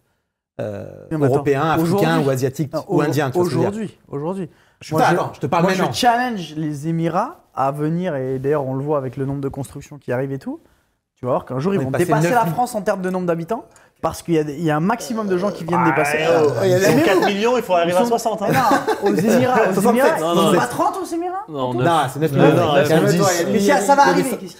euh, européen, africain ou asiatique ou indien. Aujourd'hui, aujourd'hui. Je, te parle challenge les Émirats à venir, et d'ailleurs on le voit avec le nombre de constructions qui arrivent et tout, tu vas voir qu'un jour ils vont dépasser la France en termes de nombre d'habitants parce qu'il y, y, a un maximum de gens qui viennent dépasser. Oh, oh, il y a 4 millions, il faut arriver à 60. Non, hein. ah, aux Émirats, aux Émirats, ils pas 30 aux Émirats Non, c'est 9 millions. ça va arriver, qu'est-ce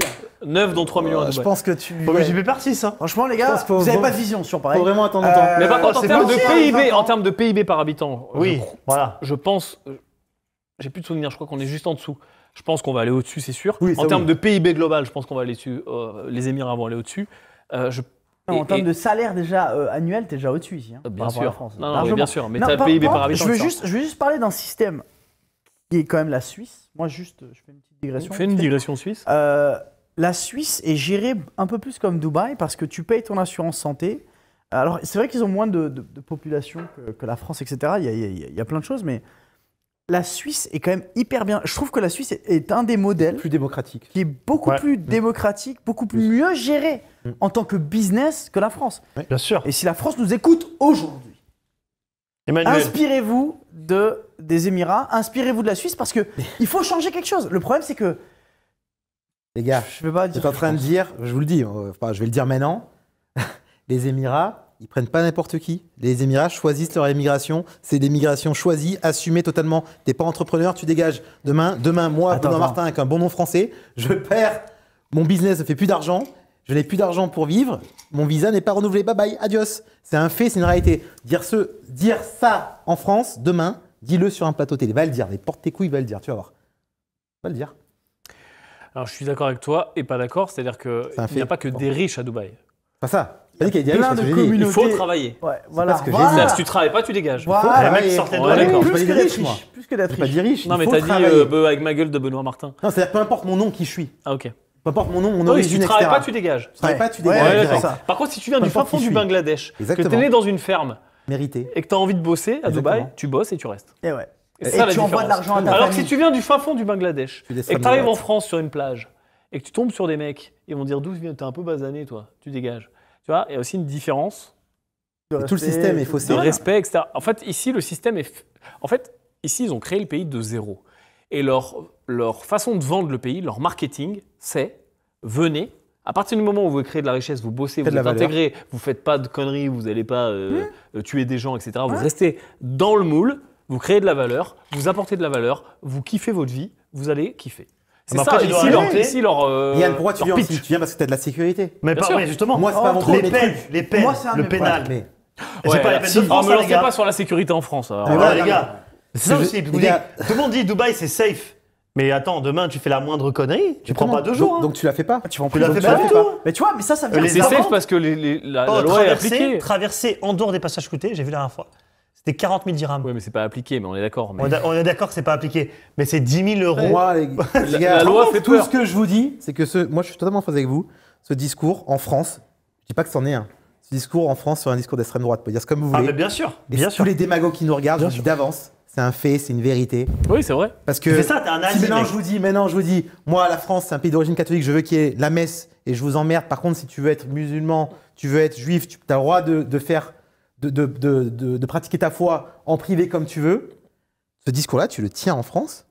9 dont 3 millions Je pense que tu. Faut que j'y vais par 6. Hein. Franchement, les gars, vous n'avez pas de vision sur pareil. Faut vraiment attendre Mais par euh, contre, en termes de PIB, hein, en termes de PIB par habitant, oui, voilà. Je pense, euh, j'ai plus de souvenirs. Je crois qu'on est juste en dessous. Je pense qu'on va aller au-dessus, c'est sûr. en termes de PIB global, je pense qu'on va aller dessus. Euh, les Émirats vont aller au-dessus. je en termes de salaire déjà euh, annuel, t'es déjà au-dessus ici. Hein, euh, bien par sûr. À la France. Non, bien sûr, mais PIB par habitant. Je veux, juste, je veux juste parler d'un système qui est quand même la Suisse. Moi, juste, je fais une petite digression. Fais une digression suisse. Euh, la Suisse est gérée un peu plus comme Dubaï parce que tu payes ton assurance santé. Alors, c'est vrai qu'ils ont moins de, population que, la France, etc. Il il y a plein de choses, mais la Suisse est quand même hyper bien. Je trouve que la Suisse est un des modèles plus démocratique, qui est beaucoup plus mm. démocratique, beaucoup plus mieux géré mm. en tant que business que la France. bien sûr. Et si la France nous écoute aujourd'hui, inspirez-vous des Émirats, inspirez-vous de la Suisse parce que il faut changer quelque chose. Le problème c'est que les gars, je vais pas dire. en train de dire, je vous le dis, euh, je vais le dire maintenant, les Émirats, ils prennent pas n'importe qui. Les Émirats choisissent leur émigration. C'est des migrations choisies, assumées totalement. n'es pas entrepreneur, tu dégages. Demain, demain moi, pendant Martin, avec un bon nom français, je perds mon business, ne fait plus d'argent. Je n'ai plus d'argent pour vivre. Mon visa n'est pas renouvelé. Bye bye, adios. C'est un fait, c'est une réalité. Dire, ce, dire ça en France, demain, dis-le sur un plateau télé. Va le dire. Mais porte tes couilles, va le dire. Tu vas voir. Va le dire. Alors je suis d'accord avec toi et pas d'accord. C'est-à-dire qu'il n'y a pas que des riches à Dubaï. Pas ça y Il faut travailler. voilà. Parce que Si tu travailles pas, tu dégages. Voilà. Le mec sortait de ouais, Plus que Plus que d'être riche. Non, mais t'as dit euh, avec ma gueule de Benoît Martin. Non, c'est-à-dire peu importe mon nom qui je suis. Ah, ok. Peu importe mon nom, mon nom. Si tu travailles pas, tu dégages. Tu travailles pas, tu dégages. Par contre, si tu viens du fin fond du Bangladesh, que t'es né dans une ferme, mérité, et que t'as envie de bosser à Dubaï, tu bosses et tu restes. Et ouais. Et, tu envoies de l'argent à ta Alors si tu viens du fin fond du Bangladesh et que tu arrives en France sur une plage et que tu tombes sur des mecs, ils vont dire d'où viens, t'es un peu basané toi, tu dégages. Tu vois, il y a aussi une différence. De tout le système est faussé. De respect, etc. En fait, ici, le système est. En fait, ici, ils ont créé le pays de zéro. Et leur, leur façon de vendre le pays, leur marketing, c'est venez, à partir du moment où vous créez de la richesse, vous bossez, vous êtes intégré, vous faites pas de conneries, vous n'allez pas euh, mmh. euh, tuer des gens, etc. Vous restez dans le moule, vous créez de la valeur, vous apportez de la valeur, vous kiffez votre vie, vous allez kiffer. C'est ça, ici, leur, euh, pourquoi tu viens Tu viens parce que t'as de la sécurité. Mais pas, justement. Moi, c'est pas mon problème les peines, les peines, Moi, c'est un le pénal. Mais... Ouais, pas la peine de France, on me hein, lancez pas sur la sécurité en France. Mais voilà, les gars. C'est ça aussi. Tout le monde dit Dubaï, c'est safe. Mais attends, demain tu fais la moindre connerie, tu prends pas deux jours. Hein. Donc, tu la fais pas. Tu, prends la fais pas, Mais tu vois, mais ça, ça vient. C'est safe parce que la, oh, loi est appliquée. Traverser en dehors des passages coûtés, j'ai vu la dernière fois. C'est 40 000 dirhams. Oui, mais c'est pas appliqué, mais on est d'accord. On, est d'accord que c'est pas appliqué, mais c'est 10 000 euros. les la loi fait tout ce que je vous dis, c'est que ce, moi, je suis totalement en phase avec vous. Ce discours en France, je dis pas que c'en est un. Ce discours en France, c'est un discours d'extrême droite. Peut dire ce comme vous Ah, voulez. bien sûr, Et tous les démagogues qui nous regardent, je dis d'avance, c'est un fait, c'est une vérité. Oui, c'est vrai. Parce que C'est ça, un maintenant je vous dis, maintenant je vous dis, moi la France c'est un pays d'origine catholique, je veux qu'il y ait la messe et je vous emmerde. Par contre, si tu veux être musulman, tu veux être juif, tu as le droit de faire de, pratiquer ta foi en privé comme tu veux, ce discours-là, tu le tiens en France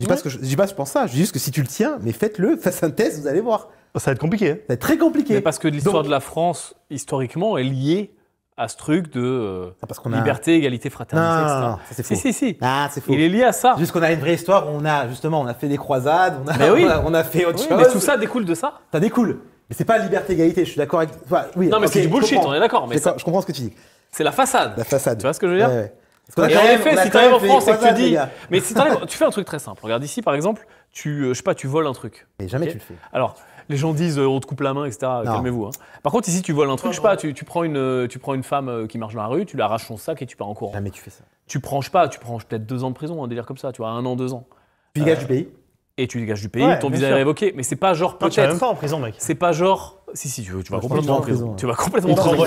je dis, pas que je, dis pas, je pense ça. Je dis juste que si tu le tiens, mais faites-le, faites un test, vous allez voir. Ça va être compliqué. Hein. Ça va être très compliqué. Mais parce que l'histoire de la France, historiquement, est liée à ce truc de euh, ah, liberté, égalité, fraternité, non, etc. Ça, faux. Si, si, si. Ah, c'est faux. Il est lié à ça. Juste qu'on a une vraie histoire, on a justement, on a fait des croisades, on a, on, a fait autre chose. Mais tout ça découle de ça. Ça découle. Mais c'est pas liberté, égalité, je suis d'accord avec toi. non, mais c'est du bullshit, on est d'accord. Mais Je comprends ce que tu dis. C'est la façade. La façade. Tu vois ce que je veux dire en effet, si tu arrives en France et que tu dis. Mais si tu fais un truc très simple. Regarde ici, par exemple, tu, euh, je sais pas, tu voles un truc. Mais jamais tu le fais. Alors, les gens disent euh, on te coupe la main, etc. Calmez-vous. Hein. Par contre, ici, tu voles un truc, je sais pas, tu, prends une, euh, tu prends une femme qui marche dans la rue, tu lui arraches son sac et tu pars en courant. Jamais tu fais ça. Tu prends, pas, tu prends peut-être deux ans de prison, un délire comme ça, tu vois, un an, deux ans. vigage du pays et tu dégages du pays, ton visa est révoqué. Mais c'est pas genre peut-être. Tu même pas en prison, mec. C'est pas genre. Si, si, tu, vas complètement en prison. Tu vas complètement en prison.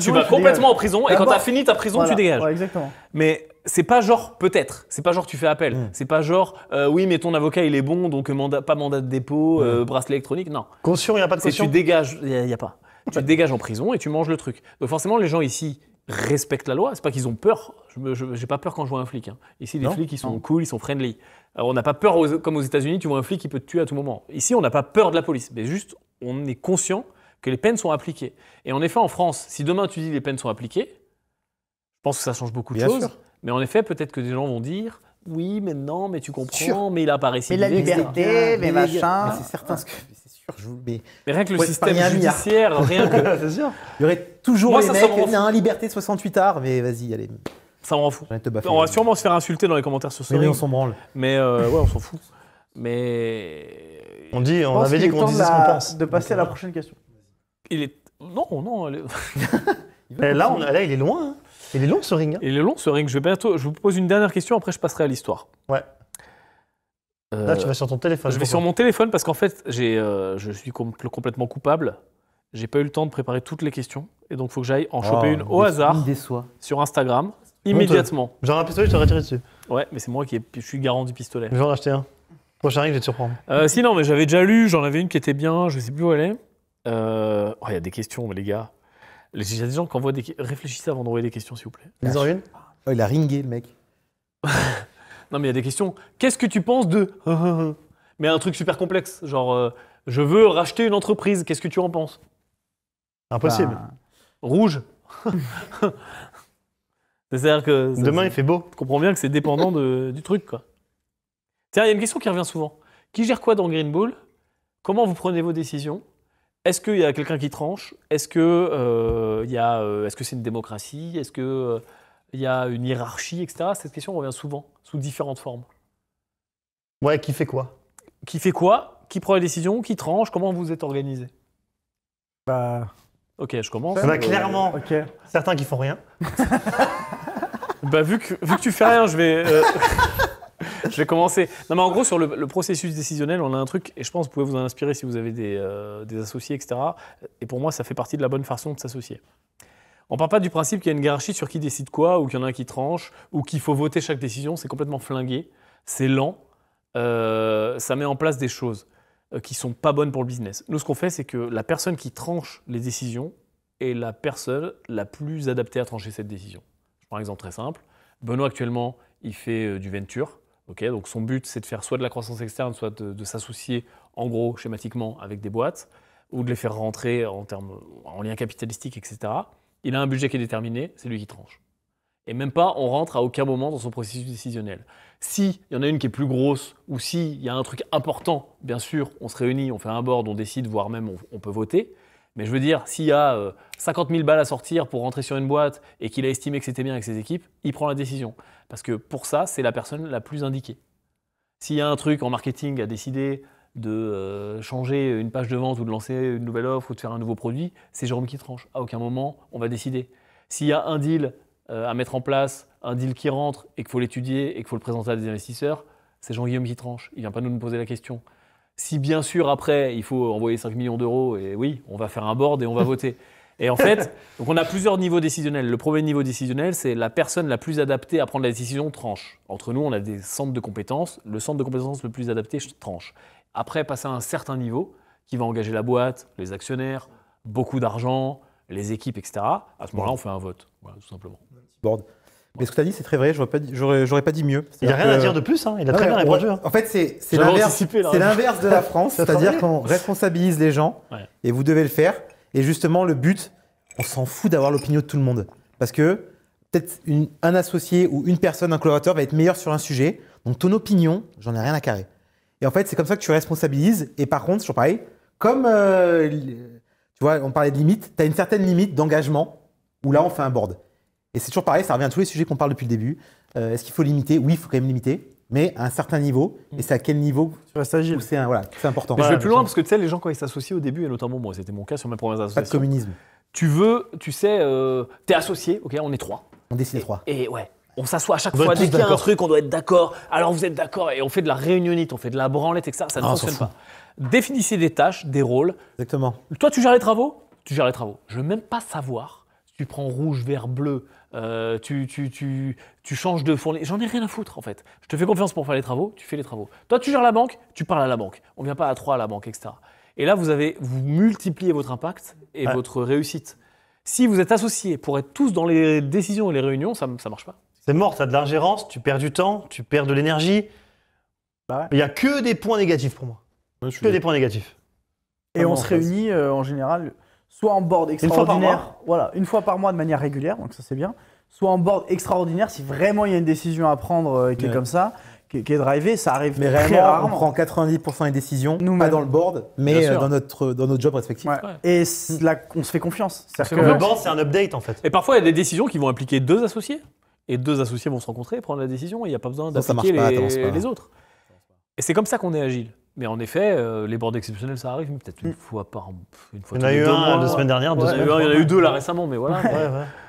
tu vas, complètement en prison et quand t'as fini ta prison, tu dégages. exactement. Mais c'est pas genre peut-être, c'est pas genre tu fais appel, hmm. c'est pas genre euh, oui, mais ton avocat il est bon donc euh, pas mandat de dépôt, brasse euh, hmm. bracelet électronique, non. Conscient, il n'y a pas de caution. Tu dégages, il n'y a, pas. tu dégages en prison et tu manges le truc. Donc forcément, les gens ici, respectent la loi. C'est pas qu'ils ont peur. Je n'ai pas peur quand je vois un flic. Hein. Ici, les flics, ils sont cool, ils sont friendly on n'a pas peur, comme aux États-Unis, tu vois un flic qui peut te tuer à tout moment. Ici, on n'a pas peur de la police, mais juste, on est conscient que les peines sont appliquées. Et en effet, en France, si demain tu dis les peines sont appliquées, je pense que ça change beaucoup de choses. Mais en effet, peut-être que des gens vont dire oui, mais non, mais tu comprends, mais il a pas récidivé. Mais la liberté, mais, machin. c'est certain, c'est sûr. Mais... rien que le système judiciaire, rien que. sûr. Il y aurait toujours les mecs. liberté 68 heures, mais vas-y, allez. Ça, on m'en fout. On va sûrement se faire insulter dans les commentaires sur ce ring. Mais on s'en branle. Mais euh, ouais, on s'en fout. Mais. On, dit, on avait dit qu'on disait ce qu'on pense. De passer à la prochaine question. Il est. Non, non. là, là, il est loin. Hein. Il est long ce ring. Hein. Il est long ce ring. Je, vais bientôt... je vous pose une dernière question, après je passerai à l'histoire. Ouais. Là, tu euh, vas sur ton téléphone. Je vais sur mon téléphone parce qu'en fait, j'ai, euh, je suis complètement coupable. J'ai pas eu le temps de préparer toutes les questions. Et donc, il faut que j'aille en oh, choper une au hasard sur Instagram. Immédiatement. Genre un pistolet, je t'aurais tiré dessus. Ouais, mais c'est moi qui je suis garant du pistolet. Je vais en acheter un. Prochain ring, je vais te surprendre. Euh, si, non, mais j'avais déjà lu, j'en avais une qui était bien, je sais plus où elle est. Euh, oh, il y a des questions, les gars. Il y a des gens qui envoient des... questions. Réfléchissez avant d'envoyer des questions, s'il vous plaît. Ils en une il a ringé, le mec. Non, mais il y a des questions. Qu'est-ce que tu penses de... mais un truc super complexe, genre... Euh, je veux racheter une entreprise, qu'est-ce que tu en penses Impossible. Bah. Rouge C'est-à-dire que. Demain, il fait beau. Tu comprends bien que c'est dépendant du truc, quoi. Tiens, il y a une question qui revient souvent. Qui gère quoi dans Green Bull Comment vous prenez vos décisions Est-ce qu'il y a quelqu'un qui tranche Est-ce que euh, euh, ce que c'est une démocratie Est-ce qu'il euh, y a une hiérarchie, etc. Cette question revient souvent sous différentes formes. Ouais, qui fait quoi Qui fait quoi Qui prend les décisions Qui tranche Comment vous êtes organisé Bah. Ok, je commence. On bah, a clairement certains qui font rien. Bah, vu que, vu que tu fais rien, je vais. Euh, je vais commencer. Non, mais en gros, sur le, processus décisionnel, on a un truc, et je pense que vous pouvez vous en inspirer si vous avez des, euh, des associés, etc. Et pour moi, ça fait partie de la bonne façon de s'associer. On part pas du principe qu'il y a une hiérarchie sur qui décide quoi, ou qu'il y en a un qui tranche, ou qu'il faut voter chaque décision. C'est complètement flingué, c'est lent, euh, ça met en place des choses qui qui sont pas bonnes pour le business. Nous, ce qu'on fait, c'est que la personne qui tranche les décisions est la personne la plus adaptée à trancher cette décision. Par exemple très simple. Benoît, actuellement, il fait euh, du venture. donc son but, c'est de faire soit de la croissance externe, soit de, s'associer, en gros, schématiquement, avec des boîtes, ou de les faire rentrer en, en lien capitalistique, etc. Il a un budget qui est déterminé, c'est lui qui tranche. Et même pas, on rentre à aucun moment dans son processus décisionnel. S'il y en a une qui est plus grosse, ou s'il y a un truc important, bien sûr, on se réunit, on fait un board, on décide, voire même on peut voter. Mais je veux dire, s'il y a 50 euh, 000 balles à sortir pour rentrer sur une boîte et qu'il a estimé que c'était bien avec ses équipes, il prend la décision. Parce que pour ça, c'est la personne la plus indiquée. S'il y a un truc en marketing à décider de euh, changer une page de vente ou de lancer une nouvelle offre ou de faire un nouveau produit, c'est Jérôme qui tranche. À aucun moment, on va décider. S'il y a un deal euh, à mettre en place, un deal qui rentre et qu'il faut l'étudier et qu'il faut le présenter à des investisseurs, c'est Jean-Guillaume qui tranche. Il ne vient pas nous poser la question. Si bien sûr, après, il faut envoyer 5 millions d'euros, et oui, on va faire un board et on va voter. Et en fait, donc on a plusieurs niveaux décisionnels. Le premier niveau décisionnel, c'est la personne la plus adaptée à prendre la décision tranche. Entre nous, on a des centres de compétences. Le centre de compétences le plus adapté tranche. Après, passer à un certain niveau, qui va engager la boîte, les actionnaires, beaucoup d'argent, les équipes, etc. À ce moment-là, on fait un vote, voilà, tout simplement. Board. Mais ce que tu as dit, c'est très vrai, je n'aurais pas dit mieux. Il n'y a rien à dire de plus, hein. il a très bien répondu. Hein. En fait, c'est l'inverse de la France, c'est-à-dire qu'on responsabilise les gens, et vous devez le faire. Et justement, le but, on s'en fout d'avoir l'opinion de tout le monde. Parce que peut-être un associé ou une personne, un collaborateur va être meilleur sur un sujet, donc ton opinion, j'en ai rien à carrer. Et en fait, c'est comme ça que tu responsabilises. Et par contre, toujours pareil, comme euh, tu vois, on parlait de limite, tu as une certaine limite d'engagement où là, on fait un board. Et c'est toujours pareil, ça revient à tous les sujets qu'on parle depuis le début. Euh, est-ce qu'il faut limiter Oui, il faut quand même limiter, mais à un certain niveau. Mm. Et c'est à quel niveau Tu C'est important. Mais je vais plus loin, parce que tu sais, les gens, quand ils s'associent au début, et notamment moi, c'était mon cas sur mes premières associations. Pas de communisme. Tu veux, tu sais, euh, t'es associé, ok, on est trois. On décide trois. Et ouais, on s'assoit à chaque fois. Dès qu'il y a un truc, on doit être d'accord. Alors vous êtes d'accord et on fait de la réunionnite, on fait de la branlette, etc. Ça ne ah, fonctionne pas. Définissez des tâches, des rôles. Exactement. Toi, tu gères les travaux Tu gères les travaux. Je ne veux même pas savoir tu prends rouge, vert, bleu, euh, tu, changes de fournisseur. J'en ai rien à foutre en fait. Je te fais confiance pour faire les travaux, tu fais les travaux. Toi, tu gères la banque, tu parles à la banque. On ne vient pas à trois à la banque, etc. Et là, vous, avez, vous multipliez votre impact et votre réussite. Si vous êtes associés pour être tous dans les décisions et les réunions, ça ne marche pas. C'est mort, tu as de l'ingérence, tu perds du temps, tu perds de l'énergie. Bah Il n'y a que des points négatifs pour moi. que des points négatifs. Et on se réunit euh, en général soit en board extraordinaire, une fois par voilà, une fois par mois de manière régulière, donc ça c'est bien, soit en board extraordinaire si vraiment il y a une décision à prendre euh, qui est comme ça, qui, est drivée, ça arrive mais très rarement. On prend 90% des décisions, Nous pas dans le board, mais euh, dans notre, dans notre job respectif. Et là, on se fait confiance. Que le board, c'est un update en fait. Et parfois, il y a des décisions qui vont impliquer deux associés, et deux associés vont se rencontrer prendre la décision, et il n'y a pas besoin d'appliquer les, les autres. Et c'est comme ça qu'on est agile. Mais en effet, euh, les boards exceptionnels, ça arrive peut-être une mm. fois par une fois. Il y en a eu semaine dernière, deux Il y en a eu deux là récemment, mais voilà.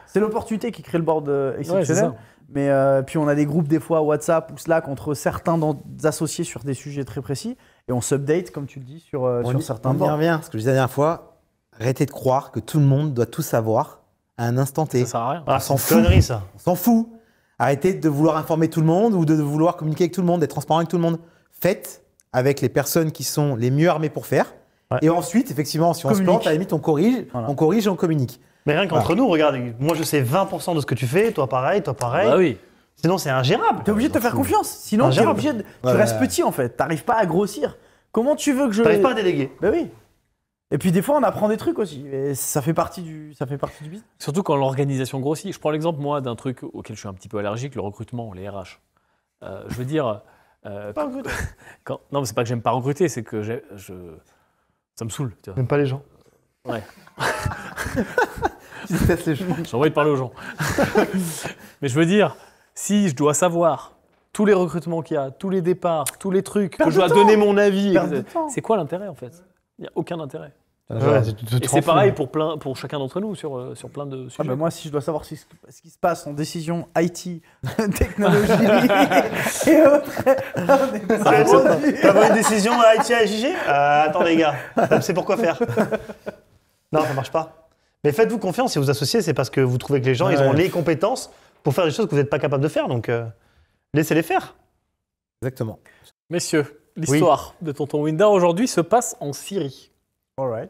C'est l'opportunité qui crée le board euh, exceptionnel. mais euh, puis on a des groupes des fois WhatsApp ou Slack entre certains associés sur des sujets très précis et on s'update comme tu le dis sur, sur certains boards. On revient. Ce que je disais la dernière fois, arrêtez de croire que tout le monde doit tout savoir à un instant T. Ça sert à rien. Ah, on s'en Connerie, ça. On s'en fout. Arrêtez de vouloir informer tout le monde ou de vouloir communiquer avec tout le monde, d'être transparent avec tout le monde. Faites avec les personnes qui sont les mieux armées pour faire. Et ensuite, effectivement, si on se plante, à la limite, on corrige, on corrige et on communique. Mais rien qu'entre nous, regarde, moi je sais 20% de ce que tu fais, toi pareil, toi pareil. Ah oui. Sinon, c'est ingérable. T'es obligé de te faire confiance. Sinon, tu restes petit en fait. T'arrives pas à grossir. Comment tu veux que je. T'arrives pas à déléguer. Bah oui. Et puis des fois, on apprend des trucs aussi. Et ça fait partie du, ça fait partie du business. Surtout quand l'organisation grossit. Je prends l'exemple moi d'un truc auquel je suis un petit peu allergique, le recrutement, les RH. Euh, je veux dire, euh, pas Quand, non, c'est pas que j'aime pas recruter, c'est que je, ça me saoule. Tu J'aime pas les gens. Ouais. J'ai envie de parler aux gens. Mais je veux dire, si je dois savoir tous les recrutements qu'il y a, tous les départs, tous les trucs, que je dois donner mon avis, c'est quoi l'intérêt en fait Il n'y a aucun intérêt c'est pareil pour, plein, pour chacun d'entre nous sur, euh, sur plein de ah, sujets. Bah, moi, si je dois savoir ce, qui se passe en décision IT, technologie et autres. T'as une décision IT à JG euh, Attends, les gars, c'est pour quoi faire. Non, ça marche pas. Mais faites-vous confiance, et vous associez, c'est parce que vous trouvez que les gens, ils ont les compétences pour faire des choses que vous n'êtes pas capable de faire. Donc, euh, laissez-les faire. Exactement. Messieurs, l'histoire de Tonton Winda aujourd'hui se passe en Syrie. All right.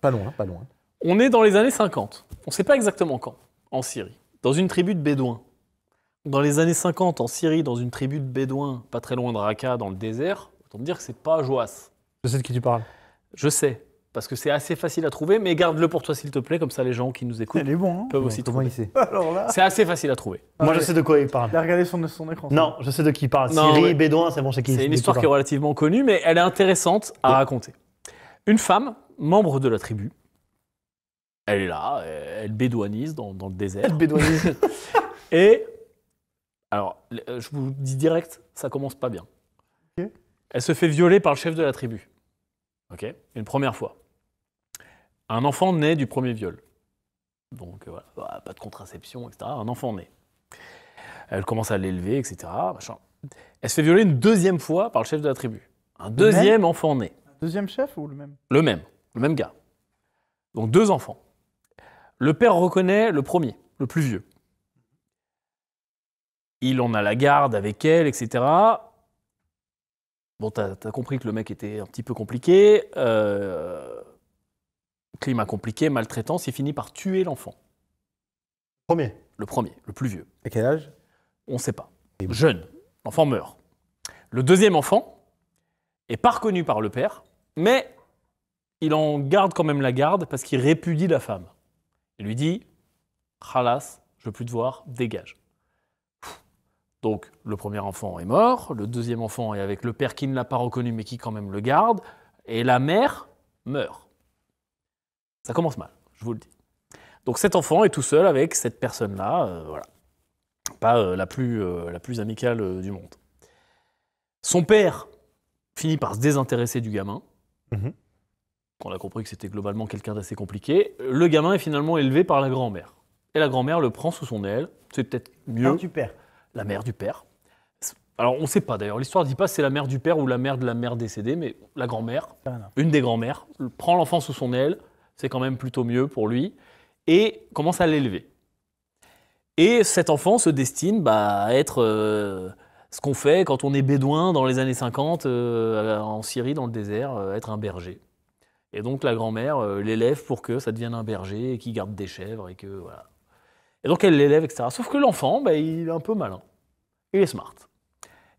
Pas loin, pas loin. On est dans les années 50. On ne sait pas exactement quand, en Syrie. Dans une tribu de Bédouins. Dans les années 50, en Syrie, dans une tribu de Bédouins, pas très loin de Raqqa, dans le désert, autant me dire que c'est pas Joas. Je sais de qui tu parles. Je sais, parce que c'est assez facile à trouver, mais garde-le pour toi s'il te plaît, comme ça les gens qui nous écoutent est bon, hein. peuvent aussi trouver. C'est assez facile à trouver. Ah Moi, je sais de quoi il parle. il son, écran. Non, je sais de qui il parle. Syrie, Bédouins, c'est bon, qui c'est une histoire qui est relativement connue, mais elle est intéressante à raconter. Une femme membre de la tribu. Elle est là, elle bédouanise dans, le désert. Elle bédouanise. Et, alors, euh, je vous dis direct, ça commence pas bien. Elle se fait violer par le chef de la tribu. OK Une première fois. Un enfant naît du premier viol. Donc, euh, voilà, ah, pas de contraception, etc. Un enfant naît. Elle commence à l'élever, etc. Machin. Elle se fait violer une deuxième fois par le chef de la tribu. Un deuxième enfant né. deuxième chef ou le même Le même le même gars. Donc deux enfants. Le père reconnaît le premier, le plus vieux. Il en a la garde avec elle, etc. Bon, t'as as compris que le mec était un petit peu compliqué. Euh, climat compliqué, maltraitant, il finit par tuer l'enfant. Premier Le premier, le plus vieux. À quel âge On ne sait pas. Jeune. L'enfant meurt. Le deuxième enfant est pas reconnu par le père, mais il en garde quand même la garde parce qu'il répudie la femme. Il lui dit Khalas, je veux plus te voir, dégage. Donc le premier enfant est mort, le deuxième enfant est avec le père qui ne l'a pas reconnu mais qui quand même le garde, et la mère meurt. Ça commence mal, je vous le dis. Donc cet enfant est tout seul avec cette personne-là, euh, voilà. pas euh, la, plus, euh, la plus amicale du monde. Son père finit par se désintéresser du gamin, mhm on a compris que c'était globalement quelqu'un d'assez compliqué. Le gamin est finalement élevé par la grand-mère. Et la grand-mère le prend sous son aile. C'est peut-être mieux. La mère du père. La mère du père. Alors on ne sait pas d'ailleurs, l'histoire ne dit pas c'est la mère du père ou la mère de la mère décédée, mais la grand-mère, ah une des grand-mères, prend l'enfant sous son aile, c'est quand même plutôt mieux pour lui, et commence à l'élever. Et cet enfant se destine bah, à être euh, ce qu'on fait quand on est bédouin dans les années 50 euh, en Syrie, dans le désert, euh, être un berger. Et donc la grand-mère euh, l'élève pour que ça devienne un berger et qu'il garde des chèvres et que voilà. Et donc elle l'élève, etc. Sauf que l'enfant, bah, il est un peu malin. Il est smart.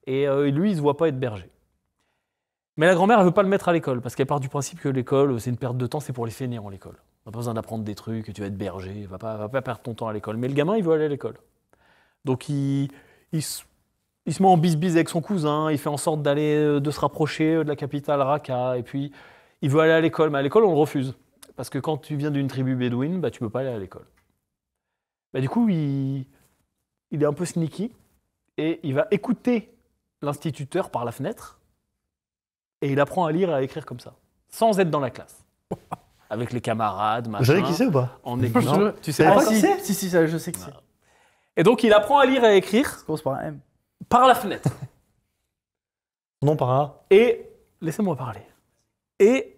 Et euh, lui, il ne se voit pas être berger. Mais la grand-mère, elle veut pas le mettre à l'école parce qu'elle part du principe que l'école, c'est une perte de temps, c'est pour les fainéants l'école. On pas besoin d'apprendre des trucs, tu vas être berger, va pas, pas perdre ton temps à l'école. Mais le gamin, il veut aller à l'école. Donc il, se il se met en bisbise avec son cousin, il fait en sorte d'aller, euh, de se rapprocher de la capitale Raqqa, et puis il veut aller à l'école, mais à l'école, on le refuse. Parce que quand tu viens d'une tribu bédouine, bah, tu peux pas aller à l'école. Bah, du coup, il, il est un peu sneaky et il va écouter l'instituteur par la fenêtre et il apprend à lire et à écrire comme ça, sans être dans la classe. Avec les camarades, machin. Vous qui c'est ou pas En écoutant. Tu sais pas qui c'est Si, si, je sais qui c'est. Et donc, il apprend à lire et à écrire. commence par la fenêtre. non, par A. Et. Laissez-moi parler. Et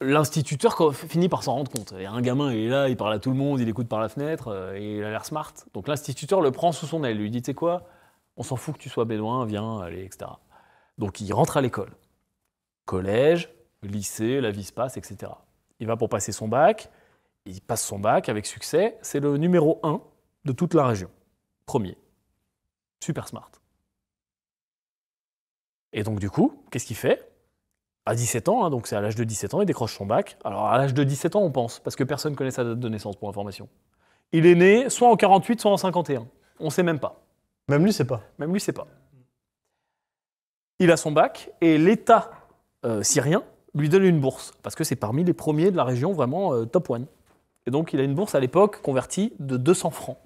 l'instituteur finit par s'en rendre compte. Et un gamin, il est là, il parle à tout le monde, il écoute par la fenêtre, euh, et il a l'air smart. Donc l'instituteur le prend sous son aile, lui dit, tu sais quoi, on s'en fout que tu sois bédouin, viens, allez, etc. Donc il rentre à l'école. Collège, lycée, la vie se passe, etc. Il va pour passer son bac, il passe son bac avec succès, c'est le numéro 1 de toute la région. Premier. Super smart. Et donc du coup, qu'est-ce qu'il fait à 17 ans, hein, donc c'est à l'âge de 17 ans, il décroche son bac. Alors à l'âge de 17 ans, on pense, parce que personne ne connaît sa date de naissance pour information. Il est né soit en 48, soit en 51. On ne sait même pas. Même lui, c'est pas. Même lui, sait pas. Il a son bac et l'État euh, syrien lui donne une bourse, parce que c'est parmi les premiers de la région vraiment euh, top one. Et donc il a une bourse à l'époque convertie de 200 francs.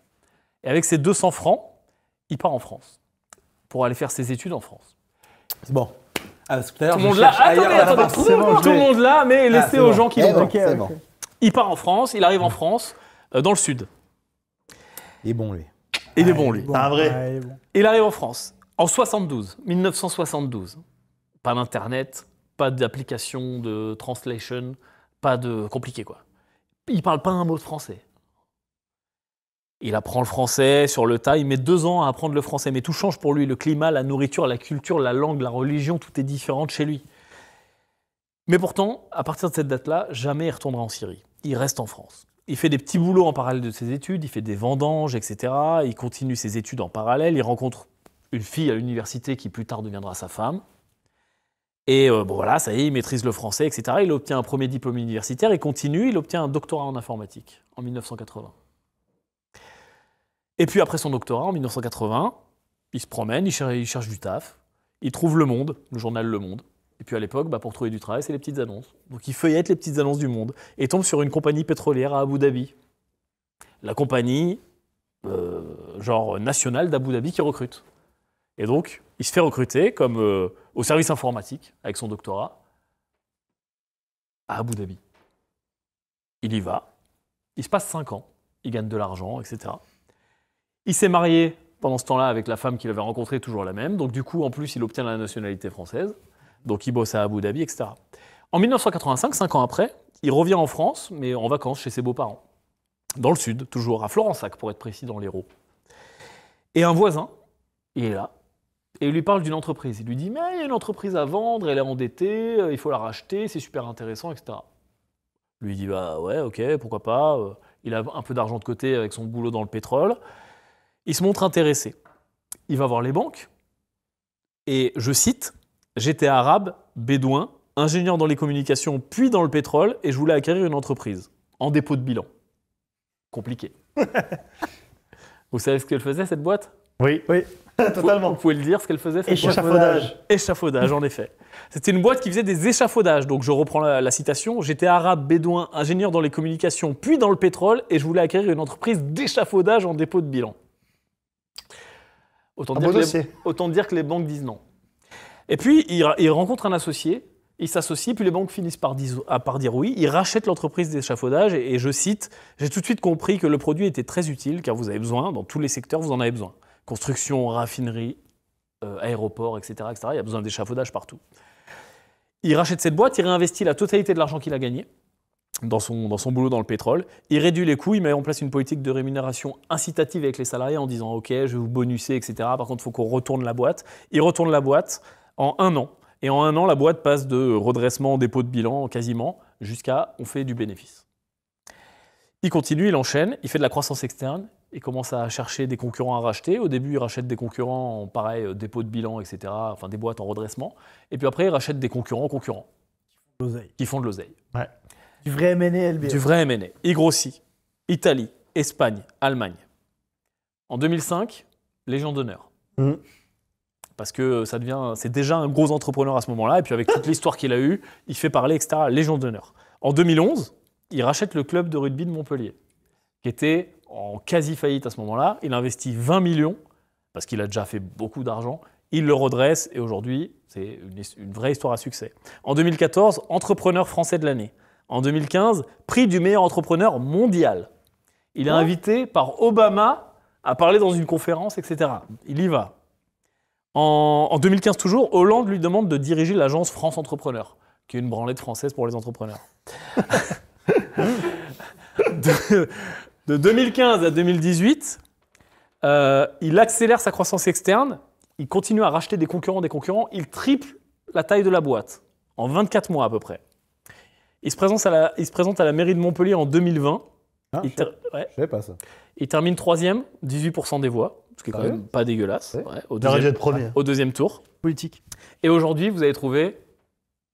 Et avec ces 200 francs, il part en France pour aller faire ses études en France. C'est Bon. Ah, tout le monde là. mais ah, laissez aux gens qui eh ben, Il part en France, il arrive en France, euh, dans le sud. Il est bon, lui. Il est bon, lui. Ah, vrai. Il, arrive en France, en 72, 1972. Pas d'Internet, pas d'application de translation, pas de. compliqué, quoi. Il parle pas un mot de français. Il apprend le français sur le tas, il met deux ans à apprendre le français, mais tout change pour lui, le climat, la nourriture, la culture, la langue, la religion, tout est différent chez lui. Mais pourtant, à partir de cette date-là, jamais il retournera en Syrie. Il reste en France. Il fait des petits boulots en parallèle de ses études, il fait des vendanges, etc. Il continue ses études en parallèle, il rencontre une fille à l'université qui plus tard deviendra sa femme. Et euh, voilà, ça y est, il maîtrise le français, etc. Il obtient un premier diplôme universitaire, et continue, il obtient un doctorat en informatique en 1980. Et puis après son doctorat, en 1980, il se promène, il cherche, du taf, il trouve Le Monde, le journal Le Monde. Et puis à l'époque, bah, pour trouver du travail, c'est les petites annonces. Donc il feuillette les petites annonces du monde et tombe sur une compagnie pétrolière à Abu Dhabi. La compagnie, euh, genre nationale d'Abu Dhabi qui recrute. Et donc, il se fait recruter comme euh, au service informatique avec son doctorat à Abu Dhabi. Il y va, il se passe 5 ans, il gagne de l'argent, etc. Il s'est marié pendant ce temps-là avec la femme qu'il avait rencontrée, toujours la même. Donc du coup, en plus, il obtient la nationalité française. Donc il bosse à Abu Dhabi, etc. En 1985, cinq ans après, il revient en France, mais en vacances chez ses beaux-parents. Dans le sud, toujours, à Florensac, pour être précis, dans l'Hérault. Et un voisin, il est là, et il lui parle d'une entreprise. Il lui dit, mais il y a une entreprise à vendre, elle est endettée, euh, il faut la racheter, c'est super intéressant, etc. Lui dit, bah ouais, ok, pourquoi pas. Euh. Il a un peu d'argent de côté avec son boulot dans le pétrole. Il se montre intéressé. Il va voir les banques et je cite J'étais arabe, bédouin, ingénieur dans les communications, puis dans le pétrole, et je voulais acquérir une entreprise en dépôt de bilan. Compliqué. Vous savez ce qu'elle faisait cette boîte Oui, oui, totalement. Vous, pouvez le dire ce qu'elle faisait cette Échafaudage. Boîte Échafaudage, en effet. C'était une boîte qui faisait des échafaudages. Donc je reprends la citation. J'étais arabe, bédouin, ingénieur dans les communications, puis dans le pétrole, et je voulais acquérir une entreprise d'échafaudage en dépôt de bilan. Autant, ah, dire, que les, dire, que les, banques disent non. Et puis, il, rencontre un associé, il s'associe, puis les banques finissent par ah, dire, oui. Il rachète l'entreprise d'échafaudage et, je cite J'ai tout de suite compris que le produit était très utile car vous avez besoin, dans tous les secteurs, vous en avez besoin. Construction, raffinerie, euh, aéroport, etc., etc. Il y a besoin d'échafaudage partout. Il rachète cette boîte, il réinvestit la totalité de l'argent qu'il a gagné dans son, dans son boulot dans le pétrole. Il réduit les coûts, il met en place une politique de rémunération incitative avec les salariés en disant OK, je vais vous bonuser, etc. Par contre, il faut qu'on retourne la boîte. Il retourne la boîte en un an. Et en un an, la boîte passe de redressement, dépôt de bilan quasiment, jusqu'à on fait du bénéfice. Il continue, il enchaîne, il fait de la croissance externe, il commence à chercher des concurrents à racheter. Au début, il rachète des concurrents en pareil, euh, dépôt de bilan, etc., enfin des boîtes en redressement. Et puis après, il rachète des concurrents concurrents. Qui font de l'oseille. Ouais. Du vrai MNE, LBO. Du vrai MNE. Il grossit. Italie, Espagne, Allemagne. En 2005, Légion d'honneur. Mm. Parce que ça devient, c'est déjà un gros entrepreneur à ce moment-là, et puis avec toute l'histoire qu'il a eue, il fait parler, etc. Légion d'honneur. En 2011, il rachète le club de rugby de Montpellier, qui était en quasi faillite à ce moment-là. Il investit 20 millions, parce qu'il a déjà fait beaucoup d'argent. Il le redresse, et aujourd'hui, c'est une vraie histoire à succès. En 2014, entrepreneur français de l'année. En 2015, prix du meilleur entrepreneur mondial. Il est invité par Obama à parler dans une conférence, etc. Il y va. En, 2015 toujours, Hollande lui demande de diriger l'agence France Entrepreneur, qui est une branlette française pour les entrepreneurs. de, 2015 à 2018, euh, il accélère sa croissance externe, il continue à racheter des concurrents des concurrents, il triple la taille de la boîte, en 24 mois à peu près. Il se, présente à la, il se présente à la mairie de Montpellier en 2020. Ah, il je ne savais pas ça. Il termine troisième, 18% des voix, ce qui est quand ah même pas dégueulasse. Ouais. au, deuxième, au deuxième tour. Politique. Et aujourd'hui, vous avez trouvé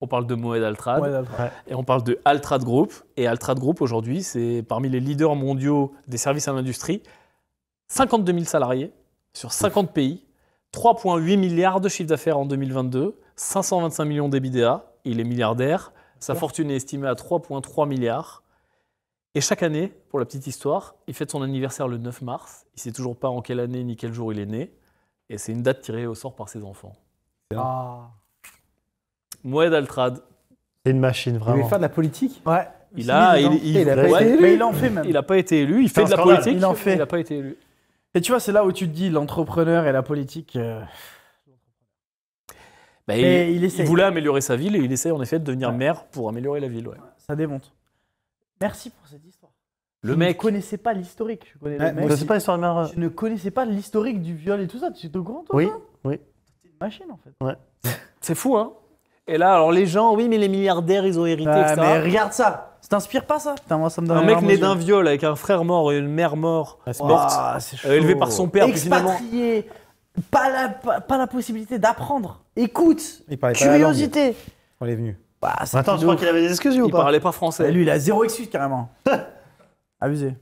on parle de Moed Altrad. Moed Et on parle de Altrad Group. Et Altrad Group, aujourd'hui, c'est parmi les leaders mondiaux des services à l'industrie. 52 000 salariés sur 50 pays. 3,8 milliards de chiffre d'affaires en 2022. 525 millions d'EBITDA. Il est milliardaire. Sa fortune est estimée à 3,3 milliards. Et chaque année, pour la petite histoire, il fête son anniversaire le 9 mars. Il ne sait toujours pas en quelle année ni quel jour il est né. Et c'est une date tirée au sort par ses enfants. Ah. Altrad. C'est une machine, vraiment. Il fait de la politique Ouais. Il a, il, il, pas été élu. Mais il en fait même. Il n'a pas été élu. Il fait de la politique. Il en fait. Il n'a pas été élu. Et tu vois, c'est là où tu te dis l'entrepreneur et la politique. Euh, bah, il, voulait améliorer sa ville et il essaye en effet de devenir maire pour améliorer la ville. Ça démonte. Merci pour cette histoire. Le mec. ne connaissais pas l'historique. Je, connais Pas ne connaissais pas l'historique du viol et tout ça. Tu au grand, toi Oui, oui. C'est une machine, en fait. Ouais. C'est fou, hein Et là, alors les gens, oui, mais les milliardaires, ils ont hérité, etc. Mais regarde ça ça t'inspire pas ça Un mec né d'un viol avec un frère mort et une mère mort, ah, C'est chaud. élevé par son père, Expatrié, pas la, pas, la possibilité d'apprendre. Écoute, Il pas curiosité. On est venu. Bah, Attends, je crois qu'il avait des excuses ou Il parlait pas français. Bah, lui, il a zéro excuse carrément. Abusé.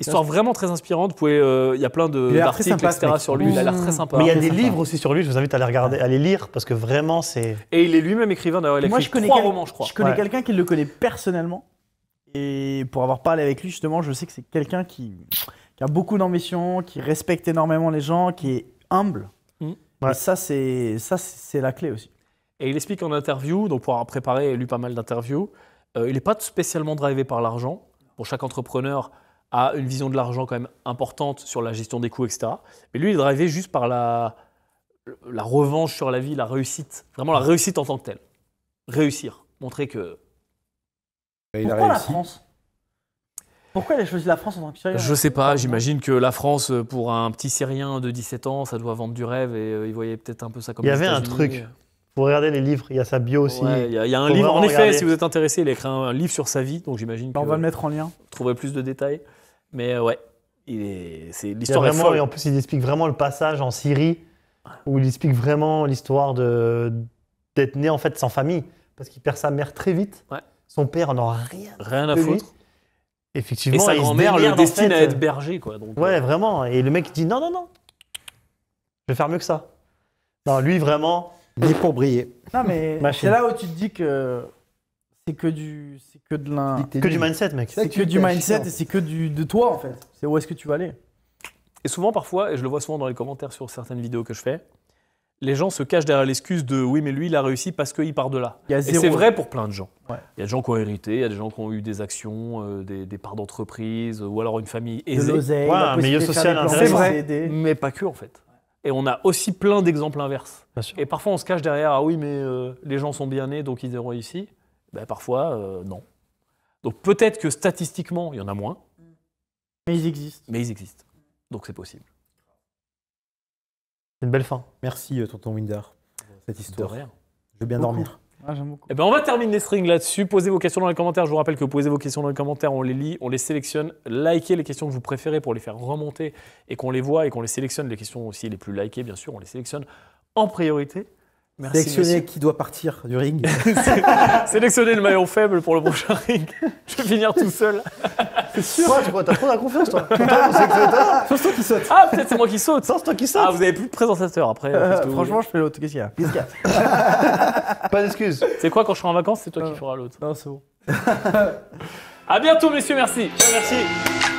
Histoire vraiment très inspirante. Euh, il y a plein de- d'articles, etc. sur lui. Il a l'air très sympa. Mais il y a des livres aussi sur lui, je vous invite à les regarder, à les lire, parce que vraiment, c'est. Et il est lui-même écrivain d'ailleurs. Il Moi, je connais trois romans, je crois. Je connais quelqu'un qui le connaît personnellement. Et pour avoir parlé avec lui, justement, je sais que c'est quelqu'un qui, a beaucoup d'ambition, qui respecte énormément les gens, qui est humble. Mm. ça, c'est ça, c'est la clé aussi. Et il explique en interview, donc pour avoir préparé lui pas mal d'interviews, euh, il n'est pas spécialement drivé par l'argent. Bon, chaque entrepreneur a une vision de l'argent quand même importante sur la gestion des coûts, etc. Mais lui, il est drivé juste par la, la revanche sur la vie, la réussite, vraiment la réussite en tant que telle. Réussir, montrer que. Il a réussi. Pourquoi elle a choisi la France en tant que Syrien Je sais pas, j'imagine que la France, euh, pour un petit Syrien de 17 ans, ça doit vendre du rêve et euh, il voyait peut-être un peu ça comme Il y avait un truc. Vous regardez les livres, il y a sa bio aussi. Il y, a un livre, en effet, si vous êtes intéressé, il a écrit un, livre sur sa vie, donc j'imagine bah, On va le mettre en lien. Vous trouverez plus de détails. Mais euh, ouais, il c'est l'histoire. Vraiment, Et en plus, il explique vraiment le passage en Syrie, où il explique vraiment l'histoire de, d'être né en fait sans famille, parce qu'il perd sa mère très vite. Son père n'en a rien, rien à foutre. Effectivement, et sa grand-mère le destine à euh, être berger. Quoi, ouais, euh. vraiment. Et le mec dit non, non, non. Je vais faire mieux que ça. Non, lui, vraiment. Il pour briller. Non, mais c'est là où tu te dis que c'est que du c'est que de la, que du mindset mec c'est que, du mindset et c'est que du de toi en fait c'est où est-ce que tu vas aller et souvent parfois et je le vois souvent dans les commentaires sur certaines vidéos que je fais les gens se cachent derrière l'excuse de oui, mais lui, il a réussi parce qu'il part de là. Et c'est vrai pour plein de gens. Il y a des gens qui ont hérité, il y a des gens qui ont eu des actions, euh, des, parts d'entreprise, euh, ou alors une famille aisée. De un milieu social C'est vrai, mais pas que en fait. Et on a aussi plein d'exemples inverses. Et parfois, on se cache derrière ah oui, mais euh, les gens sont bien nés, donc ils ont réussi. Ben, parfois, non. Donc peut-être que statistiquement, il y en a moins. Mais ils existent. Mais ils existent. Donc c'est possible une belle fin. Merci, euh, tonton Winder. cette histoire. De Je vais bien dormir. Ah, eh ben, on va terminer ce string là-dessus. Posez vos questions dans les commentaires. Je vous rappelle que posez vos questions dans les commentaires, on les lit, on les sélectionne. Likez les questions que vous préférez pour les faire remonter et qu'on les voit et qu'on les sélectionne. Les questions aussi les plus likées, bien sûr, on les sélectionne en priorité. Sélectionnez qui doit partir du ring. Sélectionnez le maillon faible pour le prochain ring. Je vais finir tout seul. C'est sûr. tu as trop la confiance, toi. c'est toi. qui saute. Ah, peut-être c'est moi qui saute. C'est toi qui saute. Ah, vous avez plus de présentateur après. Euh, franchement, je fais l'autre. Qu'est-ce qu'il y a Pas d'excuses. C'est quoi quand je serai en vacances C'est toi qui euh, feras l'autre. Non, c'est bon. à bientôt, messieurs. Merci. Merci.